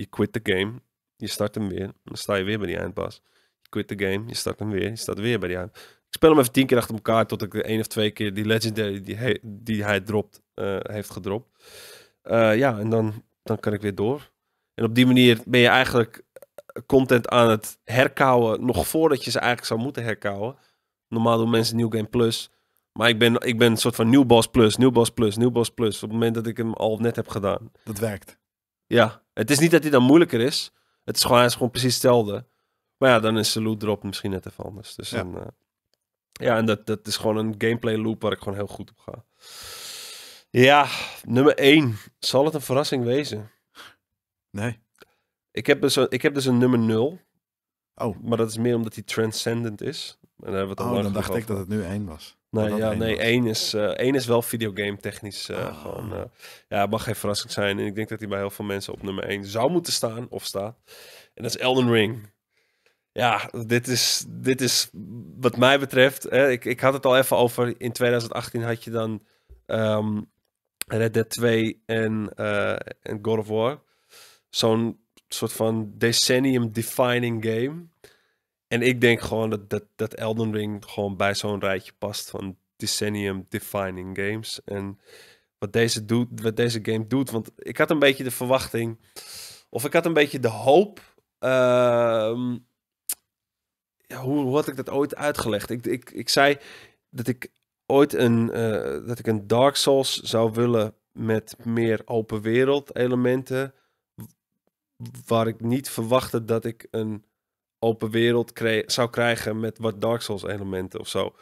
Je quit de game. Je start hem weer. Dan sta je weer bij die eindpas. Je quit de game. Je start hem weer. Je staat weer bij die eind. Ik speel hem even tien keer achter elkaar tot ik de één of twee keer die legendary die hij, die hij dropt, eh, heeft gedropt. Eh, ja, en dan, dan kan ik weer door. En op die manier ben je eigenlijk content aan het herkouwen, nog voordat je ze eigenlijk zou moeten herkouwen. Normaal doen mensen New Game Plus. Maar ik ben, ik ben een soort van nieuw Boss Plus, nieuw Boss Plus, nieuw Boss Plus. Op het moment dat ik hem al net heb gedaan. Dat werkt. Ja, het is niet dat hij dan moeilijker is. Het is gewoon, hij is gewoon precies hetzelfde. Maar ja, dan is de loot drop misschien net even anders. Dus ja, dan, eh, ja en dat, dat is gewoon een gameplay loop waar ik gewoon heel goed op ga. Ja, nummer 1. Zal het een verrassing wezen? Nee. Ik heb dus een, ik heb dus een nummer 0. Oh. Maar dat is meer omdat hij transcendent is. En daar hebben we het oh, dan dacht ik dat het nu 1 was. Nee, ja, nee één, is, eh, één is wel videogame technisch uh, gewoon... Eh, ja, mag geen verrassing zijn. En ik denk dat hij bij heel veel mensen op nummer één zou moeten staan, of staat. En dat is Elden Ring. Ja, dit is, dit is wat mij betreft... Hè, ik, ik had het al even over, in 2018 had je dan ehm, Red Dead 2 en, en God of War. Zo'n soort van decennium-defining game... En ik denk gewoon dat, dat, dat Elden Ring gewoon bij zo'n rijtje past van decennium defining games. En wat deze, doet, wat deze game doet. Want ik had een beetje de verwachting, of ik had een beetje de hoop. Ehm, ja, hoe, hoe, had ik dat ooit uitgelegd? Ik, ik, ik zei dat ik ooit een, eh, dat ik een Dark Souls zou willen met meer open wereld elementen. Waar ik niet verwachtte dat ik een open wereld zou krijgen met wat Dark Souls elementen of zo.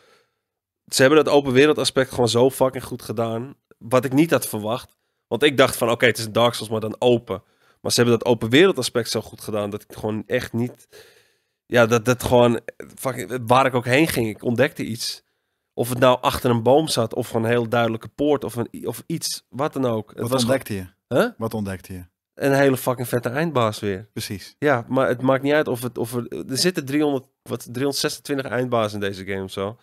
Ze hebben dat open wereld aspect gewoon zo fucking goed gedaan. Wat ik niet had verwacht. Want ik dacht van oké, het is een Dark Souls, maar dan open. Maar ze hebben dat open wereld aspect zo goed gedaan dat ik gewoon echt niet. Ja, dat, dat gewoon. Fucking, waar ik ook heen ging, ik ontdekte iets. Of het nou achter een boom zat, of een heel duidelijke poort, of, een, of iets, wat dan ook. Wat het was ontdekte je? Huh? Wat ontdekte je? een hele fucking vette eindbaas weer. Precies. Ja, maar het maakt niet uit of het. Of er, er zitten 300, wat, 326 eindbaas in deze game of zo.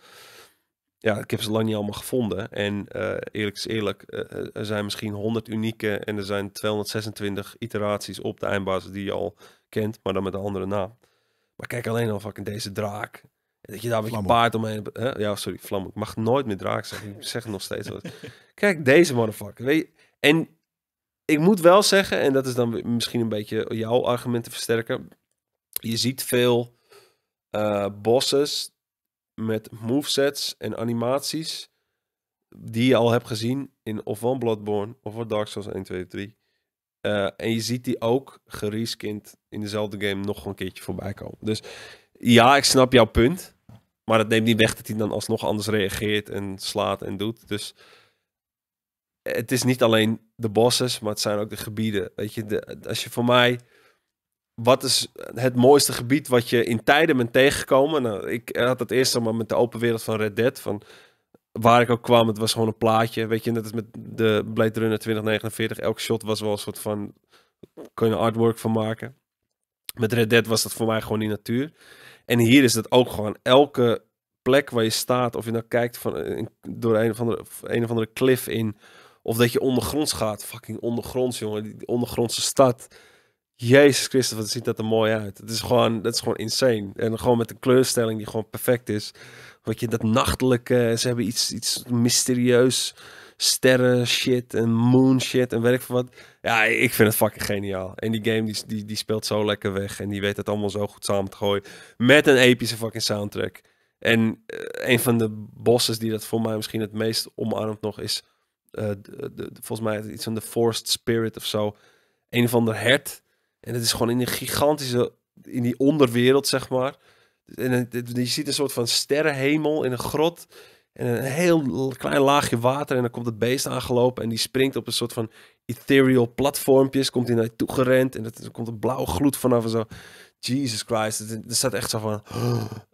Ja, ik heb ze lang niet allemaal gevonden. En eh, eerlijk is eerlijk, eh, eh, er zijn misschien 100 unieke en er zijn 226 iteraties op de eindbaas die je al kent, maar dan met een andere naam. Maar kijk alleen al fucking deze draak. Dat je daar met je paard omheen Ja, sorry, vlam. Ik mag nooit meer draak zeggen. Ik zeg nog steeds wat. Kijk, deze motherfucker. Weet En ik moet wel zeggen, en dat is dan misschien een beetje jouw argument te versterken. Je ziet veel uh, bosses met movesets en animaties die je al hebt gezien in ofwel Bloodborne wat Dark Souls 1, 2, 3. en je ziet die ook gereskind in dezelfde game nog een keertje voorbij komen. Dus ja, ik snap jouw punt. Maar dat neemt niet weg dat hij dan alsnog anders reageert en slaat en doet. Dus het is niet alleen de bosses, maar het zijn ook de gebieden. Weet je, de, als je voor mij. Wat is het mooiste gebied wat je in tijden bent tegengekomen? Nou, ik had het eerst allemaal met de open wereld van Red Dead. Van waar ik ook kwam, het was gewoon een plaatje. Weet je, net als met de Blade Runner 2049. Elk shot was wel een soort van. Kun je artwork van maken. Met Red Dead was dat voor mij gewoon die natuur. En hier is het ook gewoon elke plek waar je staat. Of je nou kijkt van, eh, door een of andere, een of andere cliff in of dat je ondergronds gaat. Fucking ondergronds, jongen. Die ondergrondse stad. Jezus Christus, wat ziet dat er mooi uit. Het is gewoon, dat is gewoon insane. En gewoon met een kleurstelling die gewoon perfect is. Wat je dat nachtelijke, ze hebben iets, iets mysterieus. Sterren shit en moon shit en werk van wat. Ja, ik vind het fucking geniaal. En die game die, die, die speelt zo lekker weg. En die weet het allemaal zo goed samen te gooien. Met een epische fucking soundtrack. En eh, een van de bosses die dat voor mij misschien het meest omarmt nog is eh, eh, volgens mij iets van de Forest Spirit of zo. Een van de hert. En het is gewoon in een gigantische, in die onderwereld, zeg maar. En je ziet een soort van sterrenhemel in een grot. En een heel klein laagje water. En dan komt het beest aangelopen. En die springt op een soort van ethereal platformpjes. Komt hij naar je toe gerend. En dat, er komt een blauwe gloed vanaf en zo. Jesus Christ. er staat echt zo van...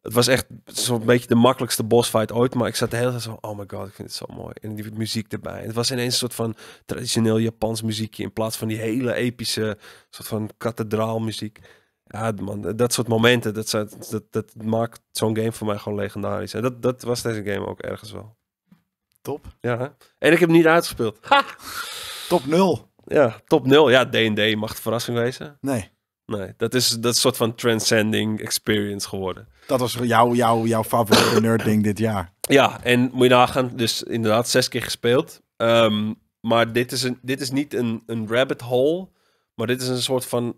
Het was echt zo'n beetje de makkelijkste bossfight ooit. Maar ik zat de hele tijd zo Oh my god, ik vind het zo mooi. En die muziek erbij. het was ineens een soort van traditioneel Japans muziekje. In plaats van die hele epische... soort van kathedraalmuziek. Ja, man, dat soort momenten, dat, dat, dat maakt zo'n game voor mij gewoon legendarisch. En dat, dat was deze game ook ergens wel. Top. Ja, en ik heb hem niet uitgespeeld. Ha! Top 0. Ja, top 0. Ja, D&D mag de verrassing wezen. Nee. Nee, dat is, dat een soort van transcending experience geworden. Dat was jouw, jouw, jouw favoriete nerd ding dit jaar. Ja, en moet je nagaan, dus inderdaad zes keer gespeeld. Ehm, maar dit is, een, dit is niet een, een rabbit hole, maar dit is een soort van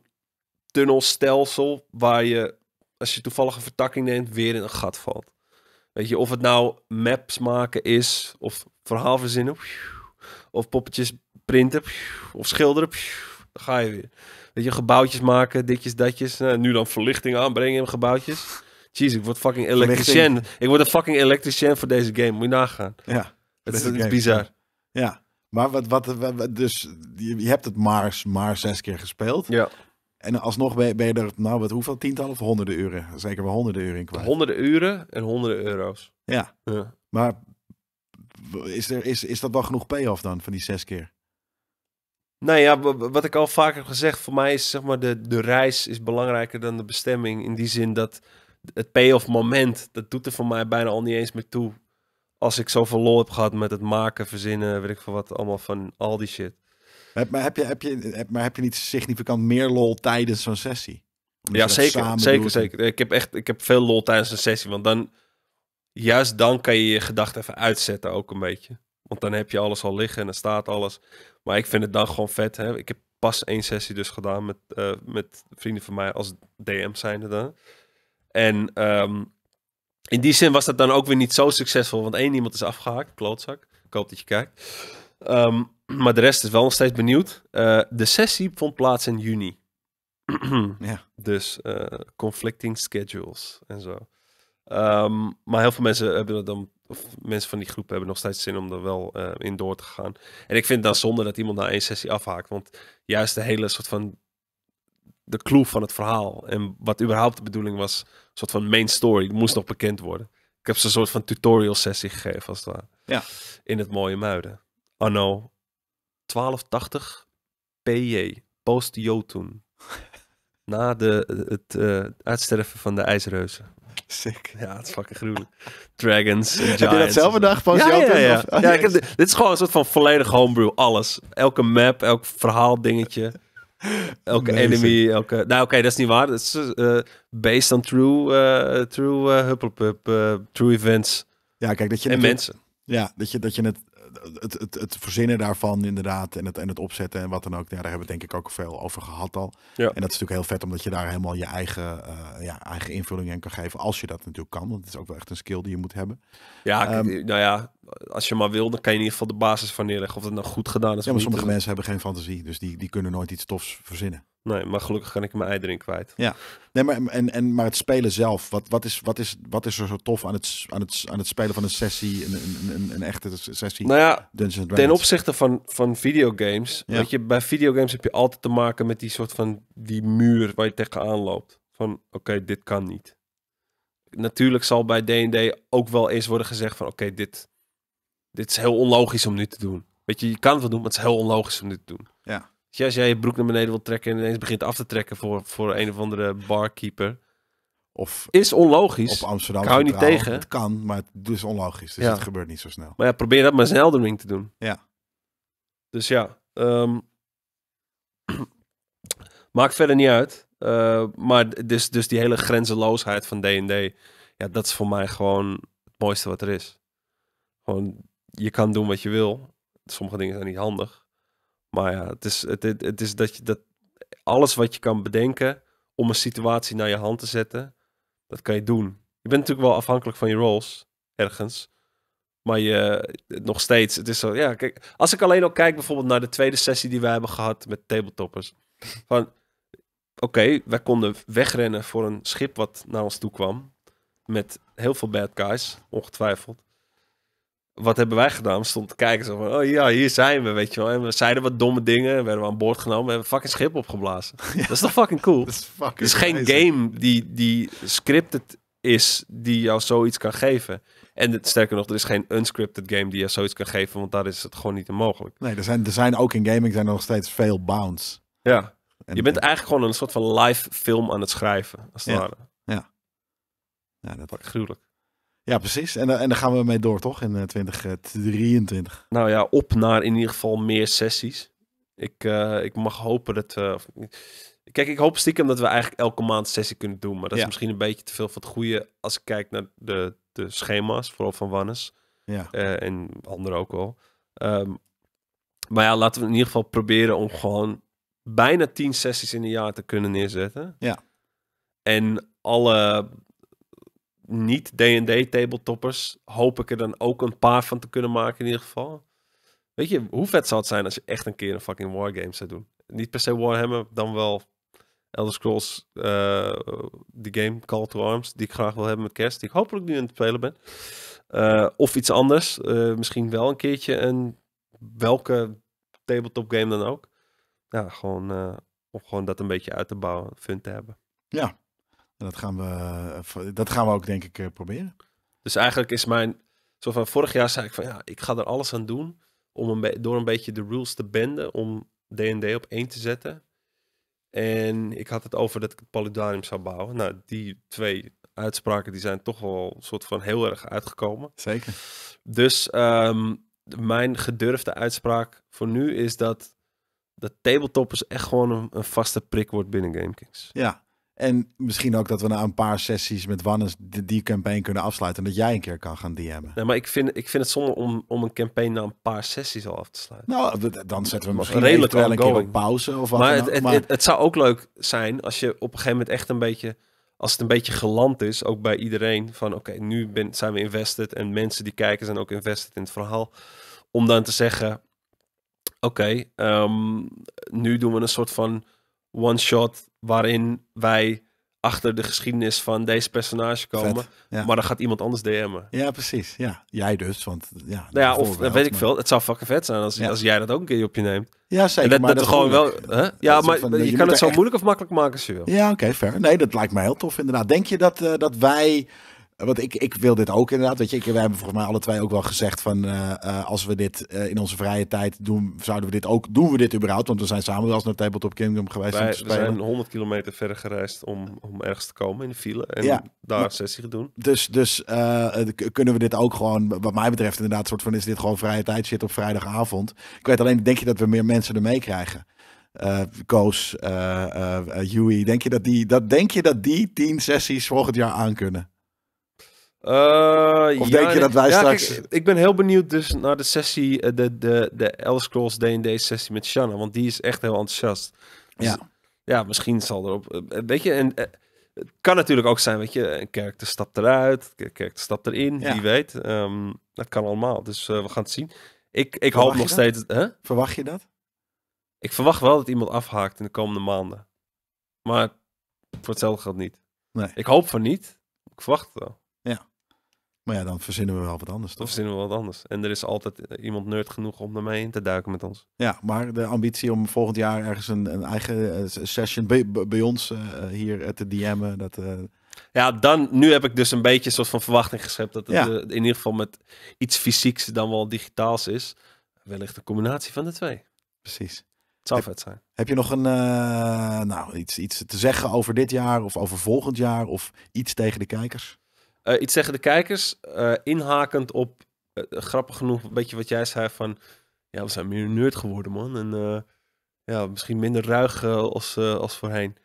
tunnelstelsel waar je, als je toevallige vertakking neemt, weer in een gat valt. Weet je, of het nou maps maken is, of verhaal verzinnen, of poppetjes printen, of schilderen, dan ga je weer dat je, gebouwtjes maken, ditjes, datjes. Eh, nu dan verlichting aanbrengen in gebouwtjes. Jeez, ik word fucking elektricien. Ik word een fucking elektricien voor deze game. Moet je nagaan. Ja. Het is, bizar. Ja. Maar wat, wat, dus je hebt het maar, maar zes keer gespeeld. Ja. En alsnog ben je, er, nou, wat, hoeveel tientallen of honderden uren? Zeker wel honderden uren in kwijt. Honderden uren en honderden euro's. Ja. ja. Maar is, er, is, is dat wel genoeg payoff dan van die zes keer? Nou ja, wat ik al vaker heb gezegd, voor mij is zeg maar de, de reis is belangrijker dan de bestemming. In die zin dat het payoff moment, dat doet er voor mij bijna al niet eens meer toe. Als ik zoveel lol heb gehad met het maken, verzinnen, weet ik veel wat, allemaal van al die shit. Maar heb je, heb je, heb, maar heb je niet significant meer lol tijdens zo'n sessie? ja, zeker, zeker, zeker. Ik heb echt ik heb veel lol tijdens een sessie, want dan, juist dan kan je je gedachten even uitzetten ook een beetje. Want dan heb je alles al liggen en er staat alles. Maar ik vind het dan gewoon vet. Hè? Ik heb pas één sessie dus gedaan met, eh, met vrienden van mij als DM zijnde dan. En ehm, in die zin was dat dan ook weer niet zo succesvol. Want één iemand is afgehaakt, klootzak. Ik hoop dat je kijkt. Ehm, maar de rest is wel nog steeds benieuwd. Eh, de sessie vond plaats in juni. ja. Dus eh, conflicting schedules en zo. Ehm, maar heel veel mensen hebben dat dan of mensen van die groep hebben nog steeds zin om er wel eh, in door te gaan. En ik vind dat zonde dat iemand na één sessie afhaakt. Want juist de hele soort van de clue van het verhaal en wat überhaupt de bedoeling was, een soort van main story, moest nog bekend worden. Ik heb ze een soort van tutorial sessie gegeven als het ware. Ja. In het mooie Muiden. Anno 1280 PJ, post Jotun. Na de, het eh, uitsterven van de ijsreuzen. Sick. Ja, het is fucking gruwelijk. Dragons Giants. Heb je dat zelf bedacht? Pas ja, ja, ja. ja ik dit is gewoon een soort van volledig homebrew. Alles. Elke map, elk verhaal dingetje. Elke enemy, elke... Nou, oké, dat is niet waar. Dat is uh, based on true, uh, true uh, eh, huppelpup, true events. Ja, kijk, dat je... En mensen. Ja, dat je, dat je het het, het, het, verzinnen daarvan inderdaad en het, en het opzetten en wat dan ook, ja, daar hebben we denk ik ook veel over gehad al. Ja. En dat is natuurlijk heel vet omdat je daar helemaal je eigen, eh, ja, eigen invulling in kan geven, als je dat natuurlijk kan. Want het is ook wel echt een skill die je moet hebben. Ja, ehm, nou ja, als je maar wil, dan kan je in ieder geval de basis van neerleggen of het nou goed gedaan is. Ja, maar sommige dus- mensen hebben geen fantasie, dus die, die kunnen nooit iets tofs verzinnen. Nee, maar gelukkig kan ik mijn ei kwijt. Ja, nee, maar, en, en, maar het spelen zelf. Wat, wat, is, wat, is, wat is er zo tof aan het, aan het, aan het spelen van een sessie, een, een, een, een echte sessie? Nou ja, ten opzichte van, van videogames. Weet je, bij videogames heb je altijd te maken met die soort van die muur waar je tegenaan loopt. Van oké, dit kan niet. Natuurlijk zal bij D&D ook wel eens worden gezegd van oké, dit, dit is heel onlogisch om nu te doen. Weet je, je kan het wel doen, maar het is heel onlogisch om dit te doen. Ja als dus jij je broek naar beneden wilt trekken en ineens begint af te trekken voor, voor een of andere barkeeper. Of is onlogisch. Op Amsterdam. Kan je niet tegen. Het kan, maar het is onlogisch. Dus het gebeurt niet zo snel. Maar ja, probeer dat maar een te doen. Ja. Dus ja. Ehm, maakt verder niet uit. Eh, maar dus, dus die hele grenzeloosheid van D&D. Ja, dat is voor mij gewoon het mooiste wat er is. Gewoon, je kan doen wat je wil. Sommige dingen zijn niet handig. Maar ja, het is, het, is dat je dat alles wat je kan bedenken om een situatie naar je hand te zetten, dat kan je doen. Je bent natuurlijk wel afhankelijk van je roles ergens. Maar je, nog steeds, het is zo, ja, kijk, als ik alleen al kijk bijvoorbeeld naar de tweede sessie die wij hebben gehad met tabletoppers. Van, oké, wij konden wegrennen voor een schip wat naar ons toe kwam. Met heel veel bad guys, ongetwijfeld wat hebben wij gedaan? We stonden te kijken, zo van, oh ja, hier zijn we, weet je wel. En we zeiden wat domme dingen, werden we aan boord genomen en hebben fucking schip opgeblazen. Dat is toch fucking cool? Dat is fucking Het is dus geen game die, die scripted is, die jou zoiets kan geven. En het, sterker nog, er is geen unscripted game die jou zoiets kan geven, want daar is het gewoon niet mogelijk. Nee, er zijn, er zijn ook in gaming zijn er nog steeds veel bounds. Ja, je bent eigenlijk gewoon een soort van live film aan het schrijven, als het ja. ware. Ja, ja dat... is gruwelijk. Ja, precies. En, eh, en daar gaan we mee door, toch? In 2023. Eh, eh, nou ja, op naar in ieder geval meer sessies. Ik, ik mag hopen dat. kijk, ik hoop stiekem dat we eigenlijk elke maand sessie kunnen doen. Maar dat is misschien een beetje te veel van het goede als ik kijk naar de, de schema's, vooral van Wannes. Ja. en anderen ook wel. Ehm, maar ja, laten we in ieder geval proberen om gewoon bijna tien sessies in een jaar te kunnen neerzetten. Ja. En alle niet D&D tabletoppers hoop ik er dan ook een paar van te kunnen maken in ieder geval. Weet je, hoe vet zou het zijn als je echt een keer een fucking wargame zou doen? Niet per se Warhammer, dan wel Elder Scrolls, eh, die game Call to Arms, die ik graag wil hebben met kerst, die ik hopelijk nu aan het spelen ben. Eh, of iets anders, eh, misschien wel een keertje een welke tabletop game dan ook. Ja, gewoon, om gewoon dat een beetje uit te bouwen, fun te hebben. Ja, dat gaan we, eh, dat gaan we ook, denk ik, eh, proberen. Dus eigenlijk is mijn. Zo van vorig jaar zei ik van ja, ik ga er alles aan doen. Om een door een beetje de rules te benden. Om DD op één te zetten. En ik had het over dat ik het Polydarium zou bouwen. Nou, die twee uitspraken die zijn toch wel een soort van heel erg uitgekomen. Zeker. Dus ehm, mijn gedurfde uitspraak voor nu is dat. Dat is echt gewoon een, vaste prik wordt binnen GameKings. Ja, en misschien ook dat we na een paar sessies met Wannes die, die campaign kunnen afsluiten. En dat jij een keer kan gaan DM'en. Nee, maar ik vind, ik vind het zonde om, om een campaign na een paar sessies al af te sluiten. Nou, dan zetten we misschien redelijk wel een keer op pauze. Of wat maar, het, maar... Het, het, zou ook leuk zijn als je op een gegeven moment echt een beetje... Als het een beetje geland is, ook bij iedereen. Van oké, nu zijn we invested. En mensen die kijken zijn ook invested in het verhaal. Om dan te zeggen... Oké, ehm, nu doen we een soort van one-shot waarin wij achter de geschiedenis van deze personage komen. Maar dan gaat iemand anders DM'en. Ja, precies. Ja, jij dus. Want, ja, nou ja of weet ik veel. Het zou fucking vet zijn als, als jij dat ook een keer op je neemt. Ja, zeker. dat, maar dat, gewoon wel. Hè? Ja, maar je, kan het zo moeilijk of makkelijk maken als je wil. Ja, oké, fair. Nee, dat lijkt mij heel tof inderdaad. Denk je dat, eh, dat wij want ik, ik wil dit ook inderdaad. Weet je, ik, wij hebben volgens mij alle twee ook wel gezegd van eh, eh, als we dit eh, in onze vrije tijd doen, zouden we dit ook doen we dit überhaupt? Want we zijn samen wel eens naar Tabletop Kingdom geweest. Wij, we zijn 100 kilometer verder gereisd om, om ergens te komen in de file en daar een sessie te doen. Dus, dus kunnen we dit ook gewoon, wat mij betreft, inderdaad, soort van is dit gewoon vrije tijd zit op vrijdagavond. Ik weet alleen, denk je dat we meer mensen ermee krijgen? Uh, Koos, uh, Huey, denk je, dat die, dat, denk je dat die tien sessies volgend jaar aan kunnen? Eh, of denk je dat wij straks... ik ben heel benieuwd dus naar de sessie, eh, de, de, de Elder Scrolls D&D sessie met Shanna, want die is echt heel enthousiast. Dus ja. Ja, misschien zal erop... Eh, weet je, en, het kan natuurlijk ook zijn, weet je, een karakter stapt eruit, een karakter stapt erin, wie weet. Ehm, dat kan allemaal, dus we gaan het zien. Ik, ik hoop nog steeds... Hè? Verwacht je dat? Ik verwacht wel dat iemand afhaakt in de komende maanden. Maar voor hetzelfde geld niet. Nee. Ik hoop van niet. Ik verwacht het wel. Maar ja, dan verzinnen we wel wat anders. Toch? verzinnen we wat anders. En er is altijd iemand nerd genoeg om ermee in te duiken met ons. Ja, maar de ambitie om volgend jaar ergens een, een eigen eh, session bij, ons eh, eh, hier te DM'en. Dat, Ja, dan, nu heb ik dus een beetje een soort van verwachting geschept dat het in ieder geval met iets fysieks dan wel digitaals is. Wellicht een combinatie van de twee. Precies. Het zou vet zijn. Heb je nog een, nou, iets, iets te zeggen over dit jaar of over volgend jaar of iets tegen de kijkers? Uh, iets zeggen de kijkers, eh, inhakend op, eh, grappig genoeg, een beetje wat jij zei van, ja, we zijn meer nerd geworden, man. En ja, misschien minder ruig als, als voorheen.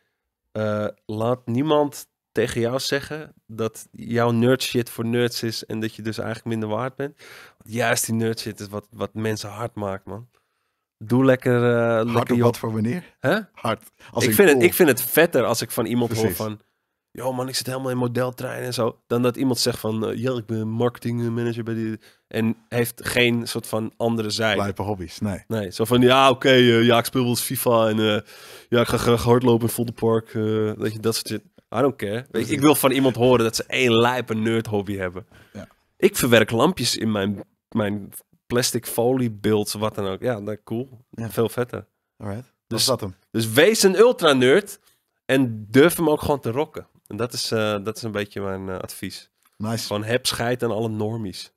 laat niemand tegen jou zeggen dat jouw nerd shit voor nerds is en dat je dus eigenlijk minder waard bent. Want juist die nerd shit is wat, wat mensen hard maakt, man. Doe lekker. Uh, hard op wat voor wanneer? Hard. ik, vind het, ik vind het vetter als ik van iemand hoor van. Yo man, ik zit helemaal in modeltrein en zo. Dan dat iemand zegt van, eh, ja, ik ben marketingmanager bij die... En heeft geen soort van andere zijde. Lijpe hobby's, nee. Nee, zo van, ja oké, eh, ja ik speel wel eens FIFA en eh, ja ik ga graag hardlopen in Vondelpark. weet je, dat soort shit. I don't care. Weet ik wil van iemand horen dat ze één lijpe nerd hobby hebben. Ja. Ik verwerk lampjes in mijn, mijn plastic folie beelds, wat dan ook. Ja, dat cool. Veel vetter. Alright. Dus, dus wees een ultra nerd en durf hem ook gewoon te rocken. En dat is, eh, dat is een beetje mijn eh, advies. Nice. Gewoon heb scheid aan alle normies.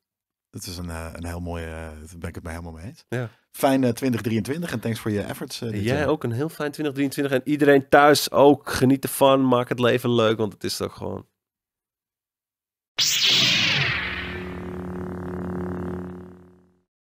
Dat is een, eh, een heel mooie, daar ben ik het mij helemaal mee eens. Ja. Fijn 2023 en thanks voor je efforts. Jij ook een heel fijn 2023 en iedereen thuis ook. Geniet ervan, maak het leven leuk, want het is toch gewoon